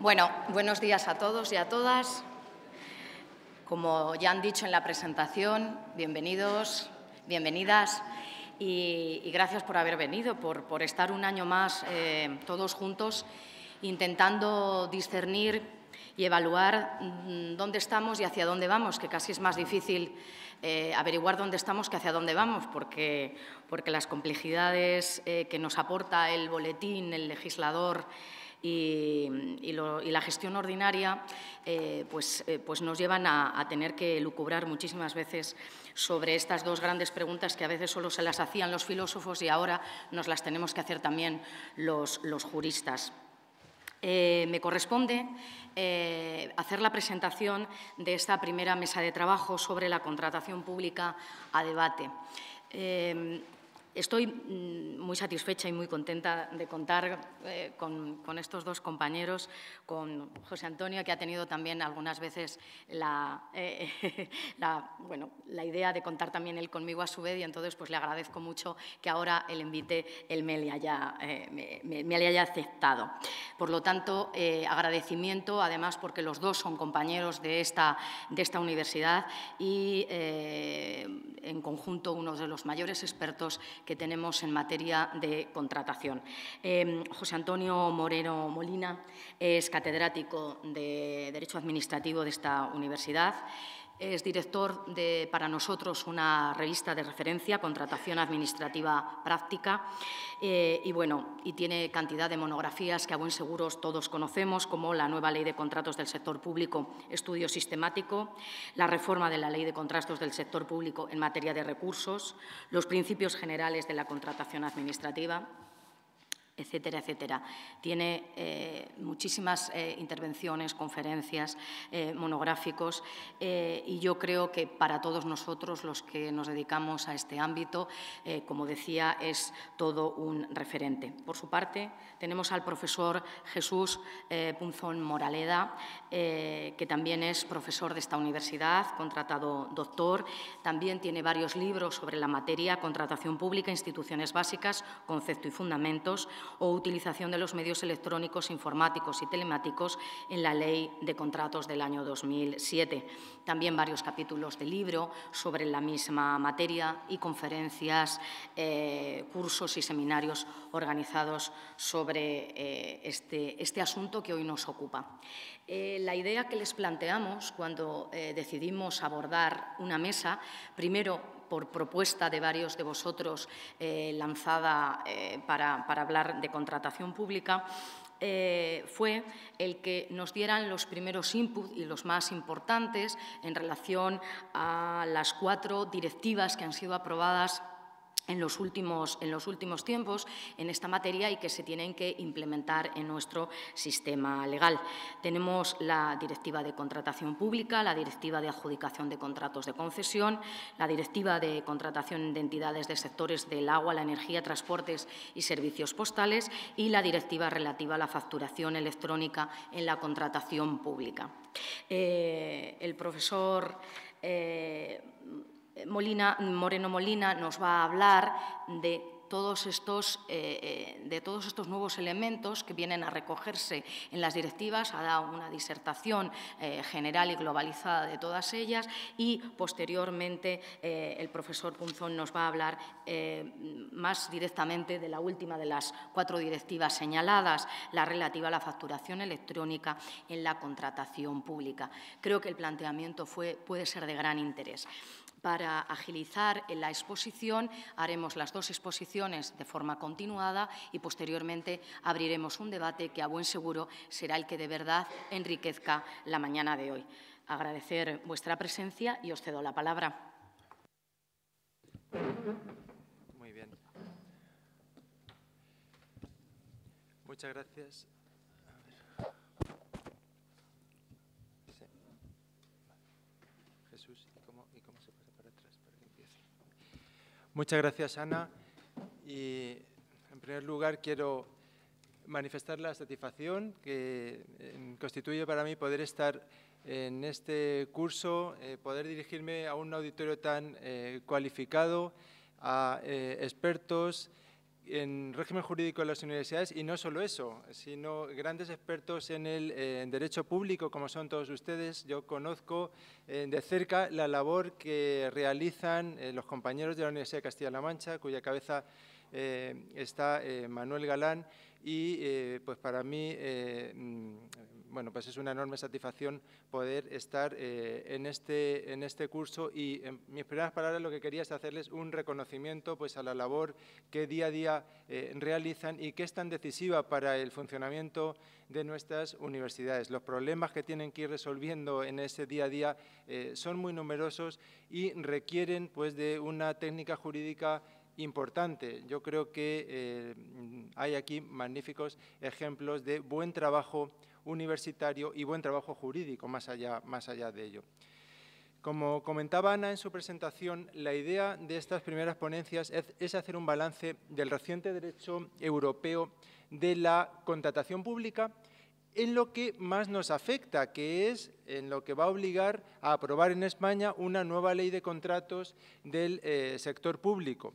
Bueno, buenos días a todos y a todas. Como ya han dicho en la presentación, bienvenidos, bienvenidas y, gracias por haber venido, por, estar un año más eh, todos juntos intentando discernir y evaluar mm, dónde estamos y hacia dónde vamos, que casi es más difícil eh, averiguar dónde estamos que hacia dónde vamos, porque, porque las complejidades eh, que nos aporta el boletín, el legislador, y, la gestión ordinaria eh, pues, eh, pues, nos llevan a, tener que lucubrar muchísimas veces sobre estas dos grandes preguntas que a veces solo se las hacían los filósofos y ahora nos las tenemos que hacer también los, juristas. Eh, me corresponde hacer la presentación de esta primera mesa de trabajo sobre la contratación pública a debate. Estoy mm, muy satisfecha y muy contenta de contar eh, con, estos dos compañeros, con José Antonio, que ha tenido también algunas veces eh, la, bueno, la idea de contar también él conmigo a su vez, y entonces pues, le agradezco mucho que ahora el invite él me le haya, eh, me, haya aceptado. Por lo tanto, agradecimiento, además, porque los dos son compañeros de esta, de esta universidad y en conjunto uno de los mayores expertos que tenemos en materia de contratación. Em, José Antonio Moreno Molina es catedrático de Derecho Administrativo de esta universidad. Es director de, para nosotros, una revista de referencia, Contratación Administrativa Práctica, eh, y, bueno, y tiene cantidad de monografías que a buen seguro todos conocemos, como la nueva Ley de Contratos del Sector Público, Estudio Sistemático, la reforma de la Ley de Contratos del Sector Público en materia de recursos, los principios generales de la contratación administrativa, etcétera, etcétera. Tiene eh, muchísimas eh, intervenciones, conferencias, eh, monográficos y yo creo que para todos nosotros los que nos dedicamos a este ámbito, como decía, es todo un referente. Por su parte, tenemos al profesor Jesús Punzón Moraleda, que también es profesor de esta universidad, contratado doctor, también tiene varios libros sobre la materia, contratación pública, instituciones básicas, concepto y fundamentos, o utilización de los medios electrónicos, informáticos y telemáticos en la Ley de Contratos del año 2007. También varios capítulos de libro sobre la misma materia y conferencias, eh, cursos y seminarios organizados sobre eh, este, este asunto que hoy nos ocupa. Eh, la idea que les planteamos cuando eh, decidimos abordar una mesa, primero por propuesta de varios de vosotros eh, lanzada para, hablar de contratación pública, fue el que nos dieran los primeros inputs y los más importantes en relación a las cuatro directivas que han sido aprobadas en los, últimos, en los últimos tiempos en esta materia y que se tienen que implementar en nuestro sistema legal. Tenemos la Directiva de Contratación Pública, la Directiva de Adjudicación de Contratos de Concesión, la Directiva de Contratación de Entidades de Sectores del Agua, la Energía, Transportes y Servicios Postales y la Directiva relativa a la facturación electrónica en la contratación pública. Eh, el profesor eh, Molina, Moreno Molina nos va a hablar de todos estos, eh, eh, de todos estos nuevos elementos que vienen a recogerse en las directivas, ha dado una disertación eh, general y globalizada de todas ellas y posteriormente el profesor Punzón nos va a hablar más directamente de la última de las cuatro directivas señaladas, la relativa a la facturación electrónica en la contratación pública. Creo que el planteamiento puede ser de gran interés. Para agilizar la exposición, haremos las dos exposiciones de forma continuada y posteriormente abriremos un debate que a buen seguro será el que de verdad enriquezca la mañana de hoy. Agradecer vuestra presencia y os cedo la palabra. Muy bien. Muchas gracias. Muchas gracias, Ana. Y en primer lugar, quiero manifestar la satisfacción que constituye para mí poder estar en este curso, eh, poder dirigirme a un auditorio tan eh, cualificado, a eh, expertos, en régimen jurídico de las universidades y no solo eso, sino grandes expertos en el eh, derecho público, como son todos ustedes. Yo conozco eh, de cerca la labor que realizan eh, los compañeros de la Universidad de Castilla-La Mancha, cuya cabeza está Manuel Galán, y pues para mí mm, bueno, pues es una enorme satisfacción poder estar eh, en, este, en este curso y en mis primeras palabras lo que quería es hacerles un reconocimiento pues, a la labor que día a día eh, realizan y que es tan decisiva para el funcionamiento de nuestras universidades. Los problemas que tienen que ir resolviendo en ese día a día eh, son muy numerosos y requieren pues, de una técnica jurídica importante. Yo creo que hay aquí magníficos ejemplos de buen trabajo universitario y buen trabajo jurídico más allá, más allá de ello. Como comentaba Ana en su presentación, la idea de estas primeras ponencias es, hacer un balance del reciente derecho europeo de la contratación pública en lo que más nos afecta, que es en lo que va a obligar a aprobar en España una nueva ley de contratos del eh, sector público.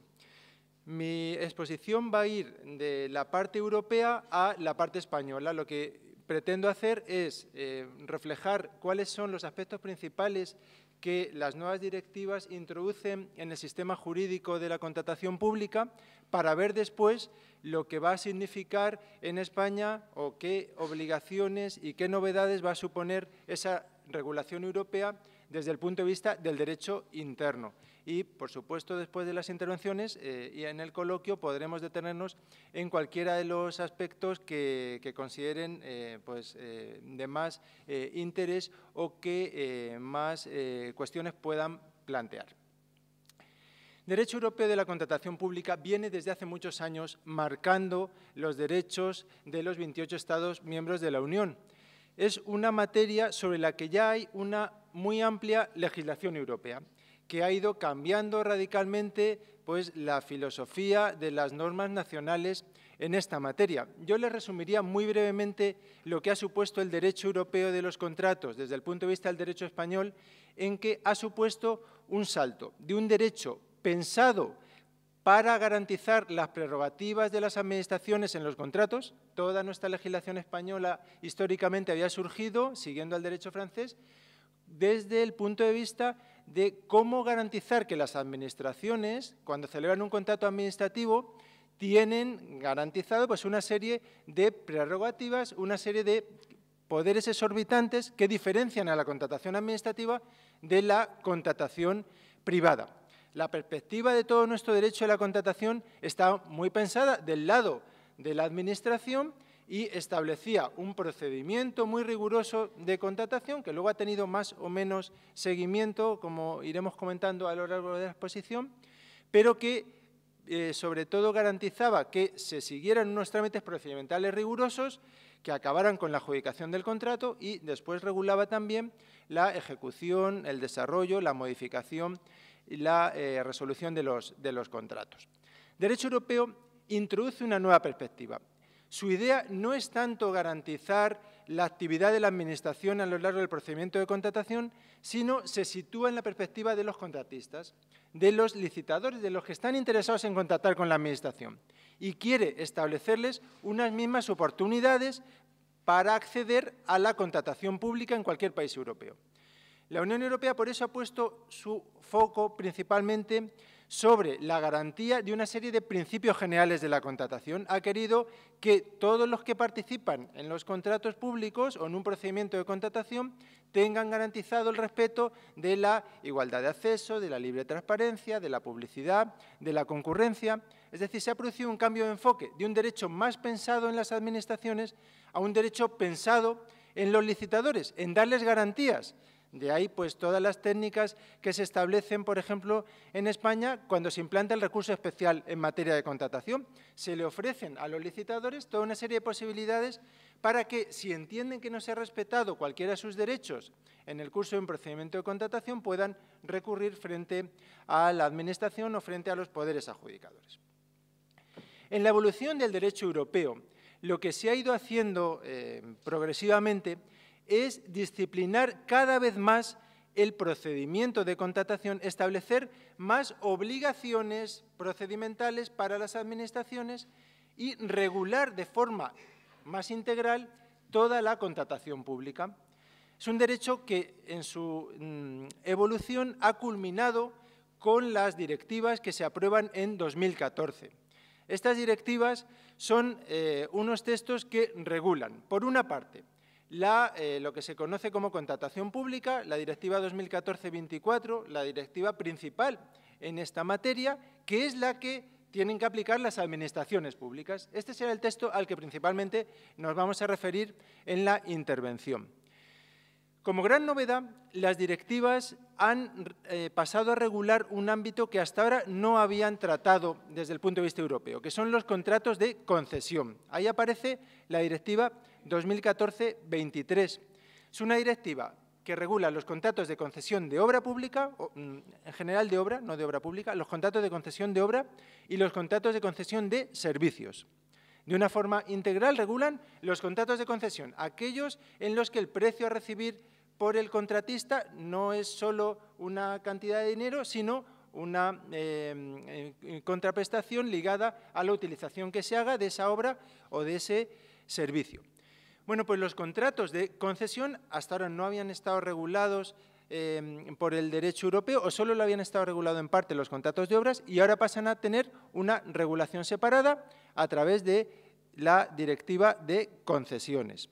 Mi exposición va a ir de la parte europea a la parte española, lo que pretendo hacer es eh, reflejar cuáles son los aspectos principales que las nuevas directivas introducen en el sistema jurídico de la contratación pública para ver después lo que va a significar en España o qué obligaciones y qué novedades va a suponer esa regulación europea desde el punto de vista del derecho interno. Y, por supuesto, después de las intervenciones eh, y en el coloquio podremos detenernos en cualquiera de los aspectos que, consideren eh, pues, eh, de más interés o que más cuestiones puedan plantear. Derecho europeo de la contratación pública viene desde hace muchos años marcando los derechos de los 28 Estados miembros de la Unión. Es una materia sobre la que ya hay una muy amplia legislación europea que ha ido cambiando radicalmente pues, la filosofía de las normas nacionales en esta materia. Yo les resumiría muy brevemente lo que ha supuesto el derecho europeo de los contratos desde el punto de vista del derecho español, en que ha supuesto un salto de un derecho pensado para garantizar las prerrogativas de las administraciones en los contratos. Toda nuestra legislación española históricamente había surgido, siguiendo al derecho francés, desde el punto de vista de cómo garantizar que las administraciones, cuando celebran un contrato administrativo, tienen garantizado pues, una serie de prerrogativas, una serie de poderes exorbitantes que diferencian a la contratación administrativa de la contratación privada. La perspectiva de todo nuestro derecho a la contratación está muy pensada del lado de la Administración y establecía un procedimiento muy riguroso de contratación que luego ha tenido más o menos seguimiento, como iremos comentando a lo largo de la exposición, pero que eh, sobre todo garantizaba que se siguieran unos trámites procedimentales rigurosos que acabaran con la adjudicación del contrato y después regulaba también la ejecución, el desarrollo, la modificación y la eh, resolución de los, de los contratos. Derecho europeo introduce una nueva perspectiva su idea no es tanto garantizar la actividad de la Administración a lo largo del procedimiento de contratación, sino se sitúa en la perspectiva de los contratistas, de los licitadores, de los que están interesados en contratar con la Administración, y quiere establecerles unas mismas oportunidades para acceder a la contratación pública en cualquier país europeo. La Unión Europea por eso ha puesto su foco principalmente sobre la garantía de una serie de principios generales de la contratación. Ha querido que todos los que participan en los contratos públicos o en un procedimiento de contratación tengan garantizado el respeto de la igualdad de acceso, de la libre transparencia, de la publicidad, de la concurrencia. Es decir, se ha producido un cambio de enfoque de un derecho más pensado en las administraciones a un derecho pensado en los licitadores, en darles garantías de ahí, pues, todas las técnicas que se establecen, por ejemplo, en España cuando se implanta el recurso especial en materia de contratación. Se le ofrecen a los licitadores toda una serie de posibilidades para que, si entienden que no se ha respetado cualquiera de sus derechos en el curso de un procedimiento de contratación, puedan recurrir frente a la Administración o frente a los poderes adjudicadores. En la evolución del derecho europeo, lo que se ha ido haciendo eh, progresivamente es disciplinar cada vez más el procedimiento de contratación, establecer más obligaciones procedimentales para las administraciones y regular de forma más integral toda la contratación pública. Es un derecho que en su mm, evolución ha culminado con las directivas que se aprueban en 2014. Estas directivas son eh, unos textos que regulan, por una parte, eh, lo que se conoce como contratación pública, la Directiva 2014-24, la directiva principal en esta materia, que es la que tienen que aplicar las administraciones públicas. Este será el texto al que principalmente nos vamos a referir en la intervención. Como gran novedad, las directivas han eh, pasado a regular un ámbito que hasta ahora no habían tratado desde el punto de vista europeo, que son los contratos de concesión. Ahí aparece la directiva 2014-23. Es una directiva que regula los contratos de concesión de obra pública, mm, en general de obra, no de obra pública, los contratos de concesión de obra y los contratos de concesión de servicios. De una forma integral regulan los contratos de concesión, aquellos en los que el precio a recibir por el contratista no es solo una cantidad de dinero, sino una eh, eh, contraprestación ligada a la utilización que se haga de esa obra o de ese servicio. Bueno, pues los contratos de concesión hasta ahora no habían estado regulados em, por el derecho europeo o solo lo habían estado regulado en parte los contratos de obras y ahora pasan a tener una regulación separada a través de la directiva de concesiones.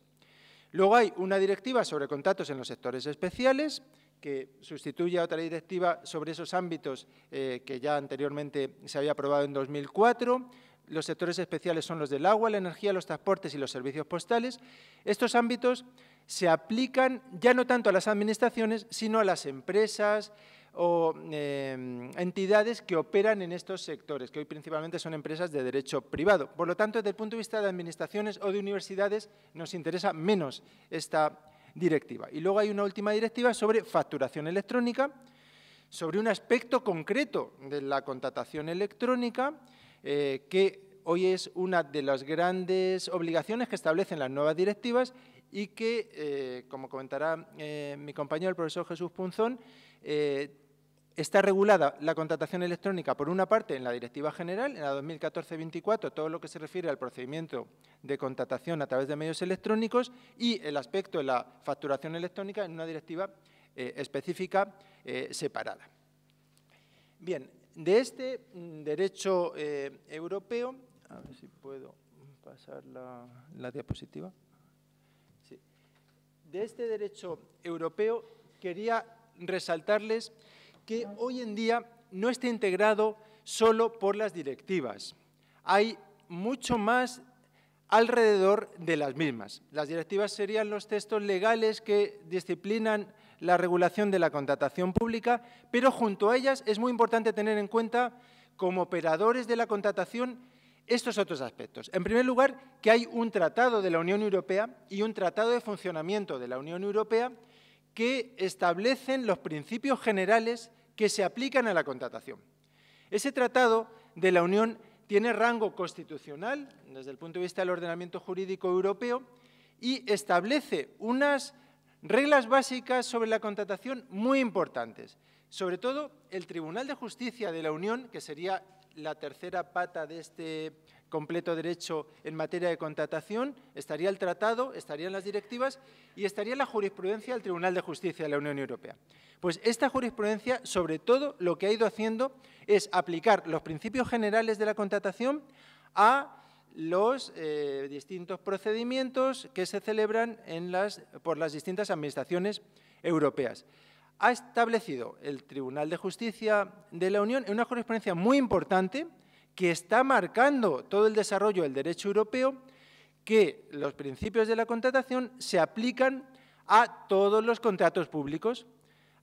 Luego hay una directiva sobre contratos en los sectores especiales que sustituye a otra directiva sobre esos ámbitos eh, que ya anteriormente se había aprobado en 2004. Los sectores especiales son los del agua, la energía, los transportes y los servicios postales. Estos ámbitos se aplican ya no tanto a las administraciones, sino a las empresas o em, entidades que operan en estos sectores, que hoy principalmente son empresas de derecho privado. Por lo tanto, desde el punto de vista de administraciones o de universidades, nos interesa menos esta directiva. Y luego hay una última directiva sobre facturación electrónica, sobre un aspecto concreto de la contratación electrónica eh, que hoy es una de las grandes obligaciones que establecen las nuevas directivas y que, eh, como comentará eh, mi compañero el profesor Jesús Punzón, Está regulada la contratación electrónica, por una parte, en la Directiva General, en la 2014-24, todo lo que se refiere al procedimiento de contratación a través de medios electrónicos y el aspecto de la facturación electrónica en una directiva específica separada. Bien, de este mm, derecho eh, europeo, a ver si puedo pasar la, diapositiva. De este derecho europeo quería resaltarles que hoy en día no está integrado solo por las directivas. Hay mucho más alrededor de las mismas. Las directivas serían los textos legales que disciplinan la regulación de la contratación pública, pero junto a ellas es muy importante tener en cuenta, como operadores de la contratación, estos otros aspectos. En primer lugar, que hay un tratado de la Unión Europea y un tratado de funcionamiento de la Unión Europea que establecen los principios generales que se aplican a la contratación. Ese tratado de la Unión tiene rango constitucional desde el punto de vista del ordenamiento jurídico europeo y establece unas reglas básicas sobre la contratación muy importantes. Sobre todo, el Tribunal de Justicia de la Unión, que sería la tercera pata de este completo derecho en materia de contratación, estaría el tratado, estarían las directivas y estaría la jurisprudencia del Tribunal de Justicia de la Unión Europea. Pues esta jurisprudencia, sobre todo, lo que ha ido haciendo es aplicar los principios generales de la contratación a los eh, distintos procedimientos que se celebran por las distintas administraciones europeas. Ha establecido el Tribunal de Justicia de la Unión en una jurisprudencia muy importante que está marcando todo el desarrollo del derecho europeo, que los principios de la contratación se aplican a todos los contratos públicos.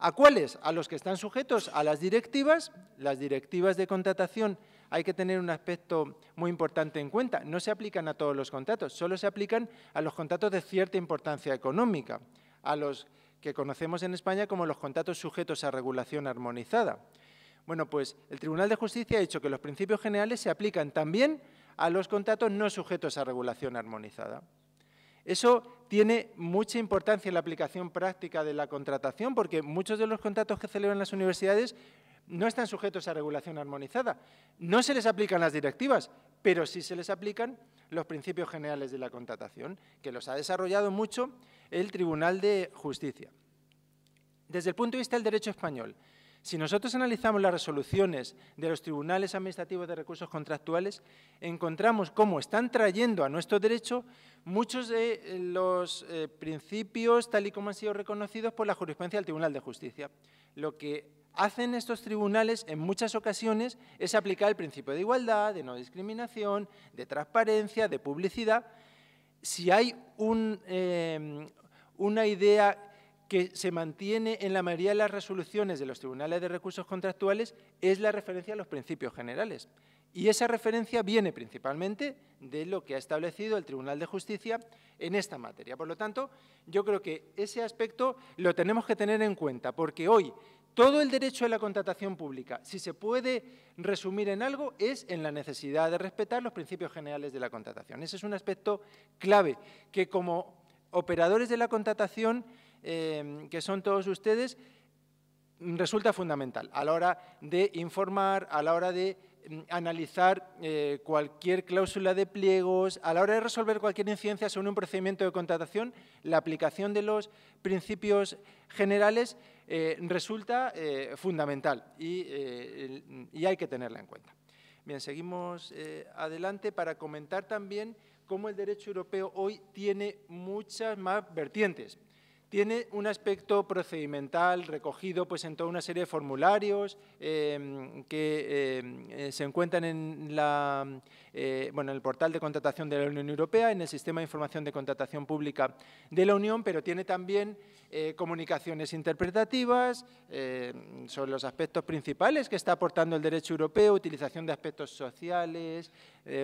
¿A cuáles? A los que están sujetos a las directivas, las directivas de contratación hay que tener un aspecto muy importante en cuenta. No se aplican a todos los contratos, solo se aplican a los contratos de cierta importancia económica, a los que conocemos en España como los contratos sujetos a regulación armonizada. Bueno, pues el Tribunal de Justicia ha dicho que los principios generales se aplican también a los contratos no sujetos a regulación armonizada. Eso tiene mucha importancia en la aplicación práctica de la contratación porque muchos de los contratos que celebran las universidades no están sujetos a regulación armonizada. No se les aplican las directivas, pero sí se les aplican los principios generales de la contratación, que los ha desarrollado mucho el Tribunal de Justicia. Desde el punto de vista del derecho español, si nosotros analizamos las resoluciones de los tribunales administrativos de recursos contractuales, encontramos cómo están trayendo a nuestro derecho muchos de eh, los eh, principios tal y como han sido reconocidos por la jurisprudencia del Tribunal de Justicia, lo que hacen estos tribunales en muchas ocasiones es aplicar el principio de igualdad, de no discriminación, de transparencia, de publicidad. Si hay un, em, una idea que se mantiene en la mayoría de las resoluciones de los tribunales de recursos contractuales es la referencia a los principios generales. Y esa referencia viene principalmente de lo que ha establecido el Tribunal de Justicia en esta materia. Por lo tanto, yo creo que ese aspecto lo tenemos que tener en cuenta, porque hoy todo el derecho de la contratación pública, si se puede resumir en algo, es en la necesidad de respetar los principios generales de la contratación. Ese es un aspecto clave que como operadores de la contratación, eh, que son todos ustedes, resulta fundamental a la hora de informar, a la hora de Mm, analizar eh, cualquier cláusula de pliegos. A la hora de resolver cualquier incidencia sobre un procedimiento de contratación, la aplicación de los principios generales eh, resulta eh, fundamental y, y, hay que tenerla en cuenta. Bien, seguimos adelante para comentar también cómo el derecho europeo hoy tiene muchas más vertientes tiene un aspecto procedimental recogido pues, en toda una serie de formularios em, que em, eh, se encuentran eh, en el portal de contratación de la Unión Europea, en el Sistema de Información de Contratación Pública de la Unión, pero tiene también eh, comunicaciones interpretativas em, sobre los aspectos principales que está aportando el derecho europeo, utilización de aspectos sociales,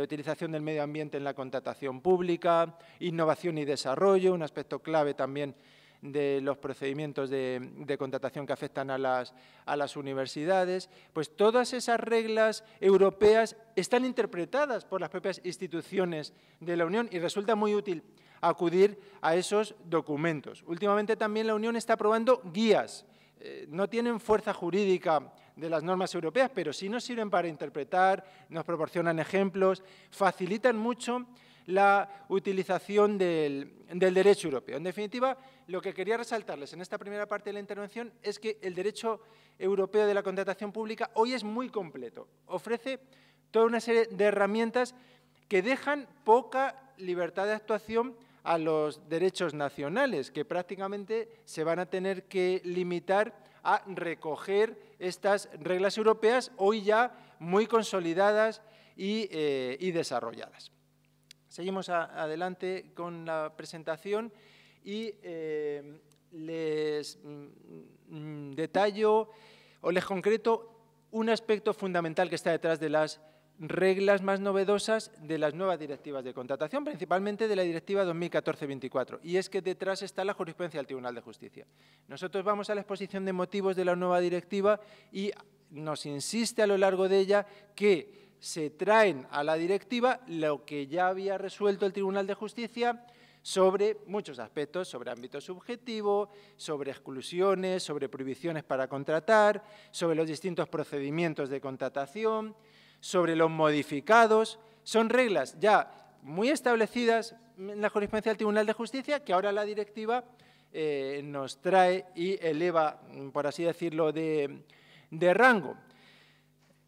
utilización del medio ambiente en la contratación pública, innovación y desarrollo, un aspecto clave también de los procedimientos de, contratación que afectan a las, universidades, pues todas esas reglas europeas están interpretadas por las propias instituciones de la Unión y resulta muy útil acudir a esos documentos. Últimamente también la Unión está aprobando guías. Eh, no tienen fuerza jurídica de las normas europeas, pero sí nos sirven para interpretar, nos proporcionan ejemplos, facilitan mucho la utilización del, derecho europeo. En definitiva, lo que quería resaltarles en esta primera parte de la intervención es que el derecho europeo de la contratación pública hoy es muy completo. Ofrece toda una serie de herramientas que dejan poca libertad de actuación a los derechos nacionales, que prácticamente se van a tener que limitar a recoger estas reglas europeas hoy ya muy consolidadas y eh, desarrolladas. Seguimos adelante con la presentación y eh, les mm, mm, detallo o les concreto un aspecto fundamental que está detrás de las reglas más novedosas de las nuevas directivas de contratación, principalmente de la Directiva 2014-24, y es que detrás está la jurisprudencia del Tribunal de Justicia. Nosotros vamos a la exposición de motivos de la nueva directiva y nos insiste a lo largo de ella que se traen a la directiva lo que ya había resuelto el Tribunal de Justicia sobre muchos aspectos, sobre ámbito subjetivo, sobre exclusiones, sobre prohibiciones para contratar, sobre los distintos procedimientos de contratación, sobre los modificados. Son reglas ya muy establecidas en la jurisprudencia del Tribunal de Justicia que ahora la directiva eh, nos trae y eleva, mm, por así decirlo, de rango.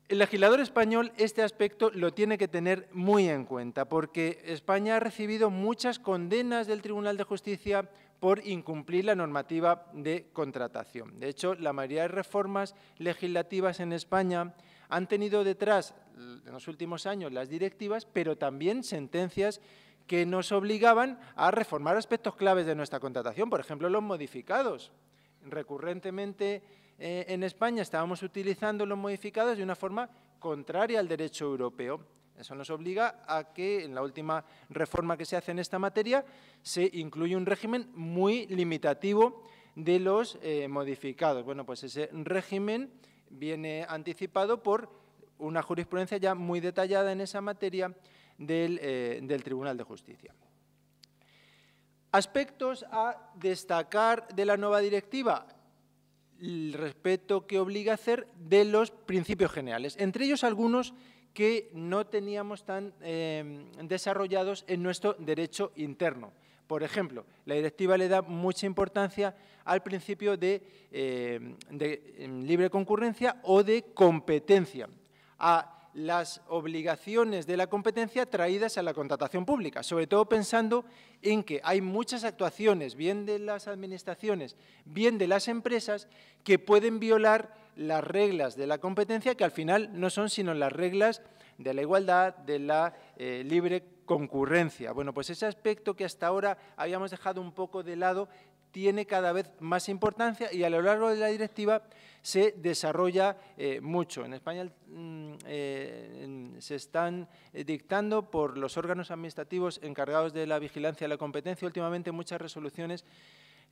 El legislador español este aspecto lo tiene que tener muy en cuenta, porque España ha recibido muchas condenas del Tribunal de Justicia por incumplir la normativa de contratación. De hecho, la mayoría de reformas legislativas en España han tenido detrás, en los últimos años, las directivas, pero también sentencias que nos obligaban a reformar aspectos claves de nuestra contratación, por ejemplo, los modificados. Recurrentemente eh, en España estábamos utilizando los modificados de una forma contraria al derecho europeo. Eso nos obliga a que en la última reforma que se hace en esta materia se incluye un régimen muy limitativo de los eh, modificados. Bueno, pues ese régimen viene anticipado por una jurisprudencia ya muy detallada en esa materia del, eh, del Tribunal de Justicia. Aspectos a destacar de la nueva directiva, el respeto que obliga a hacer de los principios generales, entre ellos algunos que no teníamos tan em, desarrollados en nuestro derecho interno. Por ejemplo, la directiva le da mucha importancia al principio de, em, em, libre concurrencia o de competencia, las obligaciones de la competencia traídas a la contratación pública, sobre todo pensando en que hay muchas actuaciones, bien de las administraciones, bien de las empresas, que pueden violar las reglas de la competencia, que al final no son sino las reglas de la igualdad, de la eh, libre concurrencia. Bueno, pues ese aspecto que hasta ahora habíamos dejado un poco de lado tiene cada vez más importancia y a lo largo de la directiva se desarrolla eh, mucho. En España mm, eh, se están eh, dictando por los órganos administrativos encargados de la vigilancia de la competencia últimamente muchas resoluciones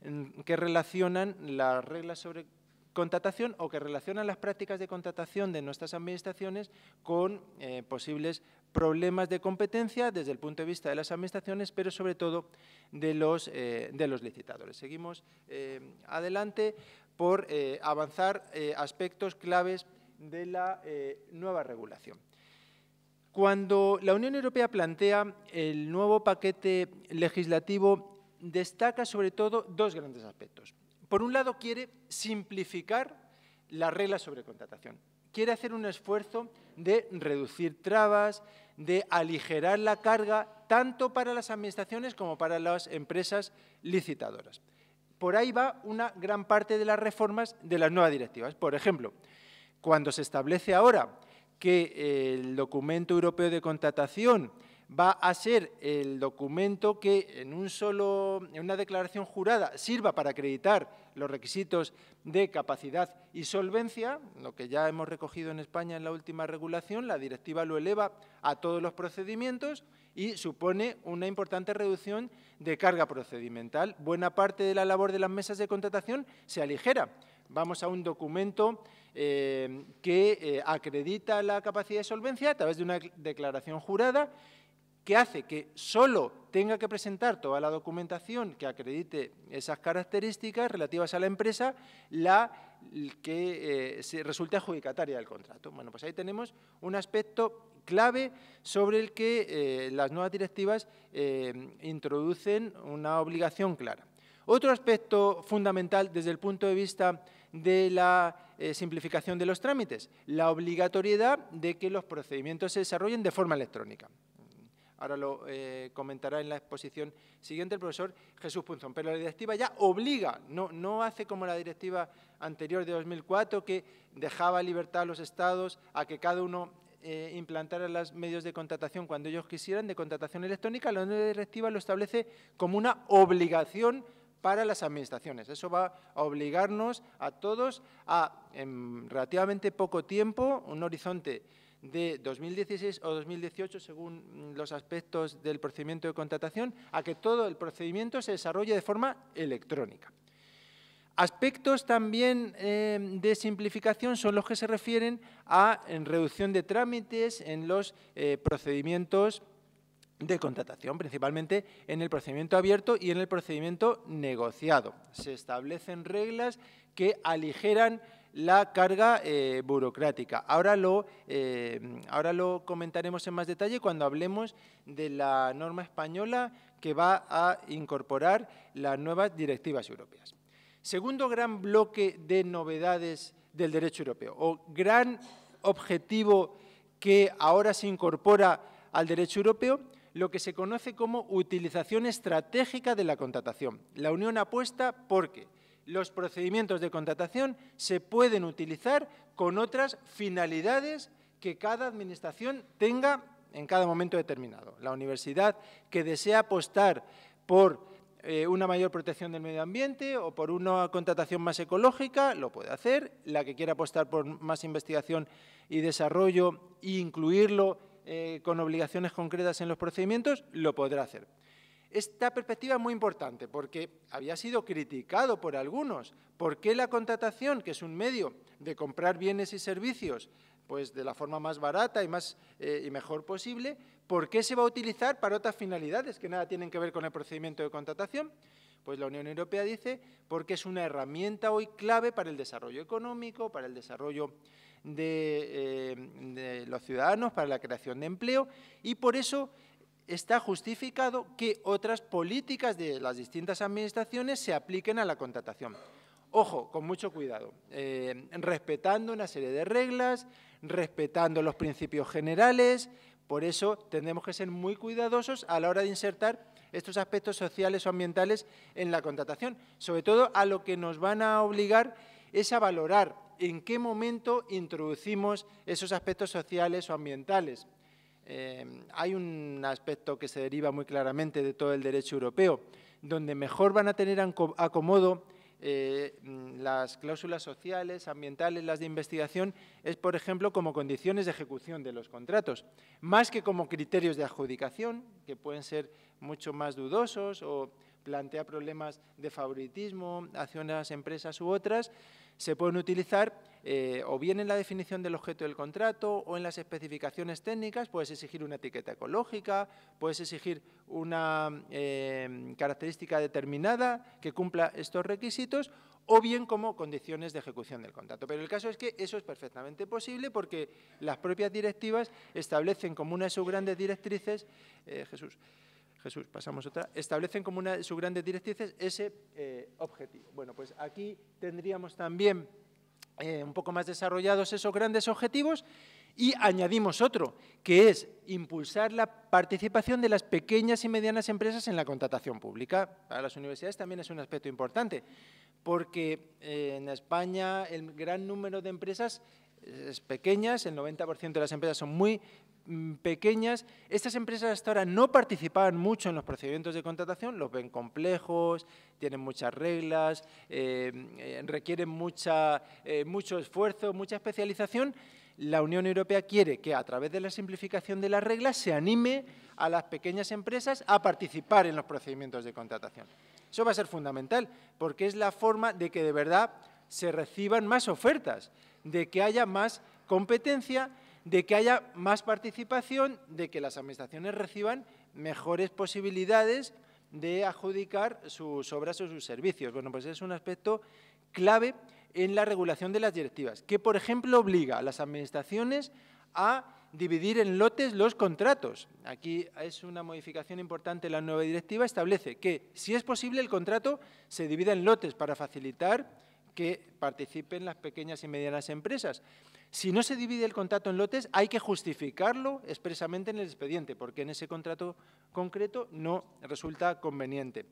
mm, que relacionan las reglas sobre contratación o que relacionan las prácticas de contratación de nuestras administraciones con posibles problemas de competencia desde el punto de vista de las administraciones, pero sobre todo de los, eh, licitadores. Seguimos eh, adelante por eh, avanzar aspectos claves de la nueva regulación. Cuando la Unión Europea plantea el nuevo paquete legislativo, destaca sobre todo dos grandes aspectos. Por un lado, quiere simplificar las reglas sobre contratación. Quiere hacer un esfuerzo de reducir trabas, de aligerar la carga tanto para las administraciones como para las empresas licitadoras. Por ahí va una gran parte de las reformas de las nuevas directivas. Por ejemplo, cuando se establece ahora que el documento europeo de contratación va a ser el documento que en, solo, una declaración jurada sirva para acreditar los requisitos de capacidad y solvencia, lo que ya hemos recogido en España en la última regulación, la directiva lo eleva a todos los procedimientos y supone una importante reducción de carga procedimental. Buena parte de la labor de las mesas de contratación se aligera. Vamos a un documento eh, que eh, acredita la capacidad de solvencia a través de una declaración jurada que hace que solo tenga que presentar toda la documentación que acredite esas características relativas a la empresa, la que eh, resulte adjudicataria del contrato. Bueno, pues ahí tenemos un aspecto clave sobre el que eh, las nuevas directivas eh, introducen una obligación clara. Otro aspecto fundamental desde el punto de vista de la simplificación de los trámites, la obligatoriedad de que los procedimientos se desarrollen de forma electrónica ahora lo eh, comentará en la exposición siguiente el profesor Jesús Punzón. Pero la directiva ya obliga, no, no hace como la directiva anterior de 2004 que dejaba libertad a los estados a que cada uno eh, implantara los medios de contratación cuando ellos quisieran de contratación electrónica, la nueva directiva lo establece como una obligación para las administraciones. Eso va a obligarnos a todos a, en relativamente poco tiempo, un horizonte de 2016 o 2018, según mm, los aspectos del procedimiento de contratación, a que todo el procedimiento se desarrolle de forma electrónica. Aspectos también eh, de simplificación son los que se refieren a reducción de trámites en los eh, procedimientos de contratación, principalmente en el procedimiento abierto y en el procedimiento negociado. Se establecen reglas que aligeran la carga eh, burocrática. Ahora lo, eh, ahora lo comentaremos en más detalle cuando hablemos de la norma española que va a incorporar las nuevas directivas europeas. Segundo gran bloque de novedades del derecho europeo, o gran objetivo que ahora se incorpora al derecho europeo, lo que se conoce como utilización estratégica de la contratación. La Unión apuesta porque los procedimientos de contratación se pueden utilizar con otras finalidades que cada administración tenga en cada momento determinado. La universidad que desea apostar por eh, una mayor protección del medio ambiente o por una contratación más ecológica, lo puede hacer. La que quiera apostar por más investigación y desarrollo e incluirlo eh, con obligaciones concretas en los procedimientos, lo podrá hacer. Esta perspectiva es muy importante porque había sido criticado por algunos. ¿Por qué la contratación, que es un medio de comprar bienes y servicios, pues de la forma más barata y, más, eh, y mejor posible, ¿por qué se va a utilizar para otras finalidades que nada tienen que ver con el procedimiento de contratación? Pues la Unión Europea dice porque es una herramienta hoy clave para el desarrollo económico, para el desarrollo de eh, los ciudadanos, para la creación de empleo y por eso está justificado que otras políticas de las distintas administraciones se apliquen a la contratación. Ojo, con mucho cuidado, eh, respetando una serie de reglas, respetando los principios generales, por eso tendremos que ser muy cuidadosos a la hora de insertar estos aspectos sociales o ambientales en la contratación, sobre todo a lo que nos van a obligar es a valorar en qué momento introducimos esos aspectos sociales o ambientales. Em, hay un aspecto que se deriva muy claramente de todo el derecho europeo, donde mejor van a tener acomodo eh, mm, las cláusulas sociales, ambientales, las de investigación, es, por ejemplo, como condiciones de ejecución de los contratos, más que como criterios de adjudicación, que pueden ser mucho más dudosos o plantea problemas de favoritismo hacia unas empresas u otras, se pueden utilizar eh, o bien en la definición del objeto del contrato o en las especificaciones técnicas, puedes exigir una etiqueta ecológica, puedes exigir una eh, característica determinada que cumpla estos requisitos o bien como condiciones de ejecución del contrato. Pero el caso es que eso es perfectamente posible porque las propias directivas establecen como una de sus grandes directrices, eh, Jesús, Jesús, pasamos otra, establecen como una de sus grandes directrices ese eh, objetivo. Bueno, pues aquí tendríamos también eh, un poco más desarrollados esos grandes objetivos y añadimos otro, que es impulsar la participación de las pequeñas y medianas empresas en la contratación pública. Para las universidades también es un aspecto importante, porque eh, en España el gran número de empresas es pequeñas, el 90% de las empresas son muy mm, pequeñas. Estas empresas hasta ahora no participaban mucho en los procedimientos de contratación, los ven complejos, tienen muchas reglas, eh, eh, requieren eh, mucho esfuerzo, mucha especialización. La Unión Europea quiere que a través de la simplificación de las reglas se anime a las pequeñas empresas a participar en los procedimientos de contratación. Eso va a ser fundamental porque es la forma de que de verdad se reciban más ofertas de que haya más competencia, de que haya más participación, de que las administraciones reciban mejores posibilidades de adjudicar sus obras o sus servicios. Bueno, pues es un aspecto clave en la regulación de las directivas, que, por ejemplo, obliga a las administraciones a dividir en lotes los contratos. Aquí es una modificación importante. La nueva directiva establece que, si es posible, el contrato se divida en lotes para facilitar que participen las pequeñas y medianas empresas. Si no se divide el contrato en lotes, hay que justificarlo expresamente en el expediente, porque en ese contrato concreto no resulta conveniente.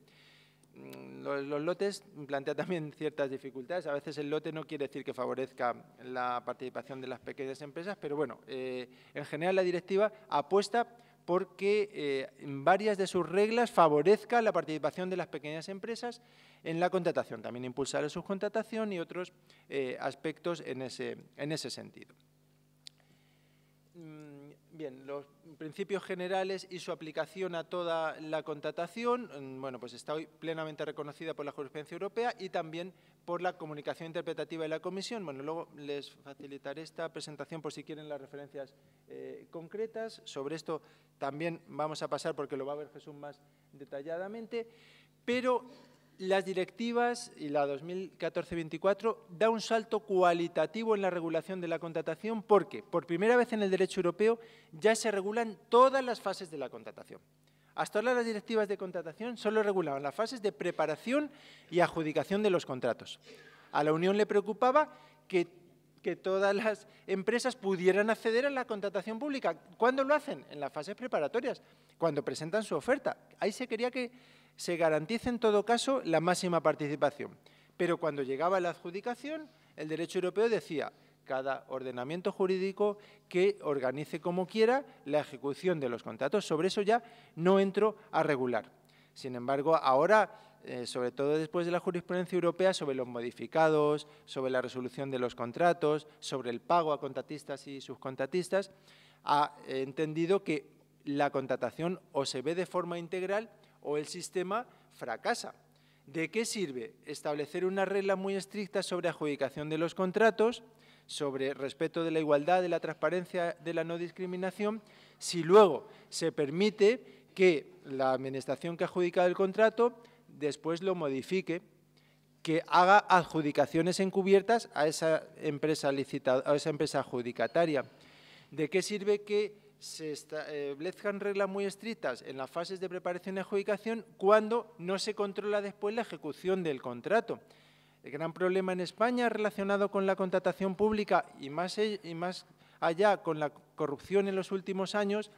Mm, los, lotes plantean también ciertas dificultades. A veces el lote no quiere decir que favorezca la participación de las pequeñas empresas, pero bueno, eh, en general la directiva apuesta porque eh, varias de sus reglas favorezca la participación de las pequeñas empresas en la contratación, también impulsar la subcontratación y otros eh, aspectos en ese, en ese sentido. Bien, los principios generales y su aplicación a toda la contratación, mm, bueno, pues está hoy plenamente reconocida por la jurisprudencia europea y también por la comunicación interpretativa de la Comisión. Bueno, luego les facilitaré esta presentación por si quieren las referencias eh, concretas. Sobre esto también vamos a pasar porque lo va a ver Jesús más detalladamente. Pero las directivas y la 2014-24 da un salto cualitativo en la regulación de la contratación porque, por primera vez en el derecho europeo, ya se regulan todas las fases de la contratación. Hasta ahora las directivas de contratación solo regulaban las fases de preparación y adjudicación de los contratos. A la Unión le preocupaba que, que todas las empresas pudieran acceder a la contratación pública. ¿Cuándo lo hacen? En las fases preparatorias, cuando presentan su oferta. Ahí se quería que se garantiza en todo caso la máxima participación. Pero cuando llegaba la adjudicación, el derecho europeo decía cada ordenamiento jurídico que organice como quiera la ejecución de los contratos. Sobre eso ya no entro a regular. Sin embargo, ahora, eh, sobre todo después de la jurisprudencia europea sobre los modificados, sobre la resolución de los contratos, sobre el pago a contratistas y subcontratistas, ha entendido que la contratación o se ve de forma integral o el sistema fracasa. ¿De qué sirve establecer una regla muy estricta sobre adjudicación de los contratos, sobre respeto de la igualdad, de la transparencia, de la no discriminación, si luego se permite que la administración que ha adjudicado el contrato después lo modifique, que haga adjudicaciones encubiertas a esa empresa, licitada, a esa empresa adjudicataria? ¿De qué sirve que se establezcan eh, reglas muy estrictas en las fases de preparación y adjudicación cuando no se controla después la ejecución del contrato. El gran problema en España relacionado con la contratación pública y más, y más allá con la corrupción en los últimos años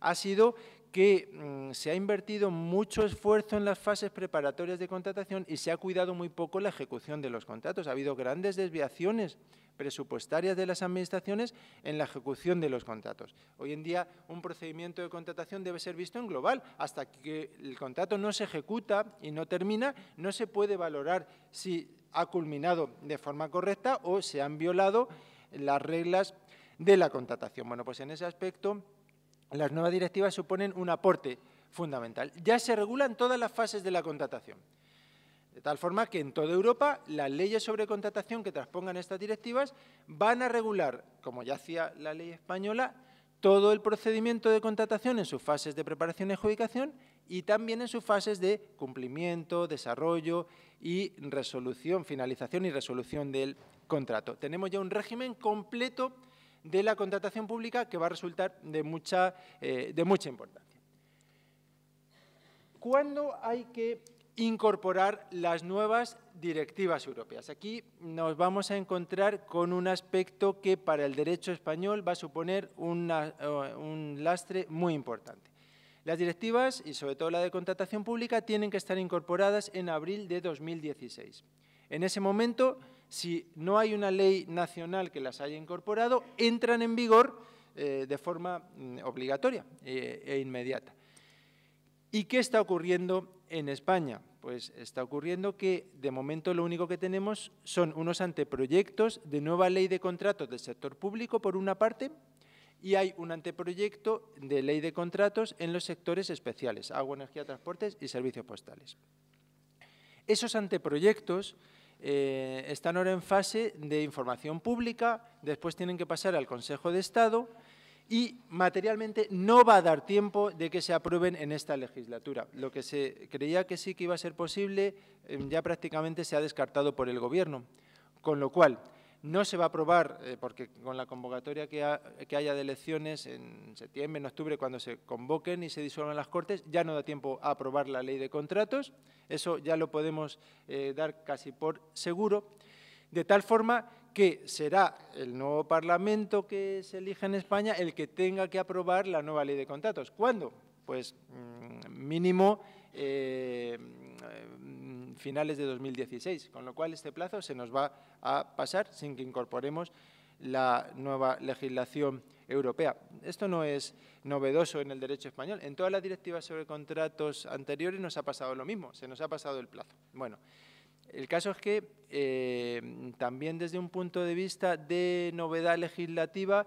ha sido que mm, se ha invertido mucho esfuerzo en las fases preparatorias de contratación y se ha cuidado muy poco la ejecución de los contratos. Ha habido grandes desviaciones presupuestarias de las administraciones en la ejecución de los contratos. Hoy en día un procedimiento de contratación debe ser visto en global. Hasta que el contrato no se ejecuta y no termina, no se puede valorar si ha culminado de forma correcta o se han violado las reglas de la contratación. Bueno, pues en ese aspecto las nuevas directivas suponen un aporte fundamental. Ya se regulan todas las fases de la contratación. De tal forma que en toda Europa las leyes sobre contratación que transpongan estas directivas van a regular, como ya hacía la ley española, todo el procedimiento de contratación en sus fases de preparación y adjudicación y también en sus fases de cumplimiento, desarrollo y resolución, finalización y resolución del contrato. Tenemos ya un régimen completo de la contratación pública que va a resultar de mucha, eh, de mucha importancia. ¿Cuándo hay que incorporar las nuevas directivas europeas. Aquí nos vamos a encontrar con un aspecto que para el derecho español va a suponer eh, un lastre muy importante. Las directivas, y sobre todo la de contratación pública, tienen que estar incorporadas en abril de 2016. En ese momento, si no hay una ley nacional que las haya incorporado, entran en vigor eh, de forma mm, obligatoria e, e inmediata. ¿Y qué está ocurriendo en España? Pues está ocurriendo que de momento lo único que tenemos son unos anteproyectos de nueva ley de contratos del sector público, por una parte, y hay un anteproyecto de ley de contratos en los sectores especiales, agua, energía, transportes y servicios postales. Esos anteproyectos eh, están ahora en fase de información pública, después tienen que pasar al Consejo de Estado y materialmente no va a dar tiempo de que se aprueben en esta legislatura. Lo que se creía que sí que iba a ser posible em, ya prácticamente se ha descartado por el Gobierno. Con lo cual, no se va a aprobar, eh, porque con la convocatoria que, haya de elecciones en septiembre, en octubre, cuando se convoquen y se disuelvan las Cortes, ya no da tiempo a aprobar la ley de contratos, eso ya lo podemos eh, dar casi por seguro, de tal forma que será el nuevo Parlamento que se elija en España el que tenga que aprobar la nueva ley de contratos. ¿Cuándo? Pues mm, mínimo eh, finales de 2016, con lo cual este plazo se nos va a pasar sin que incorporemos la nueva legislación europea. Esto no es novedoso en el derecho español. En todas las directivas sobre contratos anteriores nos ha pasado lo mismo, se nos ha pasado el plazo. Bueno, el caso es que eh, también desde un punto de vista de novedad legislativa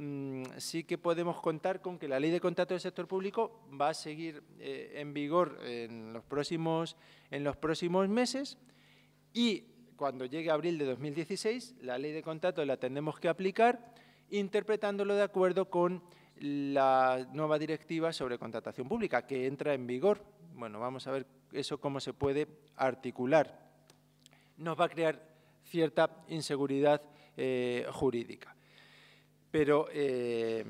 Mm, sí que podemos contar con que la ley de contrato del sector público va a seguir eh, en vigor en los, próximos, meses y cuando llegue abril de 2016, la ley de contrato la tendremos que aplicar interpretándolo de acuerdo con la nueva directiva sobre contratación pública que entra en vigor. Bueno, vamos a ver eso cómo se puede articular. Nos va a crear cierta inseguridad eh, jurídica pero eh,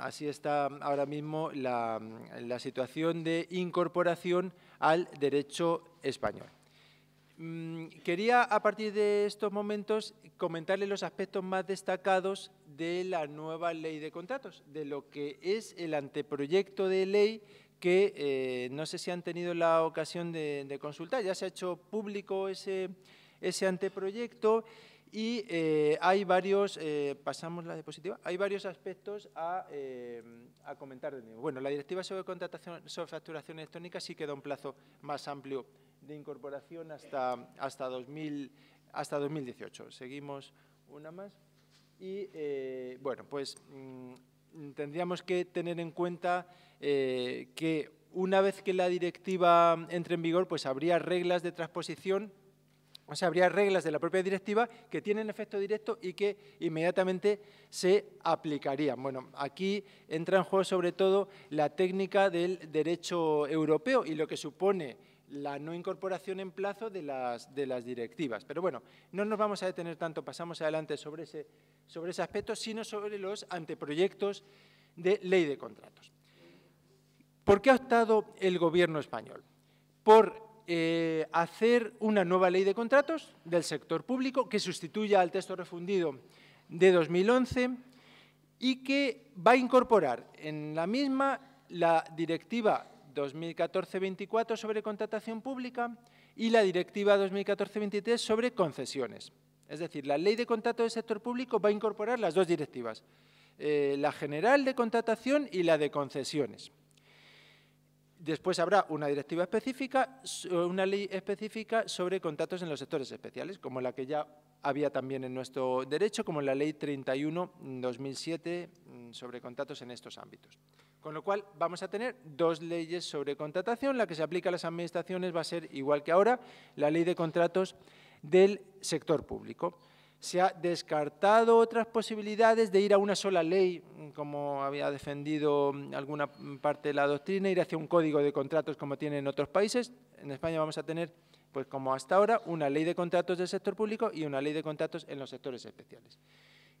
así está ahora mismo la, situación de incorporación al derecho español. Mm, quería, a partir de estos momentos, comentarles los aspectos más destacados de la nueva ley de contratos, de lo que es el anteproyecto de ley que eh, no sé si han tenido la ocasión de, consultar. Ya se ha hecho público ese anteproyecto y eh, hay varios, eh, pasamos la diapositiva, hay varios aspectos a, eh, comentar de Bueno, la directiva sobre contratación, sobre facturación electrónica sí queda un plazo más amplio de incorporación hasta, hasta, hasta 2018. Seguimos una más. Y, bueno, pues mm, tendríamos que tener en cuenta que una vez que la directiva entre en vigor, pues habría reglas de transposición o sea, habría reglas de la propia directiva que tienen efecto directo y que inmediatamente se aplicarían. Bueno, aquí entra en juego sobre todo la técnica del derecho europeo y lo que supone la no incorporación en plazo de las, de las directivas. Pero bueno, no nos vamos a detener tanto, pasamos adelante sobre ese, sobre ese aspecto, sino sobre los anteproyectos de ley de contratos. ¿Por qué ha optado el Gobierno español? Por eh, hacer una nueva ley de contratos del sector público que sustituya al texto refundido de 2011 y que va a incorporar en la misma la Directiva 2014-24 sobre contratación pública y la Directiva 2014-23 sobre concesiones. Es decir, la Ley de Contratos del Sector Público va a incorporar las dos directivas, eh, la general de contratación y la de concesiones. Después habrá una directiva específica, eh, una ley específica sobre contratos en los sectores especiales, como la que ya había también en nuestro derecho, como la Ley 31-2007 mm, sobre contratos en estos ámbitos. Con lo cual, vamos a tener dos leyes sobre contratación. La que se aplica a las administraciones va a ser, igual que ahora, la Ley de Contratos del Sector Público se ha descartado otras posibilidades de ir a una sola ley, como había defendido mm, alguna parte de la doctrina, ir hacia un código de contratos como tienen otros países. En España vamos a tener, pues como hasta ahora, una ley de contratos del sector público y una ley de contratos en los sectores especiales.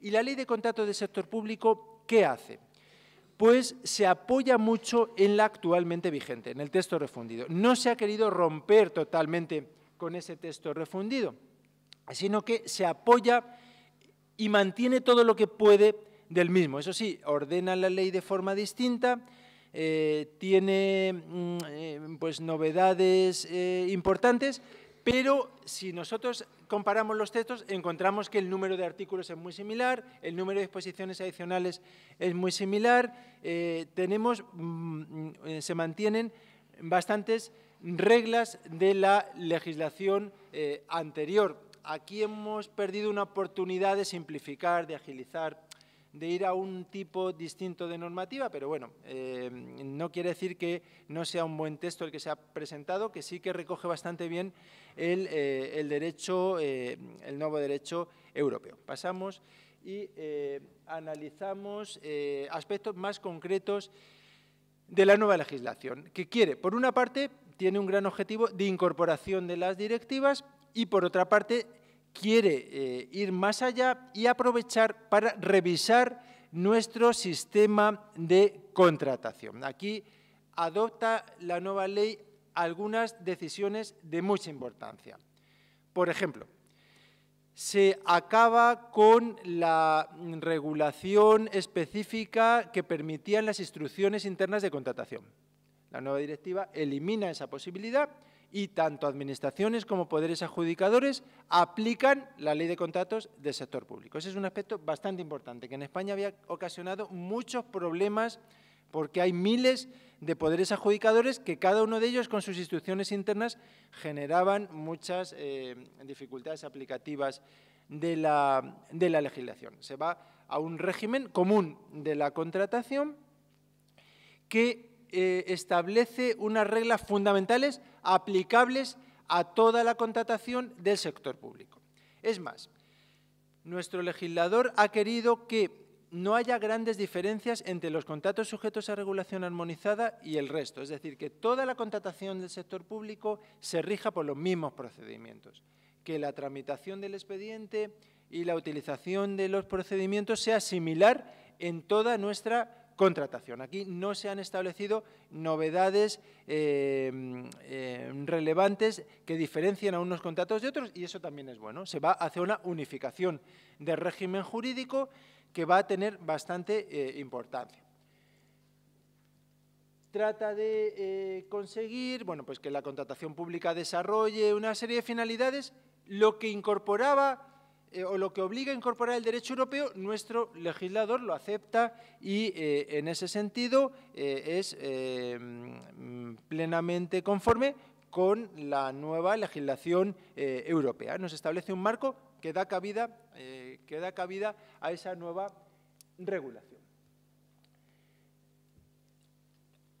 ¿Y la ley de contratos del sector público qué hace? Pues se apoya mucho en la actualmente vigente, en el texto refundido. No se ha querido romper totalmente con ese texto refundido sino que se apoya y mantiene todo lo que puede del mismo. Eso sí, ordena la ley de forma distinta, eh, tiene mm, eh, pues, novedades eh, importantes, pero si nosotros comparamos los textos, encontramos que el número de artículos es muy similar, el número de exposiciones adicionales es muy similar, tenemos, mm, mm, se mantienen bastantes reglas de la legislación anterior aquí hemos perdido una oportunidad de simplificar, de agilizar, de ir a un tipo distinto de normativa, pero bueno, eh, no quiere decir que no sea un buen texto el que se ha presentado, que sí que recoge bastante bien el, eh, eh, el nuevo derecho europeo. Pasamos y analizamos aspectos más concretos de la nueva legislación, que quiere, por una parte, tiene un gran objetivo de incorporación de las directivas y, por otra parte, quiere eh, ir más allá y aprovechar para revisar nuestro sistema de contratación. Aquí adopta la nueva ley algunas decisiones de mucha importancia. Por ejemplo, se acaba con la regulación específica que permitían las instrucciones internas de contratación. La nueva directiva elimina esa posibilidad y tanto administraciones como poderes adjudicadores aplican la ley de contratos del sector público. Ese es un aspecto bastante importante, que en España había ocasionado muchos problemas porque hay miles de poderes adjudicadores que cada uno de ellos con sus instituciones internas generaban muchas eh, dificultades aplicativas de de la legislación. Se va a un régimen común de la contratación que eh, establece unas reglas fundamentales aplicables a toda la contratación del sector público. Es más, nuestro legislador ha querido que no haya grandes diferencias entre los contratos sujetos a regulación armonizada y el resto, es decir, que toda la contratación del sector público se rija por los mismos procedimientos, que la tramitación del expediente y la utilización de los procedimientos sea similar en toda nuestra contratación. Aquí no se han establecido novedades eh, eh, relevantes que diferencien a unos contratos de otros y eso también es bueno. Se va hacia una unificación del régimen jurídico que va a tener bastante eh, importancia. Trata de conseguir bueno, pues que la contratación pública desarrolle una serie de finalidades. Lo que incorporaba eh, o lo que obliga a incorporar el derecho europeo, nuestro legislador lo acepta y eh, en ese sentido eh, es mm, plenamente conforme con la nueva legislación europea. Nos establece un marco que da cabida, que da cabida a esa nueva regulación.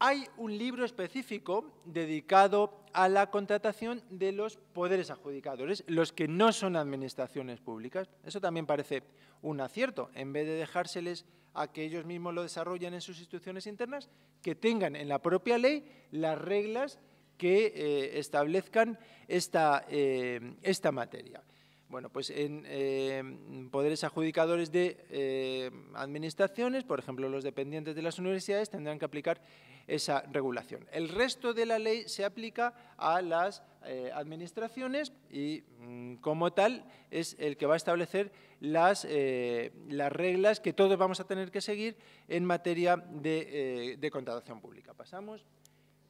hay un libro específico dedicado a la contratación de los poderes adjudicadores, los que no son administraciones públicas. Eso también parece un acierto, en vez de dejárseles a que ellos mismos lo desarrollen en sus instituciones internas, que tengan en la propia ley las reglas que eh, establezcan eh, esta, materia. Bueno, pues en eh, poderes adjudicadores de administraciones, por ejemplo, los dependientes de las universidades tendrán que aplicar esa regulación. El resto de la ley se aplica a las eh, administraciones y mm, como tal es el que va a establecer eh, las, reglas que todos vamos a tener que seguir en materia de eh, contratación pública. Pasamos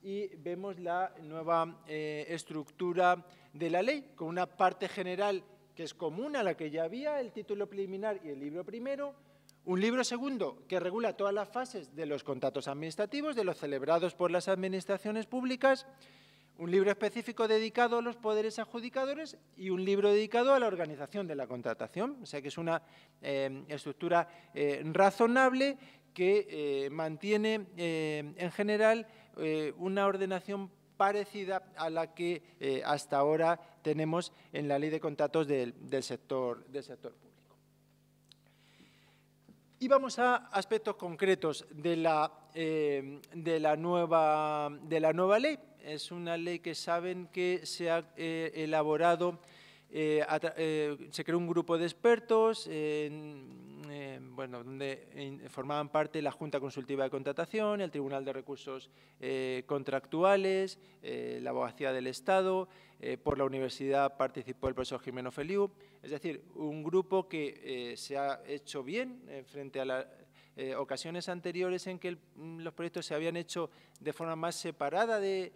y vemos la nueva estructura de la ley con una parte general que es común a la que ya había, el título preliminar y el libro primero, un libro segundo que regula todas las fases de los contratos administrativos, de los celebrados por las administraciones públicas. Un libro específico dedicado a los poderes adjudicadores y un libro dedicado a la organización de la contratación. O sea que es una eh, estructura eh, razonable que eh, mantiene en general una ordenación parecida a la que hasta ahora tenemos en la ley de contratos del, sector, del sector público. Y vamos a aspectos concretos de la, eh, de la, nueva, de la nueva ley. Es una ley que saben que se ha eh, elaborado, eh, se creó un grupo de expertos en eh, bueno, donde formaban parte la Junta Consultiva de Contratación, el Tribunal de Recursos eh, Contractuales, eh, la Abogacía del Estado, por la Universidad participó el profesor Jimeno Feliu, es decir, un grupo que se ha hecho bien frente a las ocasiones anteriores en que mm, los proyectos se habían hecho de forma más separada de,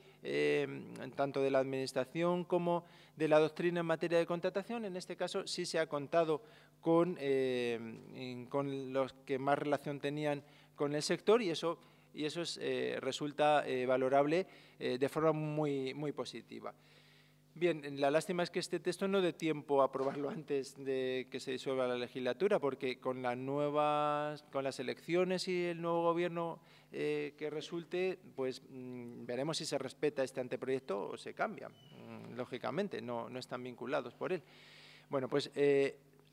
tanto de la Administración como de la doctrina en materia de contratación. En este caso sí se ha contado con, eh, con los que más relación tenían con el sector y eso, y eso eh, resulta eh, valorable de forma muy, muy positiva. Bien, la lástima es que este texto no dé tiempo a aprobarlo antes de que se disuelva la legislatura, porque con las nuevas, con las elecciones y el nuevo gobierno que resulte, pues mm, veremos si se respeta este anteproyecto o se cambia. Mm, lógicamente, no, no, están vinculados por él. Bueno, pues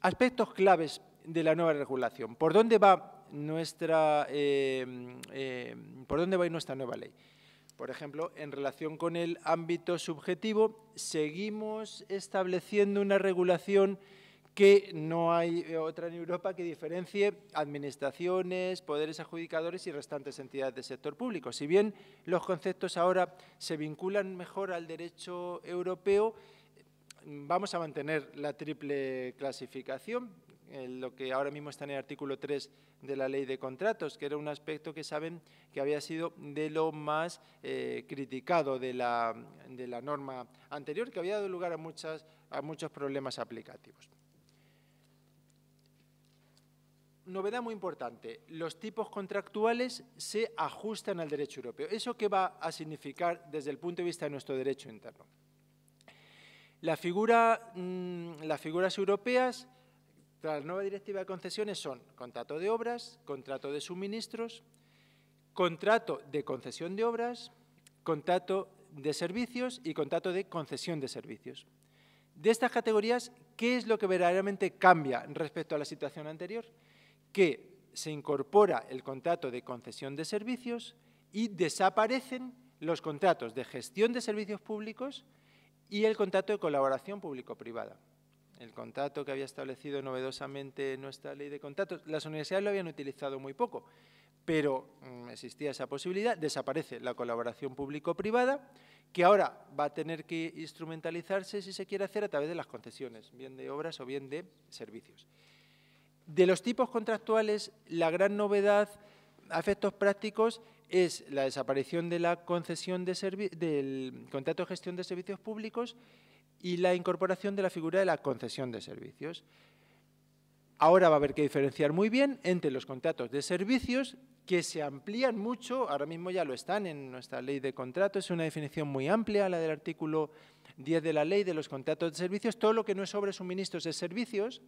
Aspectos claves de la nueva regulación. ¿Por dónde va nuestra, em, em, ¿por dónde va nuestra nueva ley? Por ejemplo, en relación con el ámbito subjetivo, seguimos estableciendo una regulación que no hay otra en Europa que diferencie administraciones, poderes adjudicadores y restantes entidades del sector público. Si bien los conceptos ahora se vinculan mejor al derecho europeo, vamos a mantener la triple clasificación, lo que ahora mismo está en el artículo 3 de la ley de contratos, que era un aspecto que saben que había sido de lo más eh, criticado de la, norma anterior, que había dado lugar a, a muchos problemas aplicativos. Novedad muy importante, los tipos contractuales se ajustan al derecho europeo. ¿Eso qué va a significar desde el punto de vista de nuestro derecho interno? Mm, las figuras europeas, tras la nueva directiva de concesiones, son contrato de obras, contrato de suministros, contrato de concesión de obras, contrato de servicios y contrato de concesión de servicios. De estas categorías, ¿qué es lo que verdaderamente cambia respecto a la situación anterior? Que se incorpora el contrato de concesión de servicios y desaparecen los contratos de gestión de servicios públicos, y el contrato de colaboración público-privada. El contrato que había establecido novedosamente nuestra ley de contratos, las universidades lo habían utilizado muy poco, pero mm, existía esa posibilidad, desaparece la colaboración público-privada, que ahora va a tener que instrumentalizarse si se quiere hacer a través de las concesiones, bien de obras o bien de servicios. De los tipos contractuales, la gran novedad a efectos prácticos es la desaparición de la concesión del contrato de gestión de servicios públicos y la incorporación de la figura de la concesión de servicios. Ahora va a haber que diferenciar muy bien entre los contratos de servicios, que se amplían mucho, ahora mismo ya lo están en nuestra ley de contratos, es una definición muy amplia, la del artículo 10 de la ley de los contratos de servicios, todo lo que no es sobre suministros de servicios,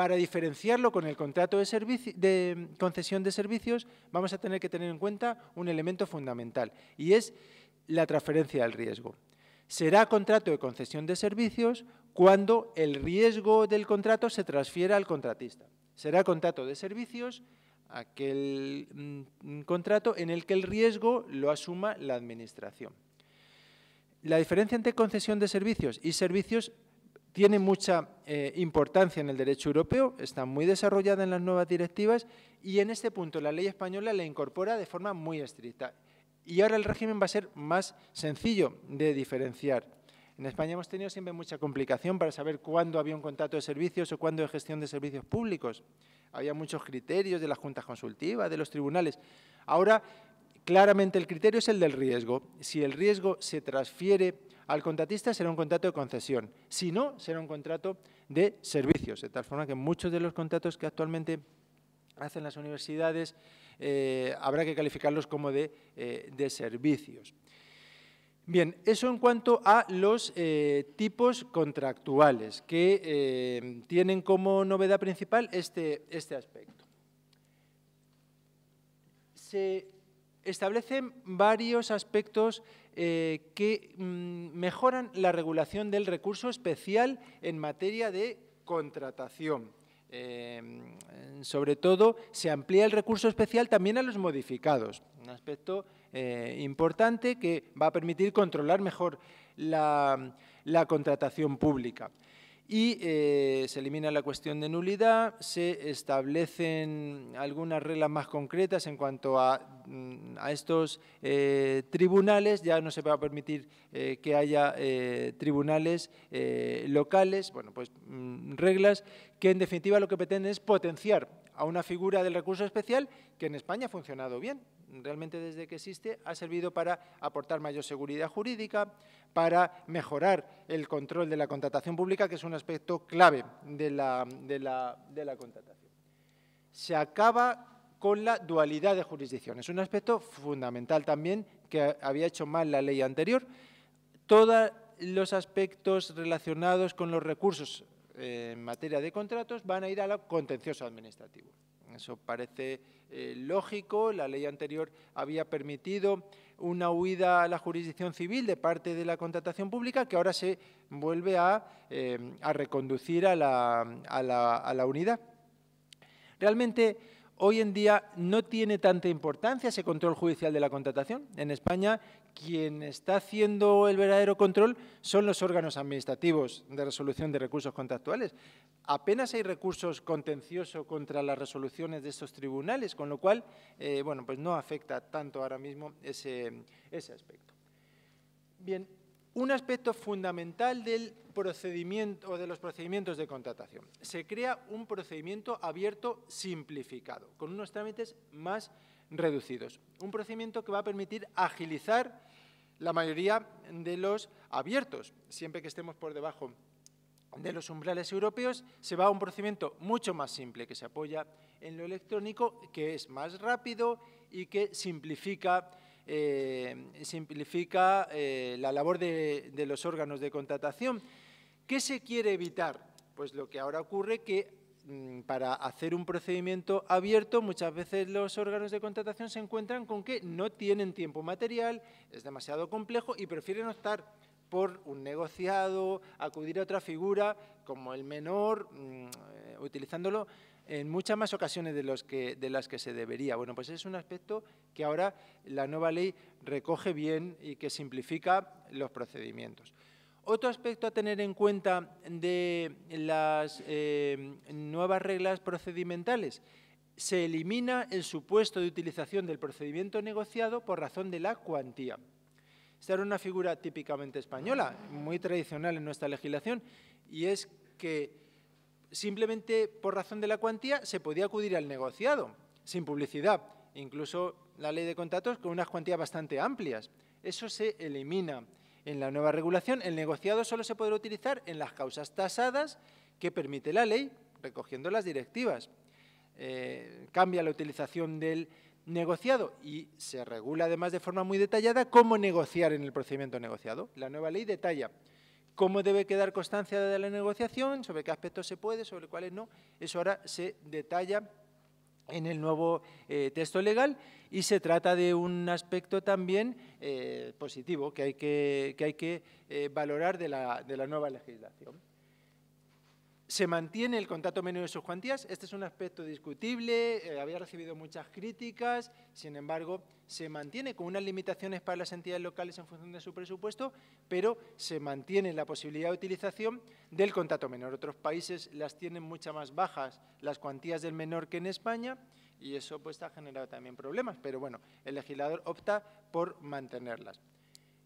para diferenciarlo con el contrato de, concesión de servicios, vamos a tener que tener en cuenta un elemento fundamental, y es la transferencia del riesgo. Será contrato de concesión de servicios cuando el riesgo del contrato se transfiera al contratista. Será contrato de servicios aquel mm, contrato en el que el riesgo lo asuma la Administración. La diferencia entre concesión de servicios y servicios tiene mucha eh, importancia en el derecho europeo, está muy desarrollada en las nuevas directivas y en este punto la ley española la incorpora de forma muy estricta. Y ahora el régimen va a ser más sencillo de diferenciar. En España hemos tenido siempre mucha complicación para saber cuándo había un contrato de servicios o cuándo de gestión de servicios públicos. Había muchos criterios de las juntas consultivas, de los tribunales. Ahora, claramente el criterio es el del riesgo. Si el riesgo se transfiere al contratista será un contrato de concesión, si no, será un contrato de servicios, de tal forma que muchos de los contratos que actualmente hacen las universidades eh, habrá que calificarlos como eh, de, servicios. Bien, eso en cuanto a los eh, tipos contractuales, que tienen como novedad principal este, este aspecto. Se establecen varios aspectos eh, que mm, mejoran la regulación del recurso especial en materia de contratación. Eh, sobre todo, se amplía el recurso especial también a los modificados, un aspecto eh, importante que va a permitir controlar mejor la contratación pública y eh, se elimina la cuestión de nulidad, se establecen algunas reglas más concretas en cuanto a, mm, estos eh, tribunales, ya no se va a permitir eh, que haya tribunales locales, bueno, pues mm, reglas que en definitiva lo que pretenden es potenciar a una figura del recurso especial que en España ha funcionado bien. Realmente desde que existe ha servido para aportar mayor seguridad jurídica, para mejorar el control de la contratación pública, que es un aspecto clave de la, contratación. Se acaba con la dualidad de jurisdicciones, un aspecto fundamental también que había hecho mal la ley anterior. Todos los aspectos relacionados con los recursos en materia de contratos van a ir a contencioso administrativo. Eso parece eh, lógico. La ley anterior había permitido una huida a la jurisdicción civil de parte de la contratación pública que ahora se vuelve a, eh, reconducir a la, a la, unidad. Realmente, hoy en día no tiene tanta importancia ese control judicial de la contratación. En España quien está haciendo el verdadero control son los órganos administrativos de resolución de recursos contractuales. Apenas hay recursos contenciosos contra las resoluciones de estos tribunales, con lo cual, eh, bueno, pues no afecta tanto ahora mismo ese, ese aspecto. Bien, un aspecto fundamental del procedimiento de los procedimientos de contratación. Se crea un procedimiento abierto simplificado, con unos trámites más reducidos. Un procedimiento que va a permitir agilizar la mayoría de los abiertos, siempre que estemos por debajo de los umbrales europeos, se va a un procedimiento mucho más simple que se apoya en lo electrónico, que es más rápido y que simplifica, eh, simplifica eh, la labor de, de los órganos de contratación. ¿Qué se quiere evitar? Pues lo que ahora ocurre que Mm, para hacer un procedimiento abierto, muchas veces los órganos de contratación se encuentran con que no tienen tiempo material, es demasiado complejo y prefieren optar por un negociado, acudir a otra figura como el menor, mm, utilizándolo en muchas más ocasiones de, de las que se debería. Bueno, pues es un aspecto que ahora la nueva ley recoge bien y que simplifica los procedimientos. Otro aspecto a tener en cuenta de las eh, nuevas reglas procedimentales. Se elimina el supuesto de utilización del procedimiento negociado por razón de la cuantía. Esta era una figura típicamente española, muy tradicional en nuestra legislación, y es que simplemente por razón de la cuantía se podía acudir al negociado, sin publicidad. Incluso la ley de contratos con unas cuantías bastante amplias. Eso se elimina. En la nueva regulación, el negociado solo se podrá utilizar en las causas tasadas que permite la ley, recogiendo las directivas. Eh, cambia la utilización del negociado y se regula además de forma muy detallada cómo negociar en el procedimiento negociado. La nueva ley detalla cómo debe quedar constancia de la negociación, sobre qué aspectos se puede, sobre cuáles no. Eso ahora se detalla en el nuevo eh, texto legal y se trata de un aspecto también eh, positivo que hay que, hay que eh, valorar de la, de la nueva legislación se mantiene el contacto menor de sus cuantías. Este es un aspecto discutible, eh, había recibido muchas críticas, sin embargo, se mantiene con unas limitaciones para las entidades locales en función de su presupuesto, pero se mantiene la posibilidad de utilización del contacto menor. Otros países las tienen muchas más bajas las cuantías del menor que en España y eso pues ha generado también problemas, pero bueno, el legislador opta por mantenerlas.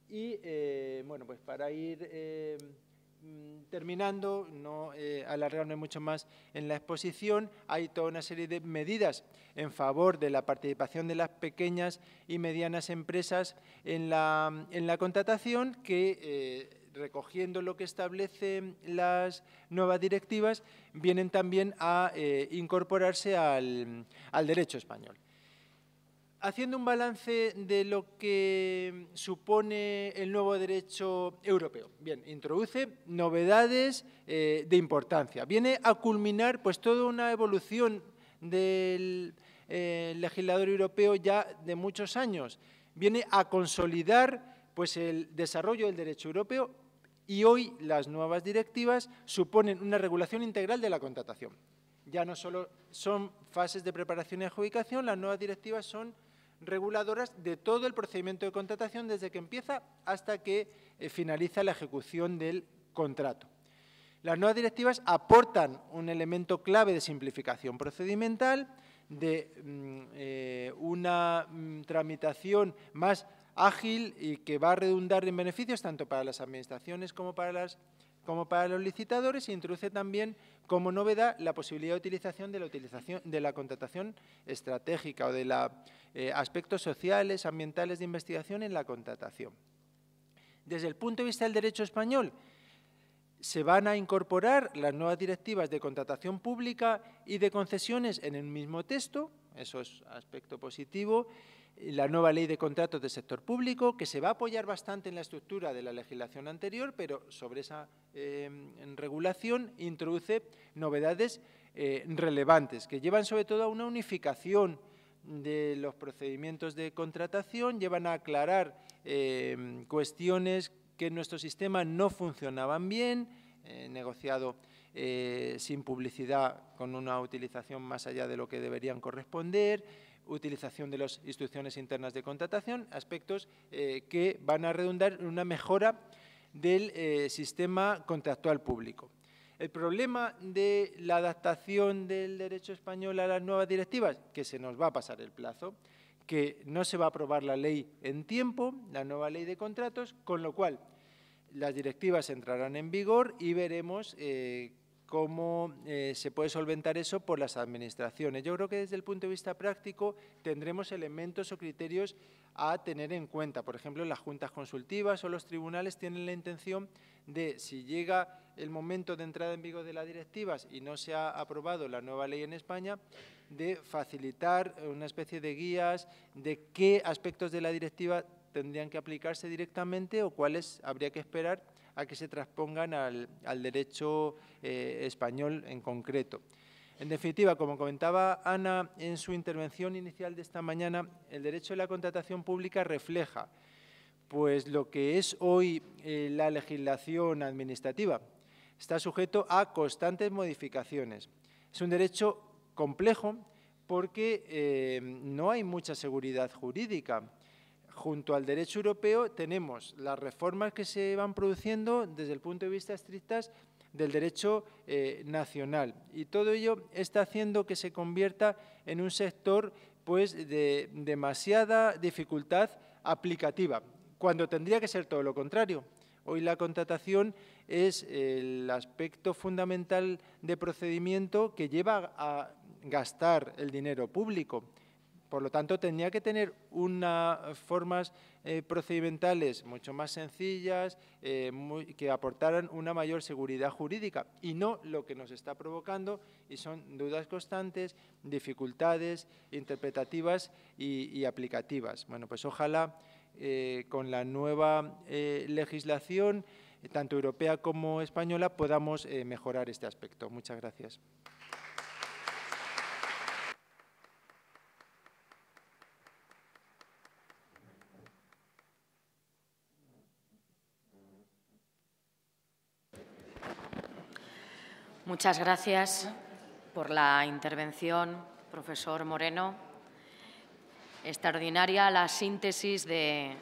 Y eh, bueno, pues para ir... Eh, Mm, terminando, no eh, alargarme mucho más en la exposición, hay toda una serie de medidas en favor de la participación de las pequeñas y medianas empresas en la, contratación que, eh, recogiendo lo que establecen las nuevas directivas, vienen también a eh, incorporarse al derecho español haciendo un balance de lo que supone el nuevo derecho europeo. Bien, introduce novedades eh, de importancia. Viene a culminar pues, toda una evolución del eh, legislador europeo ya de muchos años. Viene a consolidar pues, el desarrollo del derecho europeo y hoy las nuevas directivas suponen una regulación integral de la contratación. Ya no solo son fases de preparación y adjudicación, las nuevas directivas son reguladoras de todo el procedimiento de contratación desde que empieza hasta que eh, finaliza la ejecución del contrato. Las nuevas directivas aportan un elemento clave de simplificación procedimental, de mm, eh, una mm, tramitación más ágil y que va a redundar en beneficios tanto para las administraciones como para las como para los licitadores, se introduce también como novedad la posibilidad de utilización de la, utilización, de la contratación estratégica o de los eh, aspectos sociales, ambientales de investigación en la contratación. Desde el punto de vista del derecho español, se van a incorporar las nuevas directivas de contratación pública y de concesiones en el mismo texto, eso es aspecto positivo, la nueva ley de contratos del sector público, que se va a apoyar bastante en la estructura de la legislación anterior, pero sobre esa em, regulación introduce novedades eh, relevantes, que llevan sobre todo a una unificación de los procedimientos de contratación, llevan a aclarar em, cuestiones que en nuestro sistema no funcionaban bien, eh, negociado eh, sin publicidad con una utilización más allá de lo que deberían corresponder, utilización de las instituciones internas de contratación, aspectos eh, que van a redundar en una mejora del eh, sistema contractual público. El problema de la adaptación del derecho español a las nuevas directivas, que se nos va a pasar el plazo, que no se va a aprobar la ley en tiempo, la nueva ley de contratos, con lo cual las directivas entrarán en vigor y veremos eh, cómo eh, se puede solventar eso por las administraciones. Yo creo que desde el punto de vista práctico tendremos elementos o criterios a tener en cuenta. Por ejemplo, las juntas consultivas o los tribunales tienen la intención de, si llega el momento de entrada en vigor de las directivas y no se ha aprobado la nueva ley en España, de facilitar una especie de guías de qué aspectos de la directiva tendrían que aplicarse directamente o cuáles habría que esperar a que se transpongan al, derecho eh, español en concreto. En definitiva, como comentaba Ana en su intervención inicial de esta mañana, el derecho de la contratación pública refleja pues lo que es hoy eh, la legislación administrativa. Está sujeto a constantes modificaciones. Es un derecho complejo porque eh, no hay mucha seguridad jurídica junto al derecho europeo tenemos las reformas que se van produciendo desde el punto de vista estrictas del derecho eh, nacional. Y todo ello está haciendo que se convierta en un sector pues, de demasiada dificultad aplicativa, cuando tendría que ser todo lo contrario. Hoy la contratación es el aspecto fundamental de procedimiento que lleva a gastar el dinero público. Por lo tanto, tenía que tener unas eh, formas eh, procedimentales mucho más sencillas eh, que aportaran una mayor seguridad jurídica y no lo que nos está provocando y son dudas constantes, dificultades interpretativas y, aplicativas. Bueno, pues ojalá con la nueva legislación, tanto europea como española, podamos mejorar este aspecto. Muchas gracias. Muchas gracias por la intervención, profesor Moreno. Extraordinaria la síntesis de,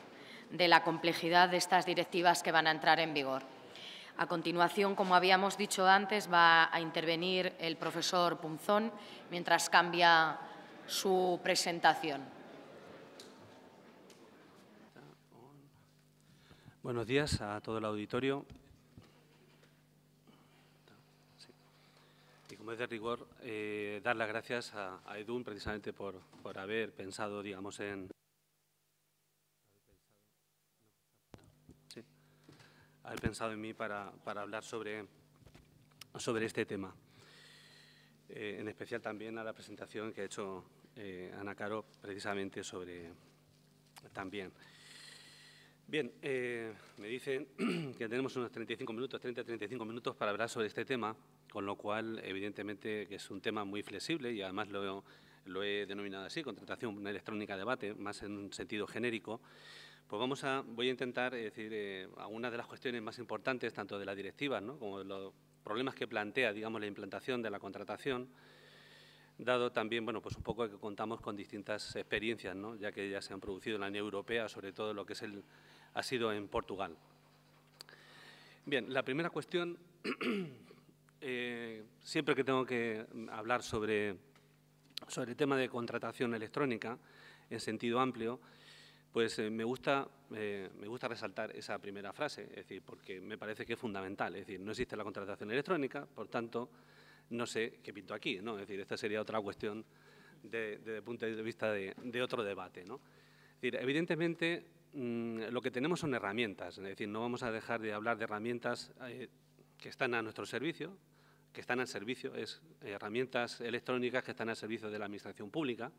la complejidad de estas directivas que van a entrar en vigor. A continuación, como habíamos dicho antes, va a intervenir el profesor Punzón mientras cambia su presentación. Buenos días a todo el auditorio. de rigor, eh, dar las gracias a, precisamente por, por, haber pensado, digamos, en... pensado en mí para, hablar sobre, sobre este tema. Eh, en especial también a la presentación que ha hecho eh, Ana Caro precisamente sobre... también. Bien, me dicen que tenemos unos 35 minutos, 30-35 minutos para hablar sobre este tema con lo cual evidentemente que es un tema muy flexible y además lo, lo he denominado así, contratación electrónica debate, más en un sentido genérico, pues vamos a, voy a intentar decir eh, algunas de las cuestiones más importantes, tanto de la directiva como de los problemas que plantea, digamos, la implantación de la contratación, dado también, bueno, pues un poco que contamos con distintas experiencias, ¿no? ya que ya se han producido en la Unión Europea, sobre todo lo que es el, ha sido en Portugal. Bien, la primera cuestión Eh, siempre que tengo que mm, hablar sobre, sobre el tema de contratación electrónica en sentido amplio, pues eh, me, gusta, eh, me gusta resaltar esa primera frase, es decir, porque me parece que es fundamental. Es decir, no existe la contratación electrónica, por tanto, no sé qué pinto aquí. ¿no? Es decir, esta sería otra cuestión desde el de, de punto de vista de, otro debate. ¿no? Es decir, evidentemente, mm, lo que tenemos son herramientas. Es decir, no vamos a dejar de hablar de herramientas que están a nuestro servicio, que están al servicio, es herramientas electrónicas que están al servicio de la Administración Pública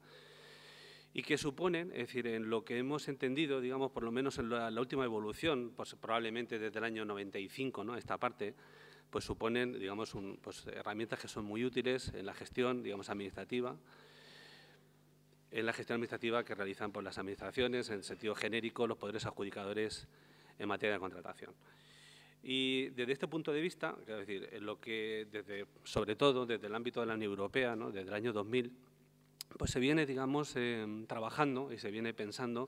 y que suponen, es decir, en lo que hemos entendido, digamos, por lo menos en la, última evolución, pues probablemente desde el año 95, ¿no?, esta parte, pues suponen, digamos, pues, herramientas que son muy útiles en la gestión, digamos, administrativa, en la gestión administrativa que realizan por las administraciones, en el sentido genérico, los poderes adjudicadores en materia de contratación. Y desde este punto de vista, es decir, eh, lo que desde, sobre todo desde el ámbito de la Unión Europea, ¿no? desde el año 2000, pues se viene, digamos, eh, trabajando y se viene pensando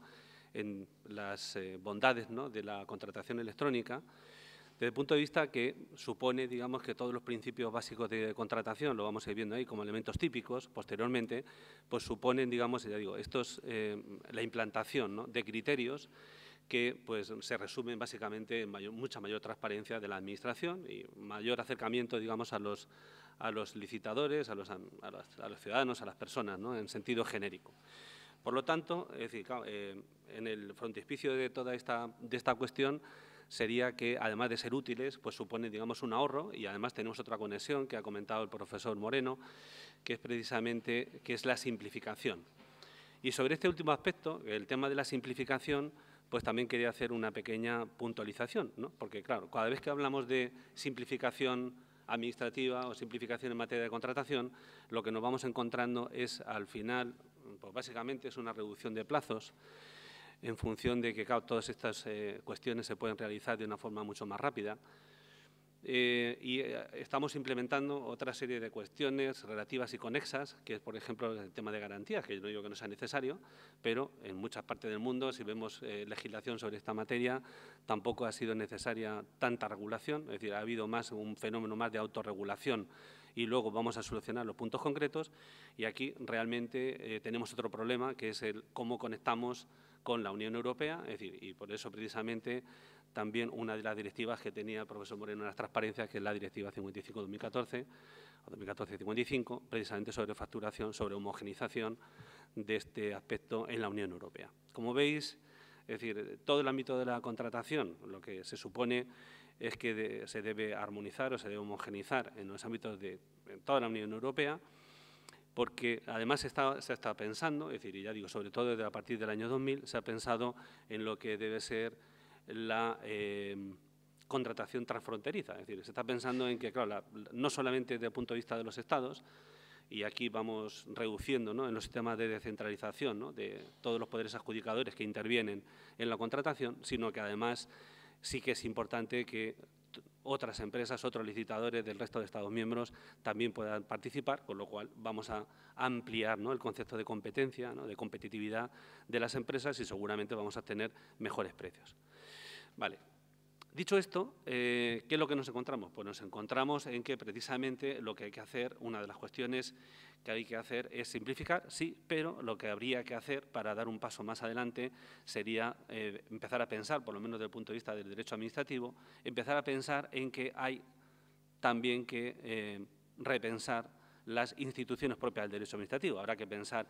en las eh, bondades de la contratación electrónica, desde el punto de vista que supone, digamos, que todos los principios básicos de contratación, lo vamos a ir viendo ahí como elementos típicos, posteriormente, pues suponen, digamos, ya digo, esto la implantación de criterios que pues, se resumen básicamente en mucha mayor transparencia de la Administración y mayor acercamiento, digamos, a los, a los licitadores, a los, ciudadanos, a las personas, ¿no? en sentido genérico. Por lo tanto, eh, en el frontispicio de toda esta, de esta cuestión sería que, además de ser útiles, pues supone, digamos, un ahorro y además tenemos otra conexión que ha comentado el profesor Moreno, que es precisamente que es la simplificación. Y sobre este último aspecto, el tema de la simplificación, pues también quería hacer una pequeña puntualización, ¿no? porque claro, cada vez que hablamos de simplificación administrativa o simplificación en materia de contratación, lo que nos vamos encontrando es al final, pues básicamente es una reducción de plazos en función de que todas estas eh, cuestiones se pueden realizar de una forma mucho más rápida eh, y eh, estamos implementando otra serie de cuestiones relativas y conexas, que es, por ejemplo, el tema de garantías, que yo no digo que no sea necesario, pero en muchas partes del mundo, si vemos eh, legislación sobre esta materia, tampoco ha sido necesaria tanta regulación, es decir, ha habido más un fenómeno más de autorregulación y luego vamos a solucionar los puntos concretos. Y aquí realmente tenemos otro problema, que es el cómo conectamos con la Unión Europea, es decir, y por eso precisamente también una de las directivas que tenía el profesor Moreno en las transparencias, que es la directiva 55-2014 o 2014-55, precisamente sobre facturación, sobre homogenización de este aspecto en la Unión Europea. Como veis, es decir, todo el ámbito de la contratación, lo que se supone es que se debe armonizar o se debe homogenizar en los ámbitos de toda la Unión Europea, porque además se está, se pensando, es decir, y ya digo, sobre todo desde a partir del año 2000, se ha pensado en lo que debe ser la eh, contratación transfronteriza. Es decir, se está pensando en que, claro, no solamente desde el punto de vista de los estados, y aquí vamos reduciendo en los sistemas de descentralización de todos los poderes adjudicadores que intervienen en la contratación, sino que además sí que es importante que otras empresas, otros licitadores del resto de Estados miembros también puedan participar, con lo cual vamos a ampliar el concepto de competencia, de competitividad de las empresas y seguramente vamos a tener mejores precios. Vale. Dicho esto, eh, ¿qué es lo que nos encontramos? Pues nos encontramos en que precisamente lo que hay que hacer, una de las cuestiones que hay que hacer es simplificar, sí, pero lo que habría que hacer para dar un paso más adelante sería eh, empezar a pensar, por lo menos desde el punto de vista del derecho administrativo, empezar a pensar en que hay también que eh, repensar las instituciones propias del derecho administrativo. Habrá que pensar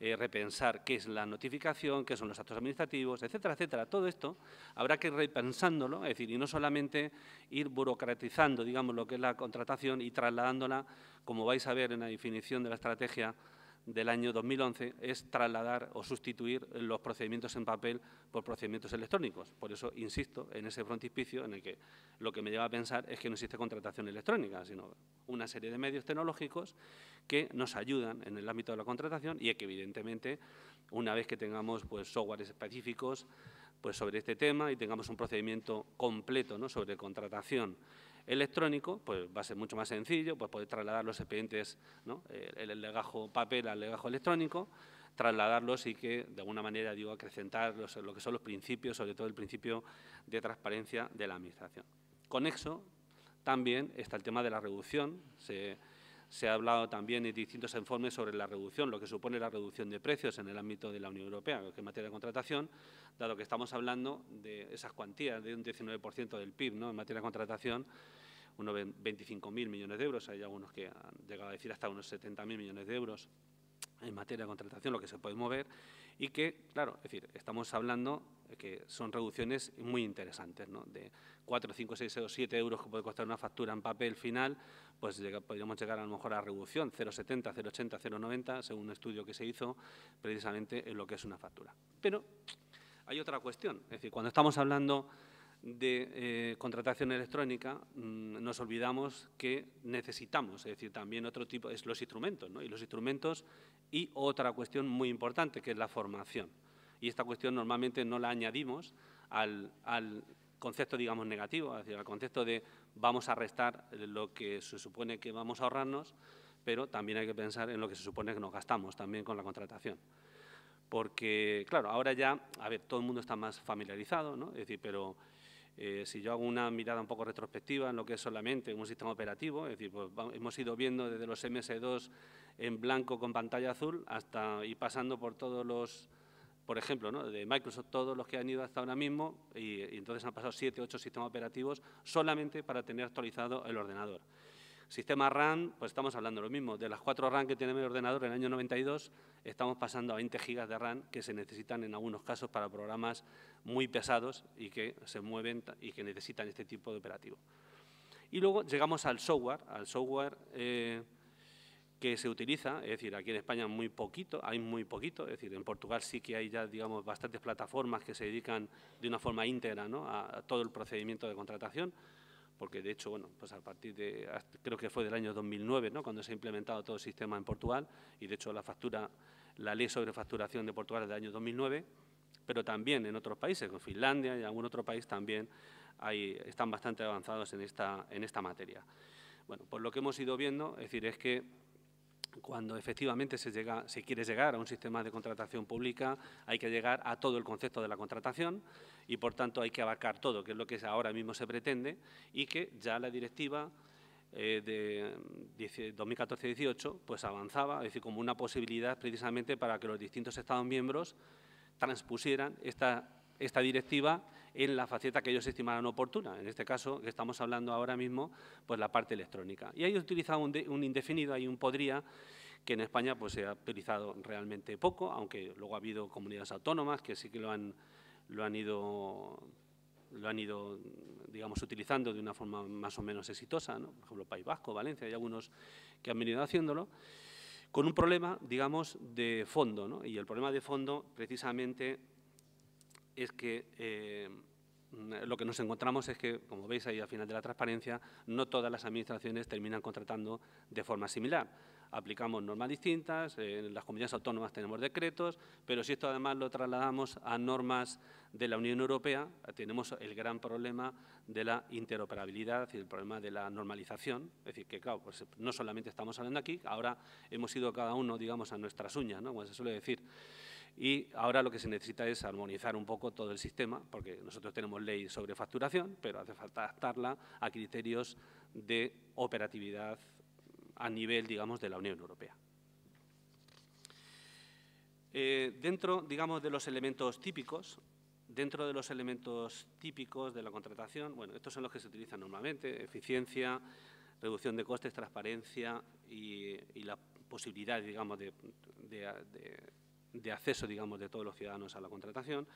eh, repensar qué es la notificación, qué son los actos administrativos, etcétera, etcétera. Todo esto habrá que ir repensándolo, es decir, y no solamente ir burocratizando, digamos, lo que es la contratación y trasladándola, como vais a ver en la definición de la estrategia del año 2011 es trasladar o sustituir los procedimientos en papel por procedimientos electrónicos. Por eso insisto en ese frontispicio en el que lo que me lleva a pensar es que no existe contratación electrónica, sino una serie de medios tecnológicos que nos ayudan en el ámbito de la contratación y que evidentemente una vez que tengamos pues, específicos pues, sobre este tema y tengamos un procedimiento completo ¿no? sobre contratación electrónico, pues va a ser mucho más sencillo, pues poder trasladar los expedientes, eh, el, legajo papel al legajo electrónico, trasladarlos y que de alguna manera digo acrecentar lo que son los principios, sobre todo el principio de transparencia de la Administración. Con Conexo también está el tema de la reducción. Se, ha hablado también en distintos informes sobre la reducción, lo que supone la reducción de precios en el ámbito de la Unión Europea, en materia de contratación, dado que estamos hablando de esas cuantías de un 19% del PIB en materia de contratación, unos 25.000 millones de euros, hay algunos que han llegado a decir hasta unos 70.000 millones de euros en materia de contratación, lo que se puede mover, y que, claro, es decir, estamos hablando que son reducciones muy interesantes, ¿no? De 4, 5, 6 o 7 euros que puede costar una factura en papel final, pues podríamos llegar a lo mejor a reducción 0,70, 0,80, 0,90, según un estudio que se hizo precisamente en lo que es una factura. Pero hay otra cuestión, es decir, cuando estamos hablando de eh, contratación electrónica mm, nos olvidamos que necesitamos, es decir, también otro tipo, es los instrumentos, ¿no? y los instrumentos y otra cuestión muy importante que es la formación. Y esta cuestión normalmente no la añadimos al, al concepto, digamos, negativo, es decir, al concepto de vamos a restar lo que se supone que vamos a ahorrarnos, pero también hay que pensar en lo que se supone que nos gastamos también con la contratación porque, claro, ahora ya, a ver, todo el mundo está más familiarizado, ¿no? Es decir, pero eh, si yo hago una mirada un poco retrospectiva en lo que es solamente un sistema operativo, es decir, pues, hemos ido viendo desde los MS2 en blanco con pantalla azul hasta ir pasando por todos los, por ejemplo, ¿no? de Microsoft, todos los que han ido hasta ahora mismo y, entonces han pasado siete, ocho sistemas operativos solamente para tener actualizado el ordenador. Sistema RAM, pues estamos hablando lo mismo. De las cuatro RAM que tiene el ordenador en el año 92, estamos pasando a 20 GB de RAM que se necesitan en algunos casos para programas muy pesados y que se mueven y que necesitan este tipo de operativo. Y luego llegamos al software, al software eh, que se utiliza, es decir, aquí en España muy poquito, hay muy poquito, es decir, en Portugal sí que hay ya, digamos, bastantes plataformas que se dedican de una forma íntegra a, todo el procedimiento de contratación, porque de hecho, bueno, pues a partir de, creo que fue del año 2009, ¿no? cuando se ha implementado todo el sistema en Portugal, y de hecho la factura, la ley sobre facturación de Portugal es del año 2009, pero también en otros países, en Finlandia y algún otro país también hay, están bastante avanzados en esta, en esta materia. Bueno, pues lo que hemos ido viendo, es decir, es que cuando efectivamente se, llega, se quiere llegar a un sistema de contratación pública, hay que llegar a todo el concepto de la contratación y, por tanto, hay que abarcar todo, que es lo que ahora mismo se pretende y que ya la directiva eh, de 2014-18 pues avanzaba, es decir, como una posibilidad precisamente para que los distintos Estados miembros transpusieran esta, esta directiva en la faceta que ellos estimaran oportuna. En este caso, que estamos hablando ahora mismo, pues la parte electrónica. Y ahí utiliza un, un indefinido, hay un podría, que en España pues, se ha utilizado realmente poco, aunque luego ha habido comunidades autónomas que sí que lo han, lo han ido lo han ido, digamos, utilizando de una forma más o menos exitosa, por ejemplo, País Vasco, Valencia, hay algunos que han venido haciéndolo con un problema, digamos, de fondo. ¿no? Y el problema de fondo, precisamente, es que eh, lo que nos encontramos es que, como veis ahí al final de la transparencia, no todas las administraciones terminan contratando de forma similar aplicamos normas distintas, en las comunidades autónomas tenemos decretos, pero si esto además lo trasladamos a normas de la Unión Europea, tenemos el gran problema de la interoperabilidad y el problema de la normalización. Es decir, que claro, pues, no solamente estamos hablando aquí, ahora hemos ido cada uno, digamos, a nuestras uñas, ¿no? como se suele decir. Y ahora lo que se necesita es armonizar un poco todo el sistema, porque nosotros tenemos ley sobre facturación, pero hace falta adaptarla a criterios de operatividad a nivel, digamos, de la Unión Europea. Eh, dentro, digamos, de los elementos típicos, dentro de los elementos típicos de la contratación, bueno, estos son los que se utilizan normalmente, eficiencia, reducción de costes, transparencia y, la posibilidad, digamos, de, acceso, digamos, de todos los ciudadanos a la contratación,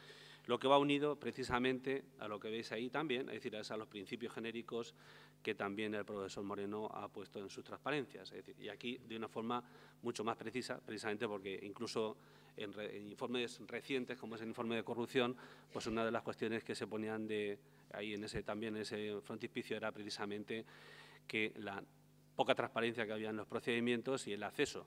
lo que va unido precisamente a lo que veis ahí también, es decir, a los principios genéricos que también el profesor Moreno ha puesto en sus transparencias. y aquí de una forma mucho más precisa, precisamente porque incluso en, informes recientes, como es el informe de corrupción, pues una de las cuestiones que se ponían de ahí en ese también en ese frontispicio era precisamente que la poca transparencia que había en los procedimientos y el acceso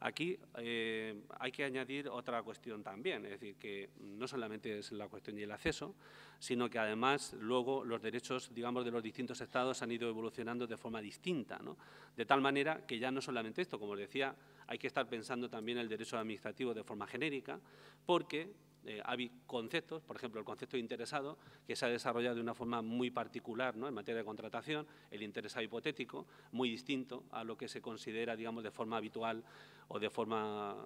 Aquí eh, hay que añadir otra cuestión también, es decir, que no solamente es la cuestión del acceso, sino que además luego los derechos, digamos, de los distintos estados han ido evolucionando de forma distinta, ¿no? De tal manera que ya no solamente esto, como decía, hay que estar pensando también el derecho administrativo de forma genérica, porque eh, conceptos, por ejemplo, el concepto de interesado, que se ha desarrollado de una forma muy particular ¿no? en materia de contratación, el interesado hipotético, muy distinto a lo que se considera, digamos, de forma habitual o de forma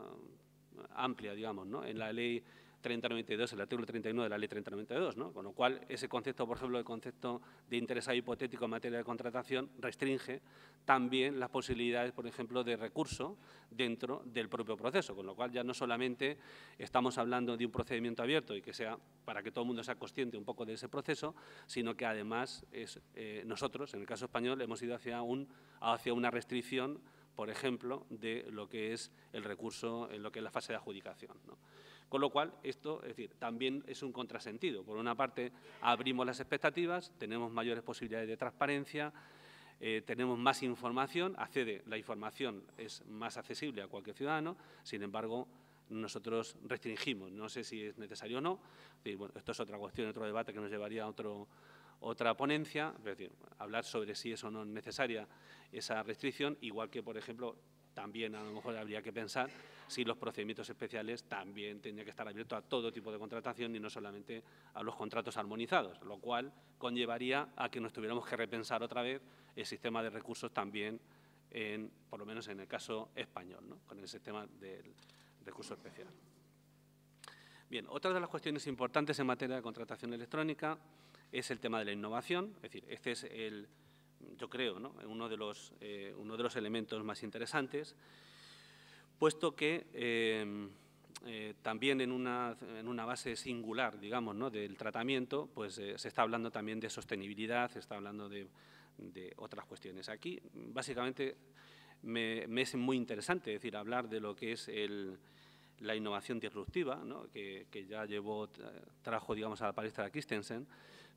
eh, amplia, digamos, ¿no? en la ley 3092, el artículo 31 de la ley 3092, Con lo cual, ese concepto, por ejemplo, el concepto de interesado hipotético en materia de contratación restringe también las posibilidades, por ejemplo, de recurso dentro del propio proceso, con lo cual ya no solamente estamos hablando de un procedimiento abierto y que sea para que todo el mundo sea consciente un poco de ese proceso, sino que además eh, nosotros, en el caso español, hemos ido hacia, un, hacia una restricción, por ejemplo, de lo que es el recurso en lo que es la fase de adjudicación. ¿no? Con lo cual, esto es decir, también es un contrasentido. Por una parte, abrimos las expectativas, tenemos mayores posibilidades de transparencia, eh, tenemos más información, accede, la información es más accesible a cualquier ciudadano, sin embargo, nosotros restringimos. No sé si es necesario o no. esto es otra cuestión, otro debate que nos llevaría a otro, otra ponencia, hablar sobre si es o no necesaria esa restricción, igual que, por ejemplo, también a lo mejor habría que pensar si los procedimientos especiales también tenía que estar abiertos a todo tipo de contratación y no solamente a los contratos armonizados, lo cual conllevaría a que nos tuviéramos que repensar otra vez el sistema de recursos también, en, por lo menos en el caso español, con el sistema del recurso especial. Bien, otra de las cuestiones importantes en materia de contratación electrónica es el tema de la innovación, es decir, este es el yo creo, ¿no? uno, de los, eh, uno de los elementos más interesantes, puesto que eh, eh, también en una, en una, base singular, digamos, ¿no? del tratamiento, pues se está hablando también de sostenibilidad, se está hablando de, de otras cuestiones. Aquí, básicamente, me, me, es muy interesante, decir, hablar de lo que es el, la innovación disruptiva, ¿no? que, que, ya llevó, trajo, digamos, a la palestra de Christensen,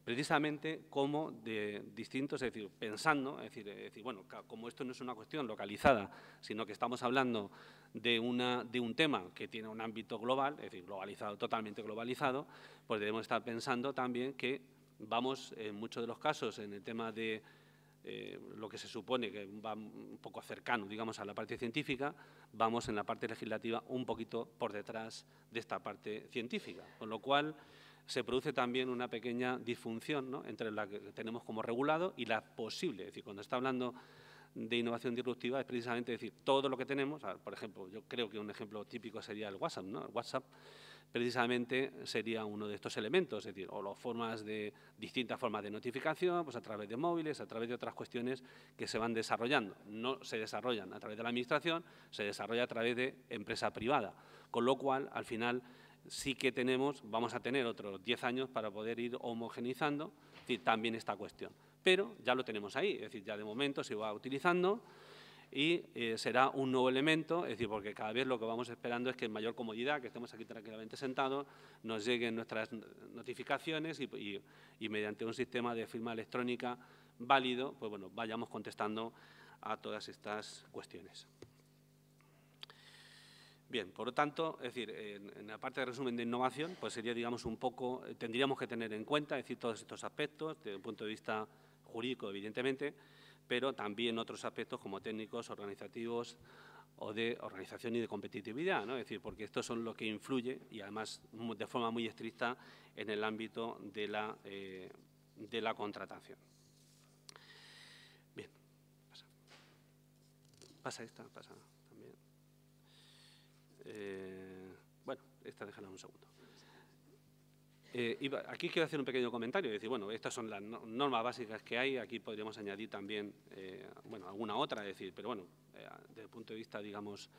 precisamente como de distintos, es decir, pensando, es decir, bueno, como esto no es una cuestión localizada, sino que estamos hablando de, una, de un tema que tiene un ámbito global, es decir, globalizado, totalmente globalizado, pues debemos estar pensando también que vamos, en muchos de los casos, en el tema de eh, lo que se supone que va un poco cercano, digamos, a la parte científica, vamos en la parte legislativa un poquito por detrás de esta parte científica. Con lo cual, se produce también una pequeña disfunción entre la que tenemos como regulado y la posible. Es decir, cuando está hablando de innovación disruptiva es precisamente decir todo lo que tenemos, por ejemplo, yo creo que un ejemplo típico sería el WhatsApp, El WhatsApp precisamente sería uno de estos elementos, es decir, o las formas de distintas formas de notificación, pues a través de móviles, a través de otras cuestiones que se van desarrollando. No se desarrollan a través de la administración, se desarrolla a través de empresa privada, con lo cual al final sí que tenemos, vamos a tener otros 10 años para poder ir homogenizando también esta cuestión. Pero ya lo tenemos ahí, es decir, ya de momento se va utilizando y eh, será un nuevo elemento, es decir, porque cada vez lo que vamos esperando es que en mayor comodidad, que estemos aquí tranquilamente sentados, nos lleguen nuestras notificaciones y mediante un sistema de firma electrónica válido, pues bueno, vayamos contestando a todas estas cuestiones. Bien, por lo tanto, es decir, en, la parte de resumen de innovación, pues sería, digamos, un poco, eh, tendríamos que tener en cuenta, decir, todos estos aspectos, desde el punto de vista jurídico, evidentemente, pero también otros aspectos como técnicos, organizativos o de organización y de competitividad, ¿no? Es decir, porque estos son lo que influye y además de forma muy estricta en el ámbito de la, eh, de la contratación. Bien, pasa. Pasa esta, pasa. Eh, bueno, esta déjala un segundo. Eh, aquí quiero hacer un pequeño comentario y decir, bueno, estas son las normas básicas que hay, aquí podríamos añadir también, eh, bueno, alguna otra, decir, pero bueno, desde el punto de vista, digamos,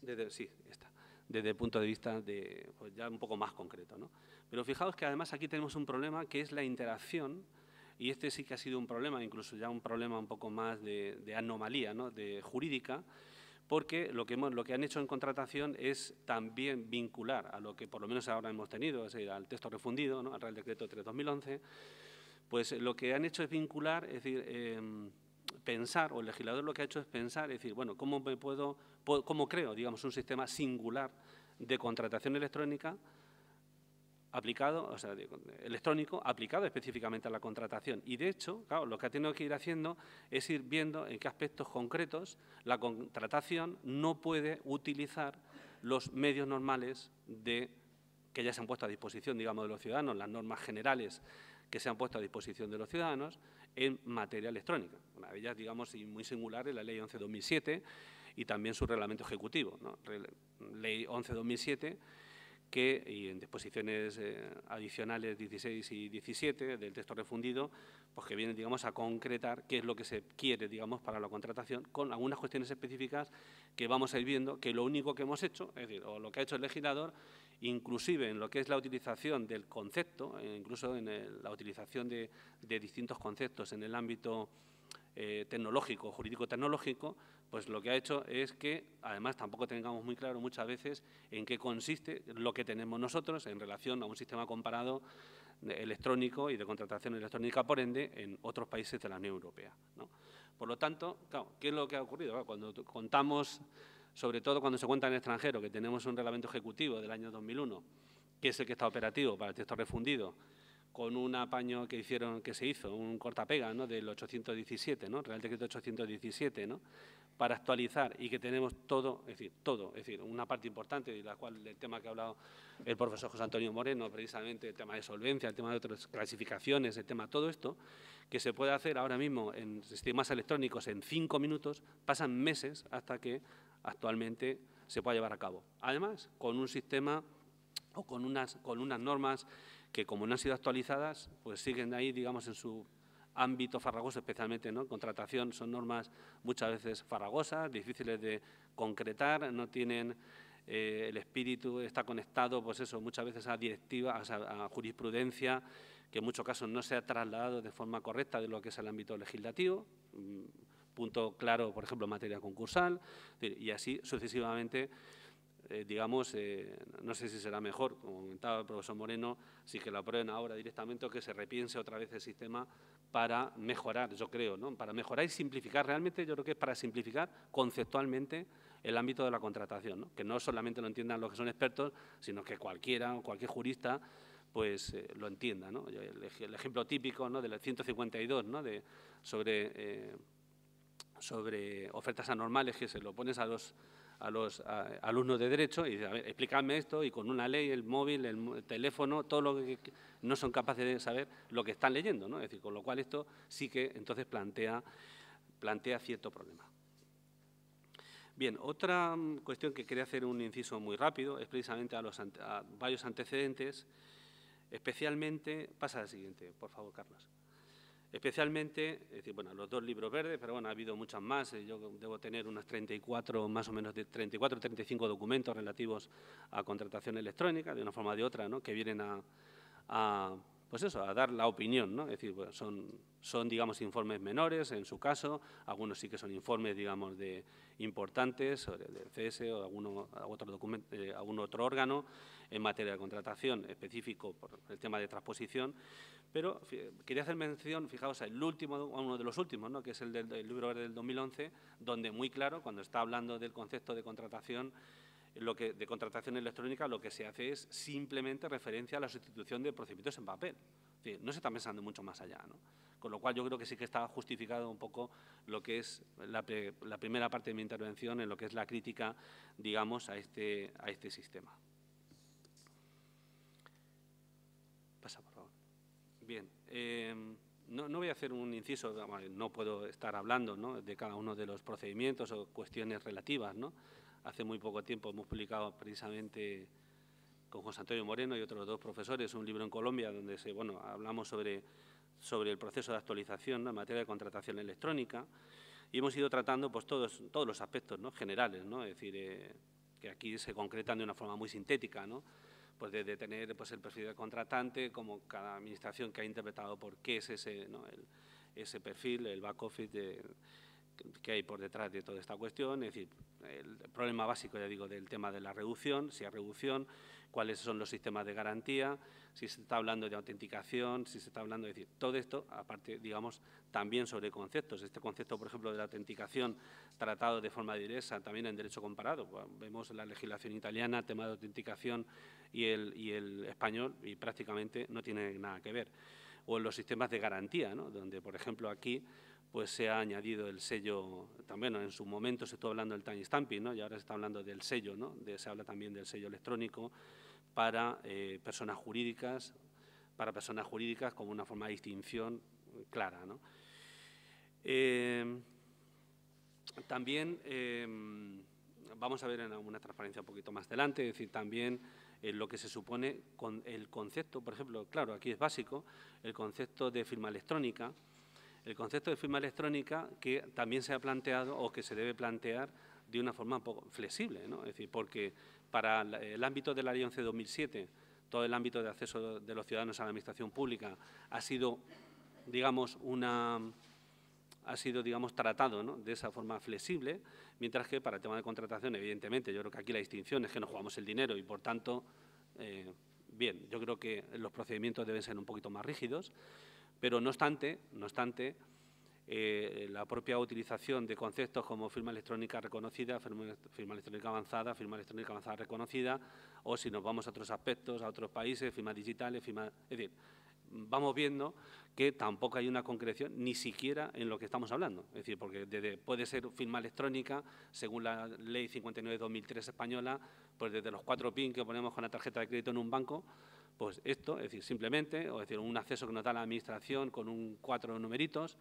desde, sí, esta, desde el punto de vista de, pues ya un poco más concreto, ¿no? Pero fijaos que además aquí tenemos un problema que es la interacción, y este sí que ha sido un problema, incluso ya un problema un poco más de, de anomalía, ¿no?, de jurídica, porque lo que, han hecho en contratación es también vincular a lo que por lo menos ahora hemos tenido, es decir, al texto refundido, al Real Decreto 3.2011, pues lo que han hecho es vincular, es decir, em, pensar, o el legislador lo que ha hecho es pensar, es decir, bueno, ¿cómo, me puedo, ¿cómo creo, digamos, un sistema singular de contratación electrónica aplicado, o sea, electrónico aplicado específicamente a la contratación. Y de hecho, claro, lo que ha tenido que ir haciendo es ir viendo en qué aspectos concretos la contratación no puede utilizar los medios normales de, que ya se han puesto a disposición, digamos, de los ciudadanos, las normas generales que se han puesto a disposición de los ciudadanos en materia electrónica. Una de ellas, digamos, y muy singular es la Ley 11-2007 y también su reglamento ejecutivo, Ley 11-2007 que, y en disposiciones eh, adicionales 16 y 17 del texto refundido, pues que vienen, digamos, a concretar qué es lo que se quiere, digamos, para la contratación, con algunas cuestiones específicas que vamos a ir viendo, que lo único que hemos hecho, es decir, o lo que ha hecho el legislador, inclusive en lo que es la utilización del concepto, eh, incluso en la utilización de, distintos conceptos en el ámbito eh, tecnológico, jurídico-tecnológico, pues lo que ha hecho es que, además, tampoco tengamos muy claro muchas veces en qué consiste lo que tenemos nosotros en relación a un sistema comparado electrónico y de contratación electrónica, por ende, en otros países de la Unión Europea. Por lo tanto, ¿qué es lo que ha ocurrido? cuando contamos, sobre todo cuando se cuenta en extranjero, que tenemos un reglamento ejecutivo del año 2001, que es el que está operativo para el texto refundido, con un apaño que hicieron, que se hizo, un cortapega ¿no? del 817, ¿no? Real Decreto 817, ¿no? para actualizar y que tenemos todo, es decir, todo, es decir, una parte importante de la cual el tema que ha hablado el profesor José Antonio Moreno, precisamente el tema de solvencia, el tema de otras clasificaciones, el tema todo esto, que se puede hacer ahora mismo en sistemas electrónicos en cinco minutos, pasan meses hasta que actualmente se pueda llevar a cabo. Además, con un sistema o con unas, con unas normas que como no han sido actualizadas, pues siguen ahí, digamos, en su ámbito farragoso especialmente, ¿no? Contratación son normas muchas veces farragosas, difíciles de concretar, no tienen eh, el espíritu, está conectado, pues eso, muchas veces a directiva, a, a jurisprudencia, que en muchos casos no se ha trasladado de forma correcta de lo que es el ámbito legislativo, mm, punto claro, por ejemplo, en materia concursal, y así sucesivamente eh, digamos, eh, no sé si será mejor, como comentaba el profesor Moreno, si que lo aprueben ahora directamente o que se repiense otra vez el sistema para mejorar, yo creo, ¿no? para mejorar y simplificar. Realmente yo creo que es para simplificar conceptualmente el ámbito de la contratación, que no solamente lo entiendan los que son expertos, sino que cualquiera o cualquier jurista pues eh, lo entienda. El, ejemplo típico ¿no? del 152 ¿no? de, sobre, sobre ofertas anormales que se lo pones a los a los alumnos de Derecho y a ver, esto y con una ley, el móvil, el teléfono, todo lo que no son capaces de saber lo que están leyendo, ¿no? Es decir, con lo cual esto sí que entonces plantea, plantea cierto problema. Bien, otra mm, cuestión que quería hacer un inciso muy rápido es precisamente a, los, a varios antecedentes, especialmente, pasa a la siguiente, por favor, Carlos. Especialmente, decir, bueno, los dos libros verdes, pero bueno, ha habido muchas más. Eh, yo debo tener unas 34, más o menos de 34 35 documentos relativos a contratación electrónica, de una forma o de otra, ¿no? que vienen a pues eso, a dar la opinión, ¿no? Es decir, son, son, digamos, informes menores, en su caso, algunos sí que son informes, digamos, de importantes, del CS o e alguno, otro eh, algún otro órgano en materia de contratación específico por el tema de transposición, pero quería hacer mención, fijaos, el último, uno de los últimos, ¿no? que es el del libro verde del 2011, donde muy claro, cuando está hablando del concepto de contratación, de contratación electrónica lo que se hace es simplemente referencia a la sustitución de procedimientos en papel. no se está pensando mucho más allá. ¿no? Con lo cual yo creo que sí que está justificado un poco lo que es la, primera parte de mi intervención en lo que es la crítica, digamos, a este, a este sistema. Pasa, por favor. Bien. Em, no, voy a hacer un inciso, no puedo estar hablando de cada uno de los procedimientos o cuestiones relativas, ¿no? Hace muy poco tiempo hemos publicado precisamente con José Antonio Moreno y otros dos profesores un libro en Colombia donde se, bueno, hablamos sobre, sobre el proceso de actualización en materia de contratación electrónica y hemos ido tratando pues, todos, todos los aspectos ¿no? generales, ¿no? es decir, eh, que aquí se concretan de una forma muy sintética, ¿no? pues desde tener pues, el perfil del contratante, como cada administración que ha interpretado por qué es ese, ese perfil, el back office de que hay por detrás de toda esta cuestión, es decir, el problema básico, ya digo, del tema de la reducción, si hay reducción, cuáles son los sistemas de garantía, si se está hablando de autenticación, si se está hablando, es decir, todo esto, aparte, digamos, también sobre conceptos. Este concepto, por ejemplo, de la autenticación tratado de forma directa también en derecho comparado. vemos la legislación italiana, el tema de autenticación y el, y el español, y prácticamente no tiene nada que ver. O en los sistemas de garantía, ¿no? donde, por ejemplo, aquí pues se ha añadido el sello, también en su momento se estuvo hablando del time ¿no? y ahora se está hablando del sello, ¿no? se habla también del sello electrónico para eh, personas jurídicas, para personas jurídicas como una forma de distinción clara. Em, también em, vamos a ver en alguna transparencia un poquito más adelante, es decir, también eh, lo que se supone con el concepto, por ejemplo, claro, aquí es básico, el concepto de firma electrónica, el concepto de firma electrónica que también se ha planteado o que se debe plantear de una forma un poco flexible, ¿no? es decir, porque para el ámbito de la Ley 11 2007, todo el ámbito de acceso de los ciudadanos a la administración pública ha sido, digamos, una ha sido, digamos, tratado de esa forma flexible, mientras que para el tema de contratación, evidentemente, yo creo que aquí la distinción es que no jugamos el dinero y, por tanto, eh, bien, yo creo que los procedimientos deben ser un poquito más rígidos, pero no obstante, no obstante eh, la propia utilización de conceptos como firma electrónica reconocida, firma, electrónica avanzada, firma electrónica avanzada reconocida, o si nos vamos a otros aspectos, a otros países, firmas digitales, firma, es decir, vamos viendo que tampoco hay una concreción ni siquiera en lo que estamos hablando. Es decir, porque puede ser firma electrónica, según la ley 59-2003 española, pues desde los cuatro PIN que ponemos con la tarjeta de crédito en un banco, pues esto, es decir, simplemente, o decir, un acceso que nos da la Administración con un cuatro numeritos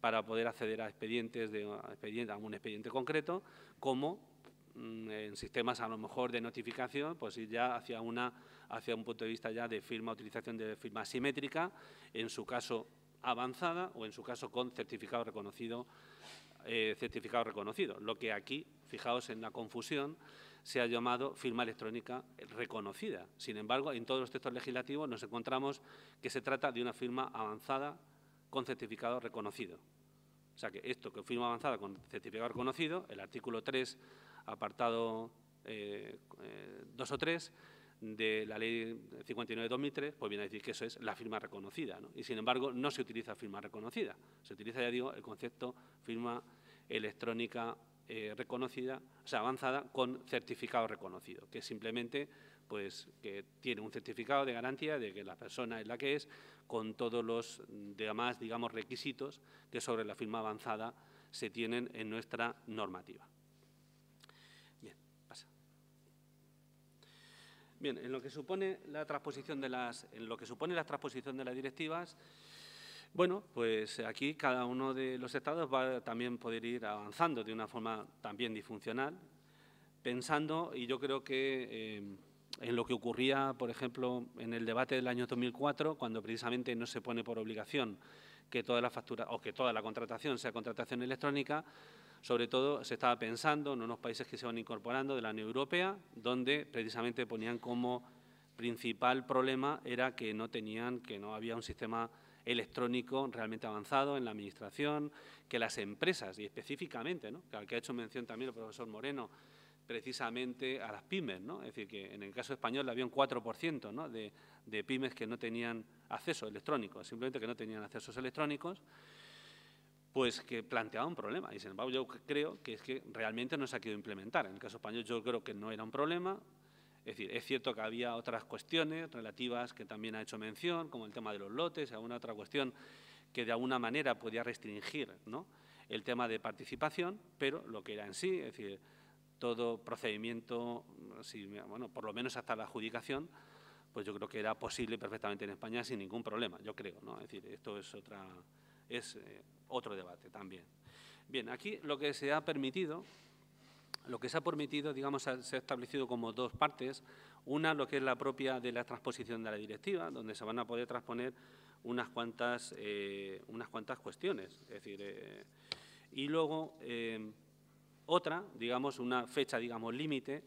para poder acceder a expedientes a un expediente concreto, como mm, en sistemas a lo mejor de notificación, pues ir ya hacia, una, hacia un punto de vista ya de firma, utilización de firma simétrica, en su caso avanzada o en su caso con certificado reconocido, eh, certificado reconocido. Lo que aquí, fijaos en la confusión, se ha llamado firma electrónica reconocida. Sin embargo, en todos los textos legislativos nos encontramos que se trata de una firma avanzada con certificado reconocido. O sea que esto que firma avanzada con certificado reconocido, el artículo 3, apartado 2 eh, eh, o 3 de la ley 59-2003, pues viene a decir que eso es la firma reconocida. Y, sin embargo, no se utiliza firma reconocida. Se utiliza, ya digo, el concepto firma electrónica eh, reconocida, o sea, avanzada con certificado reconocido, que simplemente pues que tiene un certificado de garantía de que la persona es la que es, con todos los demás, digamos, requisitos que sobre la firma avanzada se tienen en nuestra normativa. Bien, pasa. Bien, en lo que supone la transposición de las, en lo que supone la transposición de las directivas, bueno, pues aquí cada uno de los estados va a también poder ir avanzando de una forma también disfuncional, pensando, y yo creo que eh, en lo que ocurría, por ejemplo, en el debate del año 2004, cuando precisamente no se pone por obligación que toda la factura o que toda la contratación sea contratación electrónica, sobre todo se estaba pensando en unos países que se van incorporando de la Unión Europea, donde precisamente ponían como principal problema era que no tenían, que no había un sistema electrónico realmente avanzado en la administración, que las empresas, y específicamente, ¿no? que ha hecho mención también el profesor Moreno, precisamente a las pymes, ¿no? es decir, que en el caso español había un 4% de, pymes que no tenían acceso electrónico, simplemente que no tenían accesos electrónicos, pues que planteaba un problema. Y sin embargo, yo creo que es que realmente no se ha querido implementar. En el caso español yo creo que no era un problema, es decir, es cierto que había otras cuestiones relativas que también ha hecho mención, como el tema de los lotes, alguna otra cuestión que de alguna manera podía restringir ¿no? el tema de participación, pero lo que era en sí, es decir, todo procedimiento, bueno, por lo menos hasta la adjudicación, pues yo creo que era posible perfectamente en España sin ningún problema, yo creo, ¿no? Es decir, esto es otra es eh, otro debate también. Bien, aquí lo que se ha permitido lo que se ha permitido, digamos, se ha establecido como dos partes. Una, lo que es la propia de la transposición de la directiva, donde se van a poder transponer unas cuantas, eh, unas cuantas cuestiones. Es decir, eh, y luego eh, otra, digamos, una fecha, digamos, límite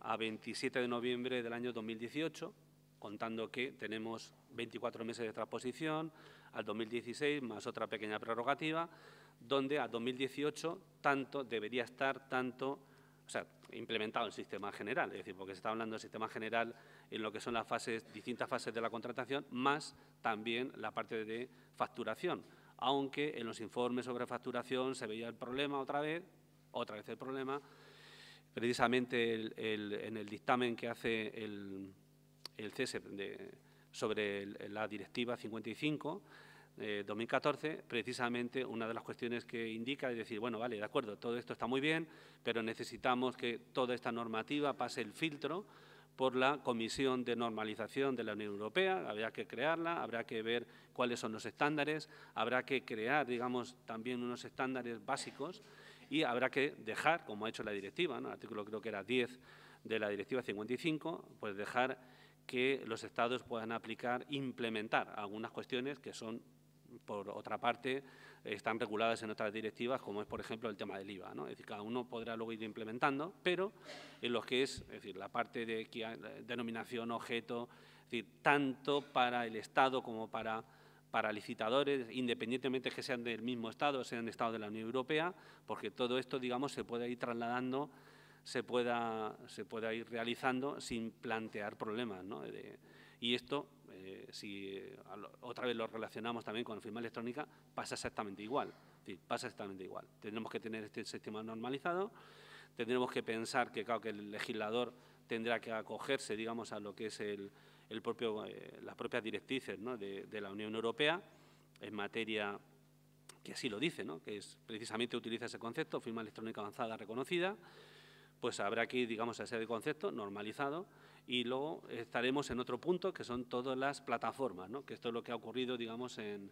a 27 de noviembre del año 2018, contando que tenemos 24 meses de transposición al 2016, más otra pequeña prerrogativa, donde a 2018 tanto debería estar tanto implementado el sistema general, es decir, porque se está hablando del sistema general en lo que son las fases, distintas fases de la contratación, más también la parte de facturación, aunque en los informes sobre facturación se veía el problema otra vez, otra vez el problema, precisamente en el dictamen que hace el, el CESE sobre la directiva 55, 2014, eh, precisamente una de las cuestiones que indica es decir, bueno, vale, de acuerdo, todo esto está muy bien, pero necesitamos que toda esta normativa pase el filtro por la Comisión de Normalización de la Unión Europea, habrá que crearla, habrá que ver cuáles son los estándares, habrá que crear, digamos, también unos estándares básicos y habrá que dejar, como ha hecho la directiva, el artículo creo que era 10 de la directiva 55, pues dejar que los estados puedan aplicar, implementar algunas cuestiones que son por otra parte, están reguladas en otras directivas, como es, por ejemplo, el tema del IVA. ¿no? Es decir, cada uno podrá luego ir implementando, pero en lo que es, es decir, la parte de denominación, objeto, es tanto para el Estado como para para licitadores, independientemente que sean del mismo Estado, o sean de Estado de la Unión Europea, porque todo esto, digamos, se puede ir trasladando, se pueda, se pueda ir realizando sin plantear problemas, ¿no? Y esto, eh, si eh, otra vez lo relacionamos también con firma electrónica, pasa exactamente igual. pasa exactamente igual. Tendremos que tener este sistema normalizado, tendremos que pensar que, claro, que el legislador tendrá que acogerse, digamos, a lo que es el, propio, eh, las propias directrices de, la Unión Europea en materia que así lo dice, que es precisamente utiliza ese concepto, firma electrónica avanzada reconocida, pues habrá que digamos, a ese concepto normalizado y luego estaremos en otro punto, que son todas las plataformas, ¿no? que esto es lo que ha ocurrido, digamos, en,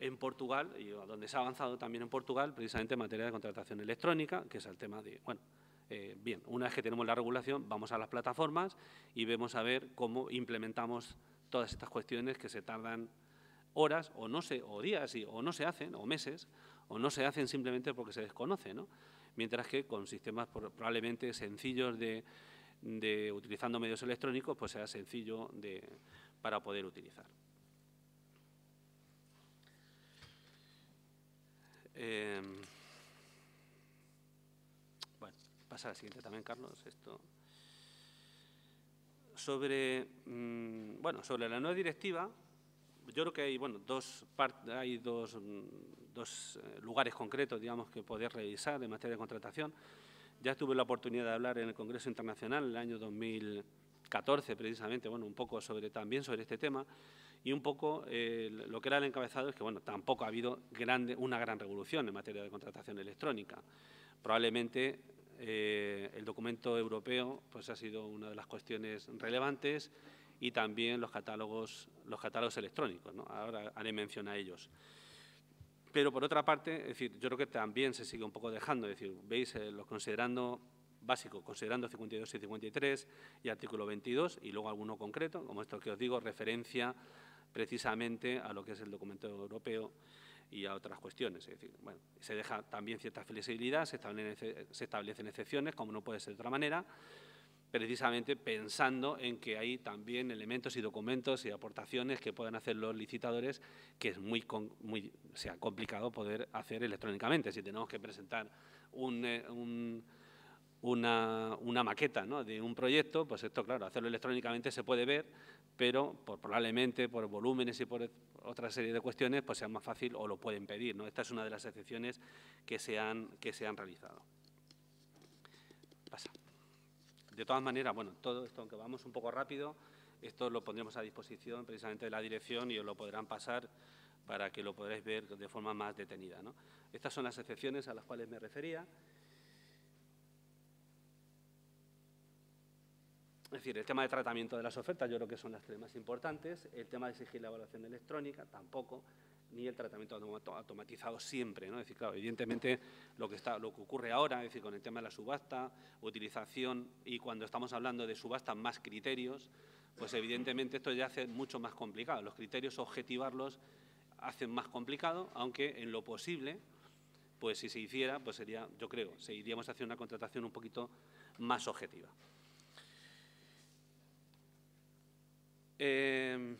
en Portugal, y donde se ha avanzado también en Portugal, precisamente en materia de contratación electrónica, que es el tema de, bueno, eh, bien, una vez que tenemos la regulación, vamos a las plataformas y vemos a ver cómo implementamos todas estas cuestiones que se tardan horas o no se, o días o no se hacen, o meses, o no se hacen simplemente porque se desconoce, ¿no? Mientras que con sistemas probablemente sencillos de de, utilizando medios electrónicos, pues sea sencillo de, para poder utilizar. Em, bueno, pasa a la siguiente también, Carlos. Esto. Sobre, mm, bueno, sobre la nueva directiva, yo creo que hay bueno, dos, hay dos, dos eh, lugares concretos digamos, que poder revisar en materia de contratación. Ya tuve la oportunidad de hablar en el Congreso Internacional en el año 2014, precisamente, un poco sobre también sobre este tema, y un poco eh, lo que era el encabezado es que, tampoco ha habido una gran revolución en materia de contratación electrónica. Probablemente eh, el documento europeo pues, ha sido una de las cuestiones relevantes y también los catálogos, los catálogos electrónicos, ahora haré mención a ellos. Pero por otra parte, es decir, yo creo que también se sigue un poco dejando, es decir, veis, eh, los considerando básico, considerando 52 y 53 y artículo 22, y luego alguno concreto, como esto que os digo, referencia precisamente a lo que es el documento europeo y a otras cuestiones. Es decir, bueno, se deja también cierta flexibilidad, se establecen excepciones, como no puede ser de otra manera, precisamente pensando en que hay también elementos y documentos y aportaciones que puedan hacer los licitadores, que es muy, muy sea, complicado poder hacer electrónicamente. Si tenemos que presentar un, eh, una, una, maqueta de un proyecto, pues esto, claro, hacerlo electrónicamente se puede ver, pero probablemente por volúmenes y por otra serie de cuestiones, pues sea más fácil o lo pueden pedir. ¿no? Esta es una de las excepciones que se han, que se han realizado. Pasa. De todas maneras, bueno, todo esto, aunque vamos un poco rápido, esto lo pondremos a disposición precisamente de la dirección y os lo podrán pasar para que lo podréis ver de forma más detenida. Estas son las excepciones a las cuales me refería. Es decir, el tema de tratamiento de las ofertas yo creo que son las tres más importantes. El tema de exigir la evaluación electrónica, tampoco ni el tratamiento automatizado siempre. ¿no? Es decir, claro, evidentemente lo que, está, lo que ocurre ahora, es decir, con el tema de la subasta, utilización y cuando estamos hablando de subasta más criterios, pues evidentemente esto ya hace mucho más complicado. Los criterios objetivarlos hacen más complicado, aunque en lo posible, pues si se hiciera, pues sería, yo creo, seguiríamos hacia una contratación un poquito más objetiva. Eh,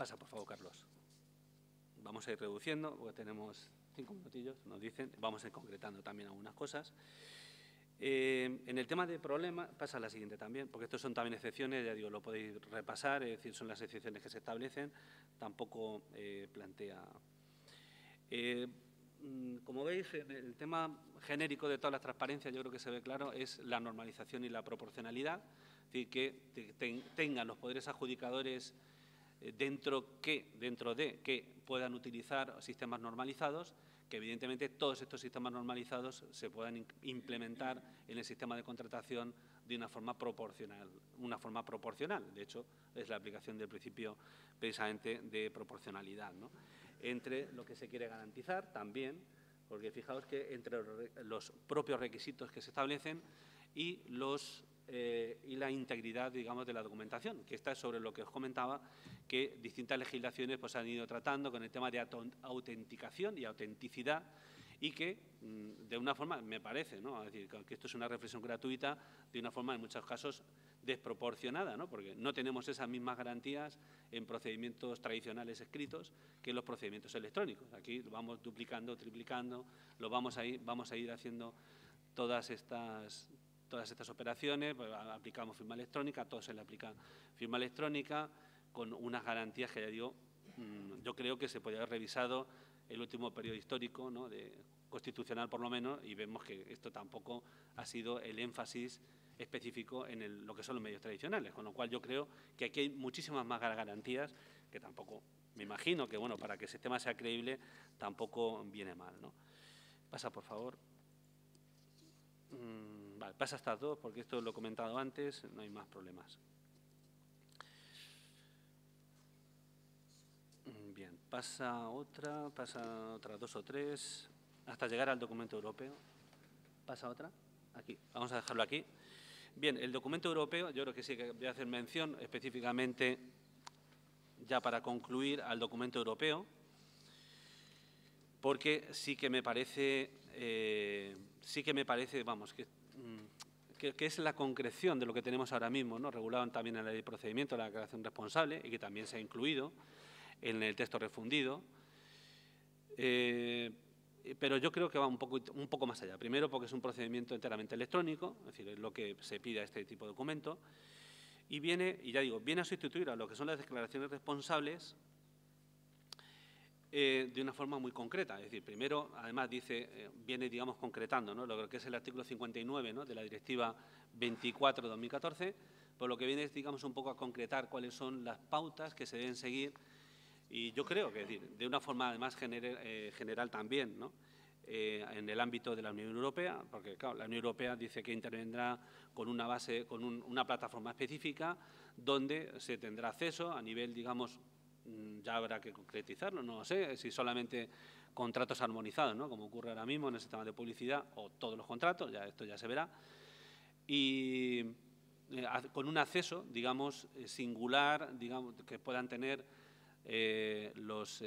Pasa, por favor, Carlos. Vamos a ir reduciendo, porque tenemos cinco minutillos, nos dicen. Vamos a ir concretando también algunas cosas. Eh, en el tema de problemas pasa la siguiente también, porque estos son también excepciones, ya digo, lo podéis repasar, es decir, son las excepciones que se establecen, tampoco eh, plantea. Eh, mm, como veis, el tema genérico de todas las transparencias, yo creo que se ve claro, es la normalización y la proporcionalidad, es decir, que tengan los poderes adjudicadores dentro, dentro de que puedan utilizar sistemas normalizados, que evidentemente todos estos sistemas normalizados se puedan implementar en el sistema de contratación de una forma proporcional. Una forma proporcional, de hecho, es la aplicación del principio precisamente de proporcionalidad, entre lo que se quiere garantizar también, porque fijaos que entre los propios requisitos que se establecen y los eh, y la integridad, digamos, de la documentación, que está sobre lo que os comentaba, que distintas legislaciones pues, han ido tratando con el tema de autenticación y autenticidad y que, mm, de una forma, me parece, ¿no? decir, que esto es una reflexión gratuita, de una forma, en muchos casos, desproporcionada, porque no tenemos esas mismas garantías en procedimientos tradicionales escritos que en los procedimientos electrónicos. Aquí lo vamos duplicando, triplicando, lo vamos a ir, vamos a ir haciendo todas estas, todas estas operaciones, pues, aplicamos firma electrónica, a todos se le aplica firma electrónica, con unas garantías que ya digo, mm, yo creo que se podría haber revisado el último periodo histórico, ¿no? constitucional por lo menos, y vemos que esto tampoco ha sido el énfasis específico en lo que son los medios tradicionales, con lo cual yo creo que aquí hay muchísimas más garantías que tampoco, me imagino que, bueno, para que el sistema sea creíble tampoco viene mal, Pasa, por favor. Mm pasa hasta dos, porque esto lo he comentado antes, no hay más problemas. Mm, bien, pasa otra, pasa otra dos o tres, hasta llegar al documento europeo. Pasa otra, aquí, vamos a dejarlo aquí. Bien, el documento europeo, yo creo que sí que voy a hacer mención específicamente, ya para concluir, al documento europeo, porque sí que me parece, eh, sí que me parece, vamos, que Mm, que, es la concreción de lo que tenemos ahora mismo, ¿no? regulado también en la procedimiento de la declaración responsable y que también se ha incluido en el texto refundido. Eh, pero yo creo que va un poco, más allá. Primero, porque es un procedimiento enteramente electrónico, es decir, es lo que se pide a este tipo de documento, y viene, y ya digo, viene a sustituir a lo que son las declaraciones responsables eh, de una forma muy concreta. Es decir, primero, además, dice, eh, viene, digamos, concretando lo que es el artículo 59 ¿no? de la Directiva 24-2014, por lo que viene, digamos, un poco a concretar cuáles son las pautas que se deben seguir. Y yo creo que, decir, de una forma, además, eh, general también, ¿no? en el ámbito de la Unión Europea, porque claro, la Unión Europea dice que intervendrá con una base, con una plataforma específica donde se tendrá acceso a nivel, digamos, Mm, ya habrá que concretizarlo, no sé, si solamente contratos armonizados, ¿no? como ocurre ahora mismo en el sistema de publicidad, o todos los contratos, ya esto ya se verá, y eh, con un acceso, digamos, eh, singular, digamos, que puedan tener eh, los,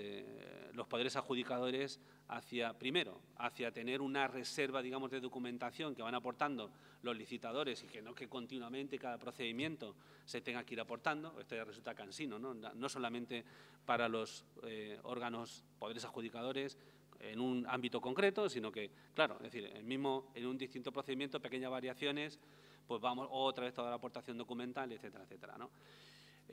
los poderes adjudicadores hacia, primero, hacia tener una reserva, digamos, de documentación que van aportando los licitadores y que no que continuamente cada procedimiento se tenga que ir aportando, esto ya resulta cansino, ¿no? No solamente para los eh, órganos, poderes adjudicadores, en un ámbito concreto, sino que, claro, es decir, el mismo, en un distinto procedimiento, pequeñas variaciones, pues vamos otra vez toda la aportación documental, etcétera, etcétera, ¿no?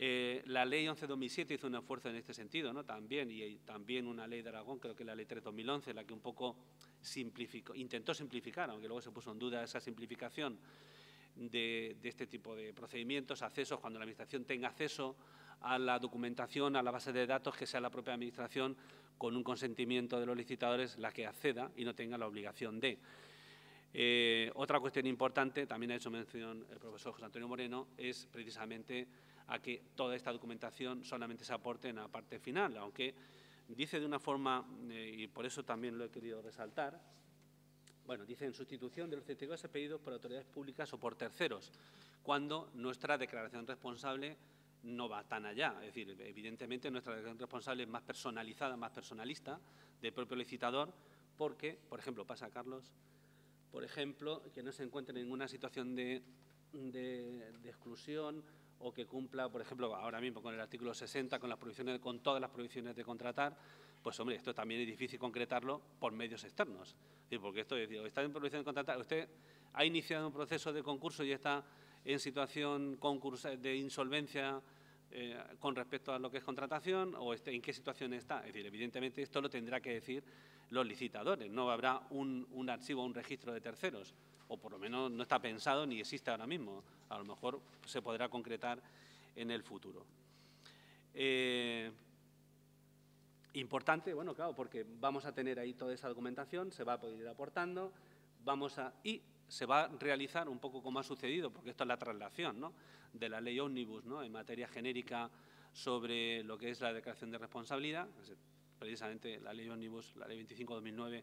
Eh, la ley 11-2007 hizo un esfuerzo en este sentido, ¿no? También, y también una ley de Aragón, creo que la ley 3-2011, la que un poco simplificó, intentó simplificar, aunque luego se puso en duda esa simplificación de, este tipo de procedimientos, accesos, cuando la Administración tenga acceso a la documentación, a la base de datos, que sea la propia Administración, con un consentimiento de los licitadores, la que acceda y no tenga la obligación de. Eh, otra cuestión importante, también ha hecho mención el profesor José Antonio Moreno, es precisamente a que toda esta documentación solamente se aporte en la parte final, aunque dice de una forma, eh, y por eso también lo he querido resaltar, bueno, dice en sustitución de los certificados pedidos por autoridades públicas o por terceros, cuando nuestra declaración responsable no va tan allá. Es decir, evidentemente nuestra declaración responsable es más personalizada, más personalista del propio licitador, porque, por ejemplo, pasa, Carlos, por ejemplo, que no se encuentre en ninguna situación de exclusión, o que cumpla, por ejemplo, ahora mismo con el artículo 60, con las con todas las provisiones de contratar, pues hombre, esto también es difícil concretarlo por medios externos. Porque esto es, está en prohibición de contratar, usted ha iniciado un proceso de concurso y está en situación de insolvencia eh, con respecto a lo que es contratación o este, en qué situación está. Es decir, evidentemente esto lo tendrá que decir los licitadores, no habrá un, un archivo, un registro de terceros o por lo menos no está pensado ni existe ahora mismo. A lo mejor se podrá concretar en el futuro. Eh, importante, bueno, claro, porque vamos a tener ahí toda esa documentación, se va a poder ir aportando, vamos a y se va a realizar un poco como ha sucedido, porque esto es la traslación ¿no? de la ley ómnibus ¿no? en materia genérica sobre lo que es la declaración de responsabilidad, precisamente la ley ómnibus, la ley 25-2009,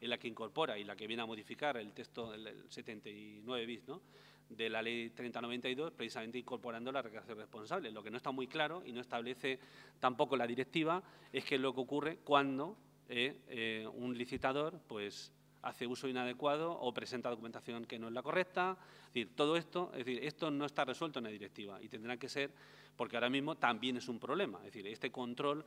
es la que incorpora y la que viene a modificar el texto del 79 bis ¿no? de la ley 3092, precisamente incorporando la recreación responsable. Lo que no está muy claro y no establece tampoco la directiva es que lo que ocurre cuando eh, eh, un licitador pues, hace uso inadecuado o presenta documentación que no es la correcta. decir, todo esto, es decir, esto no está resuelto en la directiva y tendrá que ser, porque ahora mismo también es un problema. Es decir, este control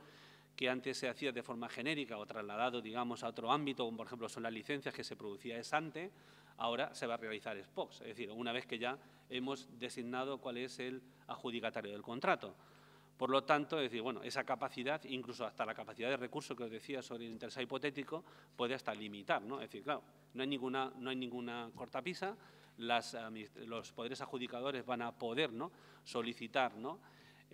que antes se hacía de forma genérica o trasladado, digamos, a otro ámbito, como por ejemplo son las licencias que se producía es antes, ahora se va a realizar ex post, es decir, una vez que ya hemos designado cuál es el adjudicatario del contrato. Por lo tanto, es decir, bueno, esa capacidad, incluso hasta la capacidad de recurso que os decía sobre el interés hipotético, puede hasta limitar, ¿no? Es decir, claro, no hay ninguna, no hay ninguna cortapisa, eh, los poderes adjudicadores van a poder ¿no? solicitar ¿no?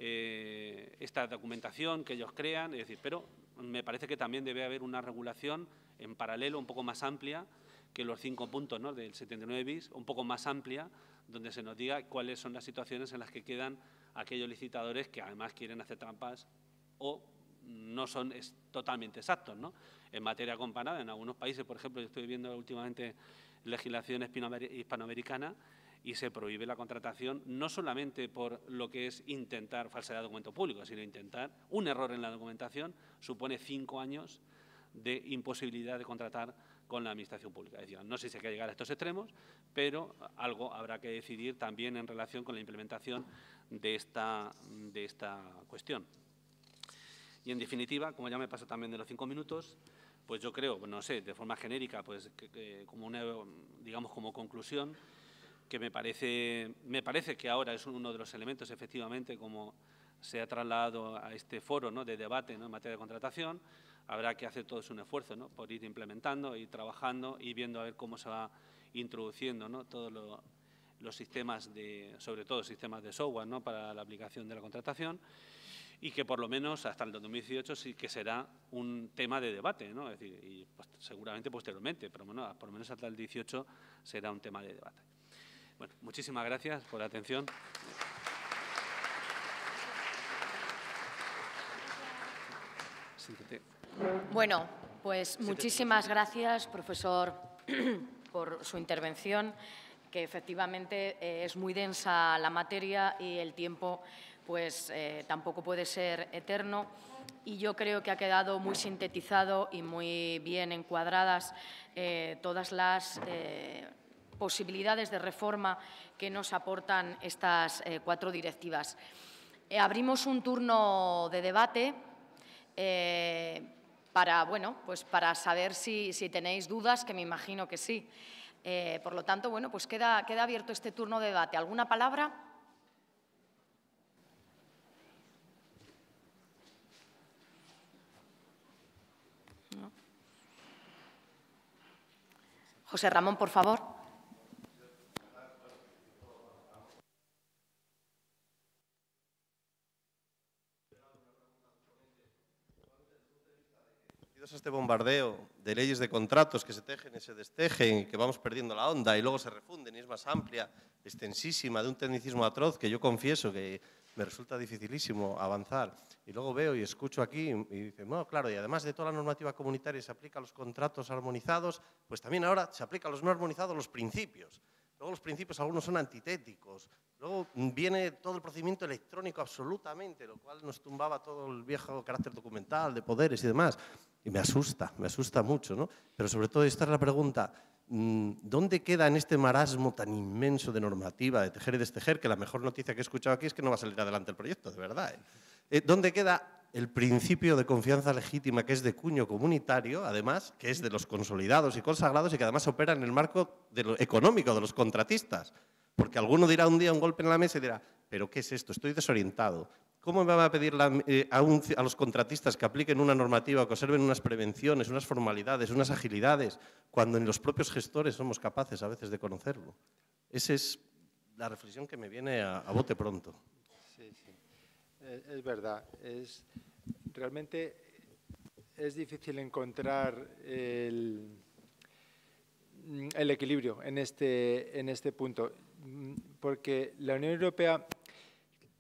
Eh, esta documentación que ellos crean, es decir, pero me parece que también debe haber una regulación en paralelo un poco más amplia que los cinco puntos ¿no? del 79 bis, un poco más amplia, donde se nos diga cuáles son las situaciones en las que quedan aquellos licitadores que además quieren hacer trampas o no son totalmente exactos. ¿no? En materia comparada, en algunos países, por ejemplo, yo estoy viendo últimamente legislación hispanoamericana y se prohíbe la contratación no solamente por lo que es intentar falsedad de documento público, sino intentar un error en la documentación supone cinco años de imposibilidad de contratar con la Administración Pública. Es decir, no sé si hay que llegar a estos extremos, pero algo habrá que decidir también en relación con la implementación de esta, de esta cuestión. Y, en definitiva, como ya me paso también de los cinco minutos, pues yo creo, no sé, de forma genérica, pues como una, digamos como conclusión, que me parece, me parece que ahora es uno de los elementos, efectivamente, como se ha trasladado a este foro ¿no? de debate en materia de contratación, habrá que hacer todo un esfuerzo por ir implementando, ir trabajando y viendo a ver cómo se va introduciendo ¿no? todos los sistemas, de, sobre todo sistemas de software ¿no? para la aplicación de la contratación y que por lo menos hasta el 2018 sí que será un tema de debate, ¿no? es decir, y pues, seguramente posteriormente, pero bueno, por lo menos hasta el 18 será un tema de debate. Bueno, muchísimas gracias por la atención. Bueno, pues muchísimas gracias, profesor, por su intervención, que efectivamente eh, es muy densa la materia y el tiempo pues eh, tampoco puede ser eterno y yo creo que ha quedado muy sintetizado y muy bien encuadradas eh, todas las posibilidades de reforma que nos aportan estas eh, cuatro directivas. Eh, abrimos un turno de debate eh, para, bueno, pues para saber si, si, tenéis dudas, que me imagino que sí. por lo tanto, bueno, pues queda, queda abierto este turno de debate. ¿Alguna palabra? José Ramón, por favor. este bombardeo de leyes de contratos que se tejen y se destejen y que vamos perdiendo la onda y luego se refunden y es más amplia, extensísima, de un tecnicismo atroz que yo confieso que me resulta dificilísimo avanzar. Y luego veo y escucho aquí y dice bueno, claro, y además de toda la normativa comunitaria se aplica a los contratos armonizados, pues también ahora se aplica a los no armonizados los principios. Luego los principios algunos son antitéticos. Luego viene todo el procedimiento electrónico absolutamente, lo cual nos tumbaba todo el viejo carácter documental de poderes y demás. Y me asusta, me asusta mucho, ¿no? Pero sobre todo esta es la pregunta, mm, ¿dónde queda en este marasmo tan inmenso de normativa, de tejer y destejer, que la mejor noticia que he escuchado aquí es que no va a salir adelante el proyecto, de verdad? ¿eh? Eh, ¿Dónde queda el principio de confianza legítima que es de cuño comunitario, además, que es de los consolidados y consagrados y que además opera en el marco económico de los contratistas? Porque alguno dirá un día un golpe en la mesa y dirá, pero ¿qué es esto? Estoy desorientado, ¿Cómo va a pedir eh, a, los contratistas que apliquen una normativa, que observen unas prevenciones, unas formalidades, unas agilidades, cuando en los propios gestores somos capaces a veces de conocerlo? Esa es la reflexión que me viene a, bote pronto. Sí, sí. Eh, es verdad. realmente es difícil encontrar el, equilibrio en este, en este punto, porque la Unión Europea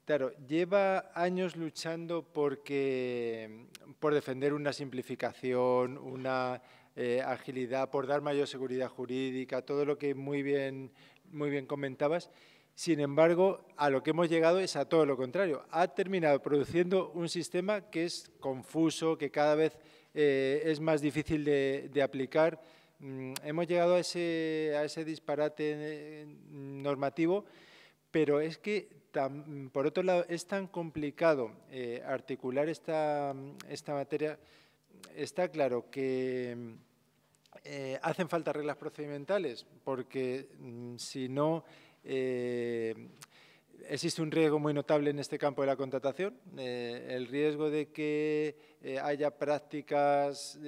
Claro, lleva años luchando porque, por defender una simplificación, una eh, agilidad, por dar mayor seguridad jurídica, todo lo que muy bien, comentabas. Sin embargo, a lo que hemos llegado es a todo lo contrario. Ha terminado produciendo un sistema que es confuso, que cada vez eh, es más difícil de, aplicar. Mm, hemos llegado a ese disparate eh, normativo, pero es que por otro lado, es tan complicado eh, articular esta, materia, está claro que eh, hacen falta reglas procedimentales, porque mm, si no... Eh, existe un riesgo muy notable en este campo de la contratación, el riesgo de que haya prácticas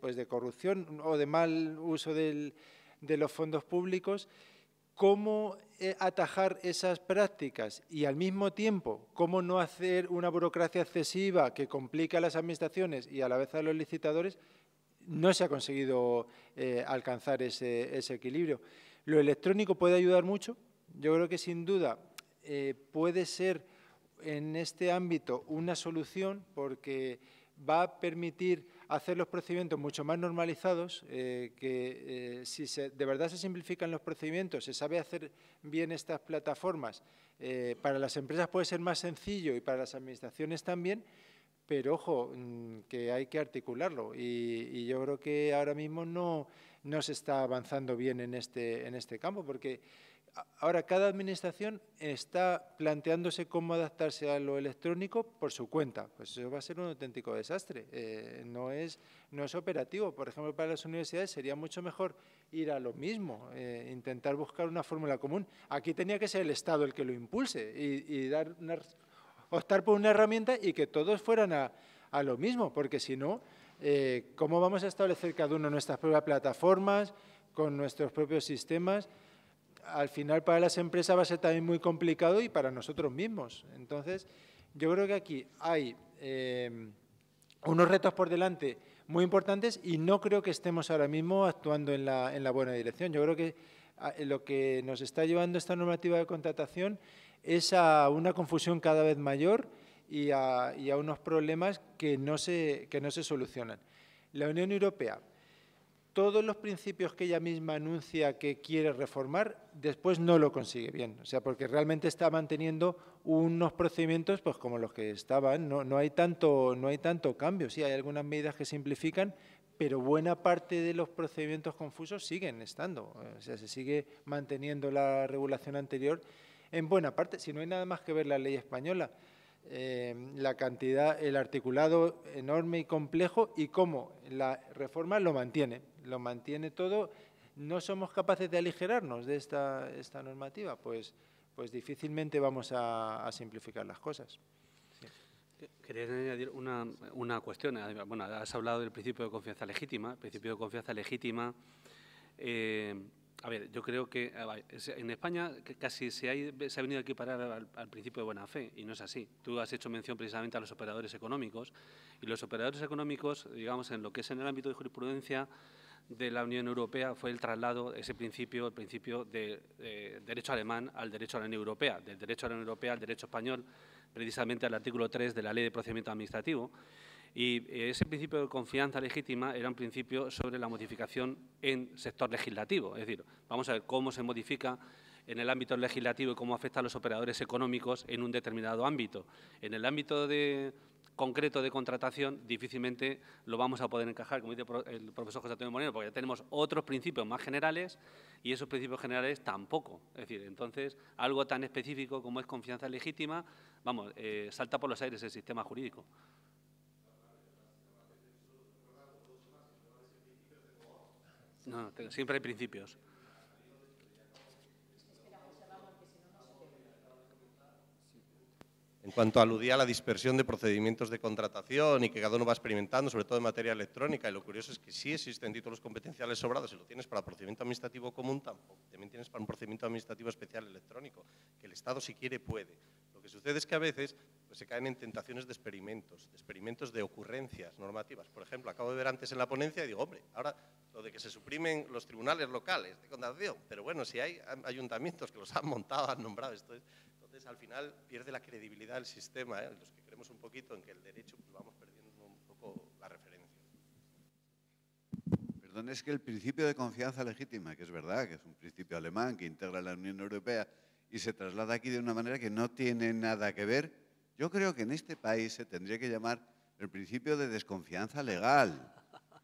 pues, de corrupción o de mal uso de los fondos públicos cómo eh, atajar esas prácticas y al mismo tiempo cómo no hacer una burocracia excesiva que complica a las administraciones y a la vez a los licitadores, no se ha conseguido eh, alcanzar ese, equilibrio. Lo electrónico puede ayudar mucho. Yo creo que sin duda eh, puede ser en este ámbito una solución porque va a permitir hacer los procedimientos mucho más normalizados, eh, que eh, si de verdad se simplifican los procedimientos, se sabe hacer bien estas plataformas, eh, para las empresas puede ser más sencillo y para las administraciones también, pero ojo, mm, que hay que articularlo y, yo creo que ahora mismo no, se está avanzando bien en este, en este campo, porque Ahora, cada administración está planteándose cómo adaptarse a lo electrónico por su cuenta. Pues eso va a ser un auténtico desastre. Eh, no, es, operativo. Por ejemplo, para las universidades sería mucho mejor ir a lo mismo, eh, intentar buscar una fórmula común. Aquí tenía que ser el Estado el que lo impulse y, dar una, optar por una herramienta y que todos fueran a, a lo mismo, porque si no, eh, ¿cómo vamos a establecer cada uno nuestras propias plataformas, con nuestros propios sistemas? al final para las empresas va a ser también muy complicado y para nosotros mismos. Entonces, yo creo que aquí hay em, unos retos por delante muy importantes y no creo que estemos ahora mismo actuando en la, buena dirección. Yo creo que ah, lo que nos está llevando esta normativa de contratación es a una confusión cada vez mayor y a, y a unos problemas que no, se, que no se solucionan. La Unión Europea todos los principios que ella misma anuncia que quiere reformar, después no lo consigue bien. O sea, porque realmente está manteniendo unos procedimientos pues, como los que estaban. No, no hay tanto, no hay tanto cambio. Sí, hay algunas medidas que simplifican, pero buena parte de los procedimientos confusos siguen estando. O sea, se sigue manteniendo la regulación anterior en buena parte. Si no hay nada más que ver la ley española. Eh, la cantidad, el articulado enorme y complejo y cómo la reforma lo mantiene lo mantiene todo, no somos capaces de aligerarnos de esta, esta normativa, pues, pues difícilmente vamos a, simplificar las cosas. Quería añadir una, una, cuestión. Ah, bueno, has hablado del principio de confianza legítima. El principio de confianza legítima, eh, a ver, yo creo que ah, en España casi se ha, se ha venido a equiparar al, principio de buena fe y no es así. Tú has hecho mención precisamente a los operadores económicos y los operadores económicos, digamos, en lo que es en el ámbito de jurisprudencia, de la Unión Europea fue el traslado, ese principio, el principio del eh, derecho alemán al derecho a la Unión Europea, del derecho a la Unión Europea al derecho español, precisamente al artículo 3 de la Ley de Procedimiento Administrativo. Y eh, ese principio de confianza legítima era un principio sobre la modificación en sector legislativo. Es decir, vamos a ver cómo se modifica en el ámbito legislativo y cómo afecta a los operadores económicos en un determinado ámbito. En el ámbito de, concreto de contratación difícilmente lo vamos a poder encajar, como dice el profesor José Antonio Moreno, porque ya tenemos otros principios más generales y esos principios generales tampoco. Es decir, entonces, algo tan específico como es confianza legítima, vamos, eh, salta por los aires el sistema jurídico. No, siempre hay principios. en cuanto aludía a la dispersión de procedimientos de contratación y que cada uno va experimentando, sobre todo en materia electrónica, y lo curioso es que sí existen títulos competenciales sobrados, si lo tienes para procedimiento administrativo común tampoco, también tienes para un procedimiento administrativo especial electrónico, que el Estado si quiere puede. Lo que sucede es que a veces pues, se caen en tentaciones de experimentos, de experimentos de ocurrencias normativas. Por ejemplo, acabo de ver antes en la ponencia y digo, hombre, ahora lo de que se suprimen los tribunales locales de contratación, pero bueno, si hay ayuntamientos que los han montado, han nombrado, esto es al final pierde la credibilidad el sistema, ¿eh? los que creemos un poquito en que el derecho, pues vamos perdiendo un poco la referencia. Perdón, es que el principio de confianza legítima, que es verdad, que es un principio alemán que integra la Unión Europea y se traslada aquí de una manera que no tiene nada que ver, yo creo que en este país se tendría que llamar el principio de desconfianza legal,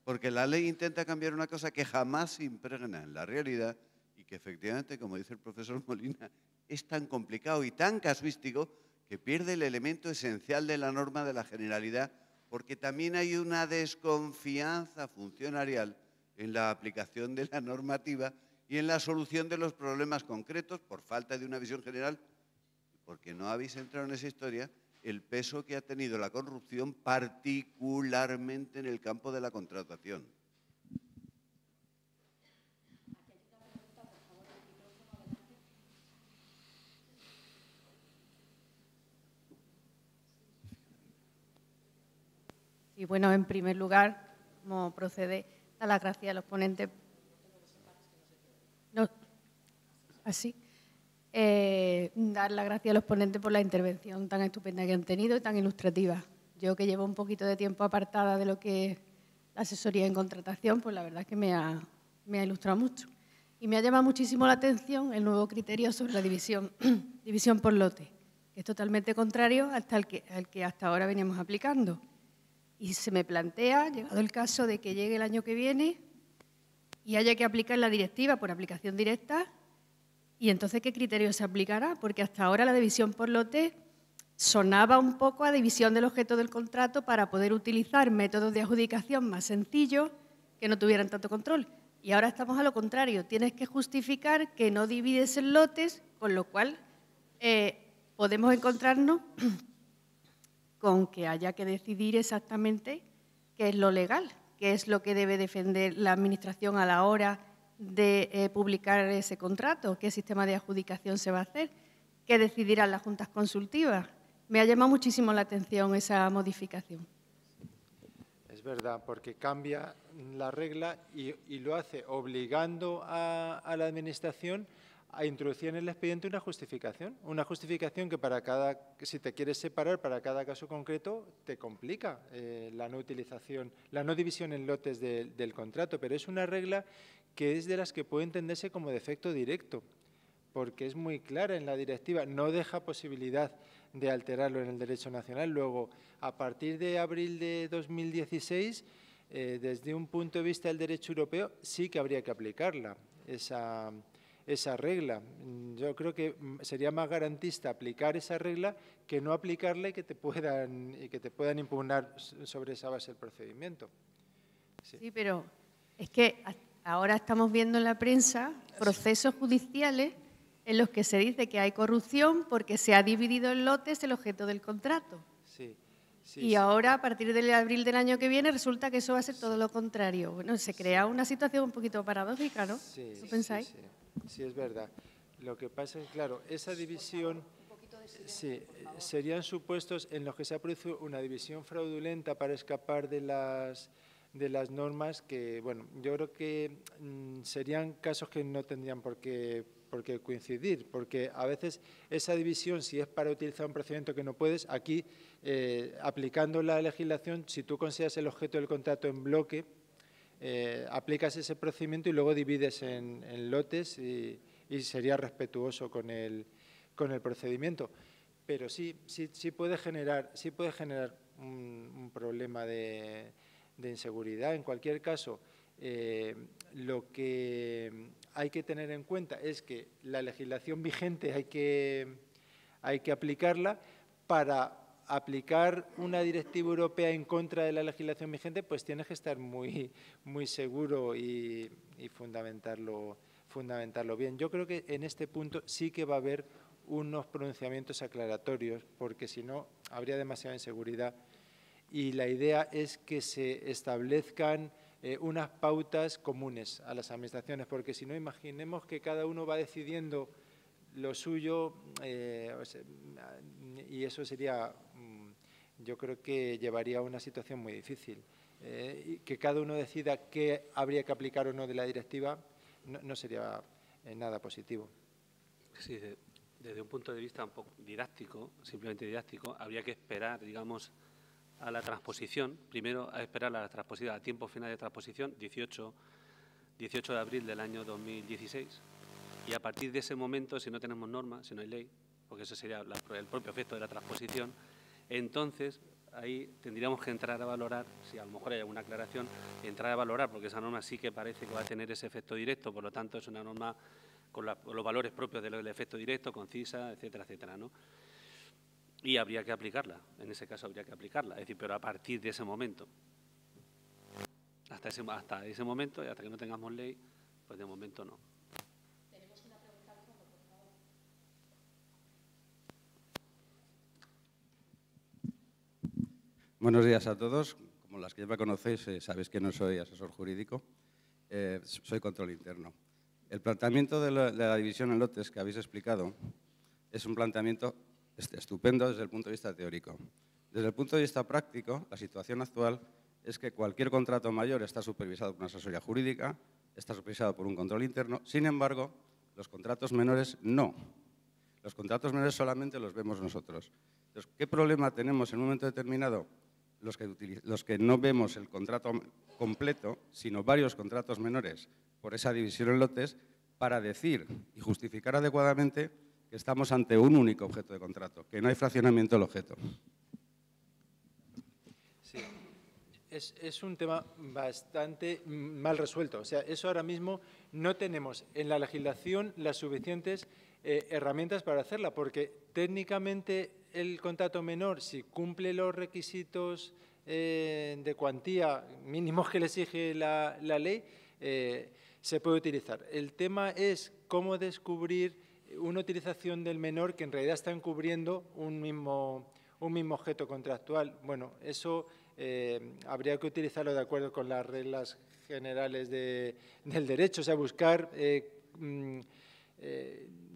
porque la ley intenta cambiar una cosa que jamás se impregna en la realidad y que efectivamente, como dice el profesor Molina, es tan complicado y tan casuístico que pierde el elemento esencial de la norma de la generalidad, porque también hay una desconfianza funcionarial en la aplicación de la normativa y en la solución de los problemas concretos por falta de una visión general, porque no habéis entrado en esa historia, el peso que ha tenido la corrupción particularmente en el campo de la contratación. Y bueno, en primer lugar, como procede, dar las gracias a los ponentes. No, así. Eh, dar las gracias a los ponentes por la intervención tan estupenda que han tenido y tan ilustrativa. Yo que llevo un poquito de tiempo apartada de lo que es la asesoría en contratación, pues la verdad es que me ha, ilustrado mucho. Y me ha llamado muchísimo la atención el nuevo criterio sobre la división, división por lote, que es totalmente contrario al que hasta ahora veníamos aplicando y se me plantea, llegado el caso de que llegue el año que viene y haya que aplicar la directiva por aplicación directa, y entonces qué criterio se aplicará, porque hasta ahora la división por lotes sonaba un poco a división del objeto del contrato para poder utilizar métodos de adjudicación más sencillos que no tuvieran tanto control. Y ahora estamos a lo contrario, tienes que justificar que no divides en lotes, con lo cual eh, podemos encontrarnos con que haya que decidir exactamente qué es lo legal, qué es lo que debe defender la Administración a la hora de eh, publicar ese contrato, qué sistema de adjudicación se va a hacer, qué decidirán las juntas consultivas. Me ha llamado muchísimo la atención esa modificación. Es verdad, porque cambia la regla y, lo hace obligando a la Administración a introducir en el expediente una justificación, una justificación que para cada, si te quieres separar para cada caso concreto, te complica eh, la no utilización, la no división en lotes del contrato, pero es una regla que es de las que puede entenderse como defecto directo, porque es muy clara en la directiva, no deja posibilidad de alterarlo en el derecho nacional. Luego, a partir de abril de 2016, eh, desde un punto de vista del derecho europeo, sí que habría que aplicarla, esa esa regla. Yo creo que mm, sería más garantista aplicar esa regla que no aplicarla y que te puedan, que te puedan impugnar sobre esa base el procedimiento. Sí. pero es que ahora estamos viendo en la prensa procesos judiciales en los que se dice que hay corrupción porque se ha dividido en lotes el objeto del contrato. Sí. Sí, y ahora, a partir del abril del año que viene, resulta que eso va a ser todo lo contrario. Bueno, se crea una situación un poquito paradójica, ¿no? Sí, ¿No pensáis? Sí, es verdad. Lo que pasa es, claro, esa división... Sí, serían supuestos en los que se ha producido una división fraudulenta para escapar de las, de las normas que, bueno, yo creo que mm, serían casos que no tendrían por qué, coincidir, porque a veces esa división, si es para utilizar un procedimiento que no puedes, aquí, eh, aplicando la legislación, si tú consideras el objeto del contrato en bloque, eh, aplicas ese procedimiento y luego divides en, lotes y, sería respetuoso con el, con el procedimiento. Pero sí, sí, sí puede generar, sí puede generar un, problema de, inseguridad. En cualquier caso, eh, lo que hay que tener en cuenta es que la legislación vigente hay que, hay que aplicarla para aplicar una directiva europea en contra de la legislación vigente, pues tienes que estar muy, muy seguro y, fundamentarlo, fundamentarlo bien. Yo creo que en este punto sí que va a haber unos pronunciamientos aclaratorios, porque si no habría demasiada inseguridad. Y la idea es que se establezcan eh, unas pautas comunes a las administraciones, porque si no, imaginemos que cada uno va decidiendo lo suyo eh, y eso sería yo creo que llevaría a una situación muy difícil. Eh, que cada uno decida qué habría que aplicar o no de la directiva no, sería eh, nada positivo. Sí, desde un punto de vista un poco didáctico, simplemente didáctico, habría que esperar, digamos, a la transposición, primero a esperar a la transposición, a tiempo final de transposición, 18, 18 de abril del año 2016, y a partir de ese momento, si no tenemos normas, si no hay ley, porque eso sería el propio efecto de la transposición, entonces ahí tendríamos que entrar a valorar, si a lo mejor hay alguna aclaración, entrar a valorar, porque esa norma sí que parece que va a tener ese efecto directo, por lo tanto es una norma con, los valores propios del, efecto directo, concisa, etcétera, etcétera, ¿no? Y habría que aplicarla, en ese caso habría que aplicarla, es decir, pero a partir de ese momento. Hasta ese, hasta ese momento, y hasta que no tengamos ley, pues de momento no. Buenos días a todos. Como las que ya me conocéis, eh, sabéis que no soy asesor jurídico, eh, soy control interno. El planteamiento de la, de la, división en lotes que habéis explicado es un planteamiento estupendo desde el punto de vista teórico. Desde el punto de vista práctico, la situación actual es que cualquier contrato mayor está supervisado por una asesoría jurídica, está supervisado por un control interno, sin embargo, los contratos menores no. Los contratos menores solamente los vemos nosotros. Entonces, ¿qué problema tenemos en un momento determinado? los que, los que no vemos el contrato completo, sino varios contratos menores por esa división en lotes, para decir y justificar adecuadamente que estamos ante un único objeto de contrato, que no hay fraccionamiento del objeto. Sí, es, un tema bastante mal resuelto. O sea, eso ahora mismo no tenemos en la legislación las suficientes eh, herramientas para hacerla, porque técnicamente el contrato menor, si cumple los requisitos eh, de cuantía mínimos que le exige la, ley, eh, se puede utilizar. El tema es cómo descubrir una utilización del menor que en realidad está encubriendo un mismo, un mismo objeto contractual. Bueno, eso eh, habría que utilizarlo de acuerdo con las reglas generales del derecho, o sea, buscar mm,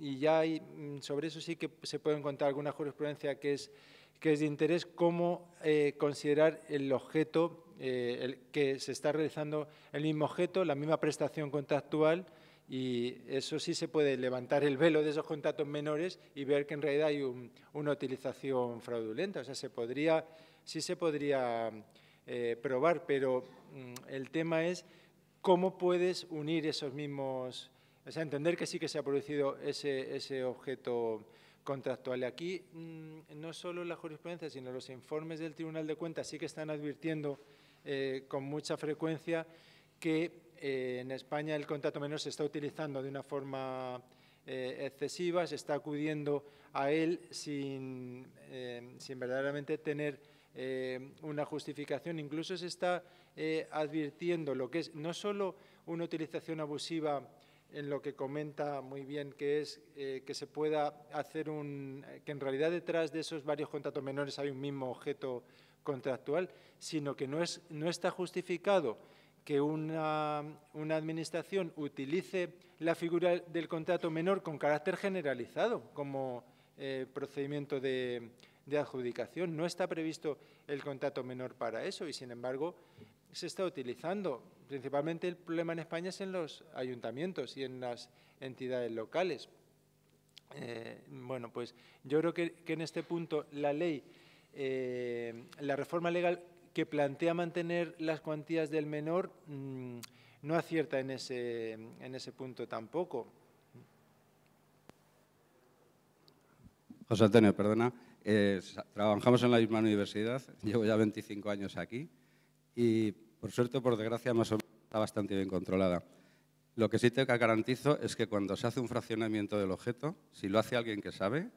y ya mm, sobre eso sí que se puede encontrar alguna jurisprudencia que es, que es de interés, cómo eh, considerar el objeto eh, que se está realizando, el mismo objeto, la misma prestación contractual, y eso sí se puede levantar el velo de esos contratos menores y ver que en realidad hay una utilización fraudulenta. O sea, se podría, sí se podría eh, probar, pero mm, el tema es cómo puedes unir esos mismos entender que sí que se ha producido ese, objeto contractual. Aquí mm, no solo la jurisprudencia, sino los informes del Tribunal de Cuentas sí que están advirtiendo eh, con mucha frecuencia que eh, en España el contrato menor se está utilizando de una forma eh, excesiva, se está acudiendo a él sin, sin verdaderamente tener una justificación. Incluso se está advirtiendo lo que es no solo una utilización abusiva en lo que comenta muy bien, que es eh, que se pueda hacer un… que en realidad detrás de esos varios contratos menores hay un mismo objeto contractual, sino que no, es, no está justificado que una, administración utilice la figura del contrato menor con carácter generalizado como eh, procedimiento de, de adjudicación. No está previsto el contrato menor para eso y, sin embargo, se está utilizando. Principalmente el problema en España es en los ayuntamientos y en las entidades locales. Eh, bueno, pues yo creo que, en este punto la ley, eh, la reforma legal que plantea mantener las cuantías del menor mm, no acierta en ese, en ese punto tampoco. José Antonio, perdona. Eh, trabajamos en la misma universidad, llevo ya 25 años aquí y por suerte por desgracia más o menos está bastante bien controlada. Lo que sí te garantizo es que cuando se hace un fraccionamiento del objeto, si lo hace alguien que sabe,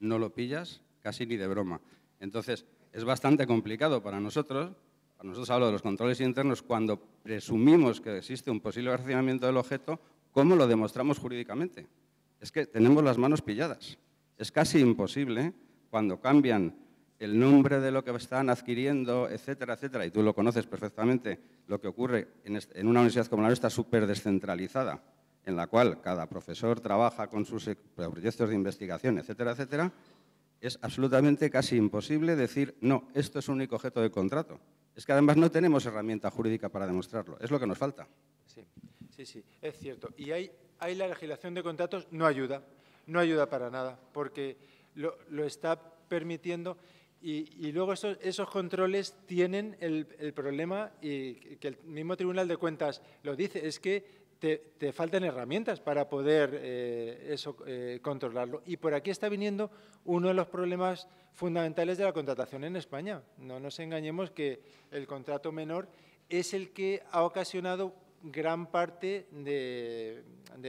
no lo pillas casi ni de broma. Entonces, es bastante complicado para nosotros, para nosotros hablo de los controles internos, cuando presumimos que existe un posible fraccionamiento del objeto, ¿cómo lo demostramos jurídicamente? Es que tenemos las manos pilladas. Es casi imposible cuando cambian el nombre de lo que están adquiriendo, etcétera, etcétera, y tú lo conoces perfectamente, lo que ocurre en, una universidad como la nuestra súper descentralizada, en la cual cada profesor trabaja con sus proyectos de investigación, etcétera, etcétera, es absolutamente casi imposible decir, no, esto es un único objeto de contrato. Es que además no tenemos herramienta jurídica para demostrarlo, es lo que nos falta. Sí, sí, sí, es cierto. Y hay, la legislación de contratos, no ayuda, no ayuda para nada, porque lo está permitiendo y, luego esos, controles tienen el, problema y que el mismo Tribunal de Cuentas lo dice, es que te, faltan herramientas para poder eh, eso, eh, controlarlo. Y por aquí está viniendo uno de los problemas fundamentales de la contratación en España. No nos engañemos que el contrato menor es el que ha ocasionado gran parte de,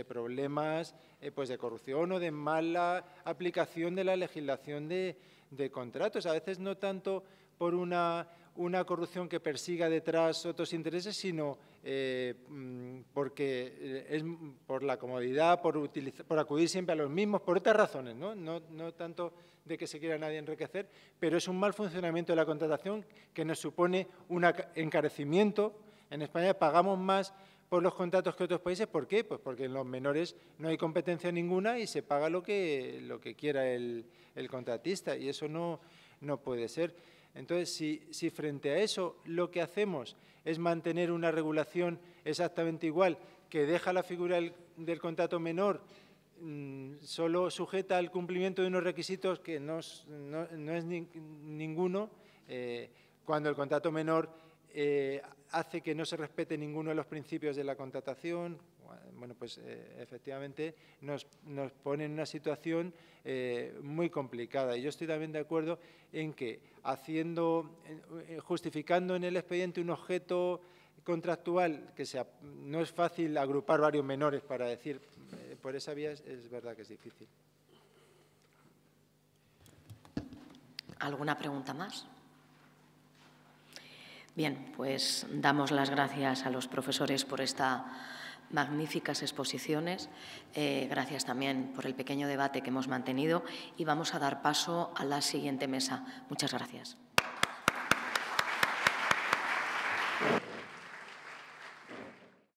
problemas eh, pues de corrupción o de mala aplicación de la legislación de, de contratos, a veces no tanto por una, una corrupción que persiga detrás otros intereses, sino eh, mm, porque eh, es por la comodidad, por, por, acudir siempre a los mismos, por otras razones, ¿no? No, tanto de que se quiera nadie enriquecer, pero es un mal funcionamiento de la contratación que nos supone un encarecimiento. En España pagamos más por los contratos que otros países. ¿Por qué? Pues porque en los menores no hay competencia ninguna y se paga lo que, lo que quiera el, contratista y eso no, no puede ser. Entonces, si, frente a eso lo que hacemos es mantener una regulación exactamente igual, que deja la figura del, contrato menor mm, solo sujeta al cumplimiento de unos requisitos que no, es ninguno, eh, cuando el contrato menor eh, hace que no se respete ninguno de los principios de la contratación, bueno, pues eh, efectivamente nos, pone en una situación eh, muy complicada. Y yo estoy también de acuerdo en que haciendo, eh, justificando en el expediente un objeto contractual que sea, no es fácil agrupar varios menores para decir, por esa vía es verdad que es difícil. ¿Alguna pregunta más? Bien, pues damos las gracias a los profesores por estas magníficas exposiciones. Eh, gracias también por el pequeño debate que hemos mantenido y vamos a dar paso a la siguiente mesa. Muchas gracias.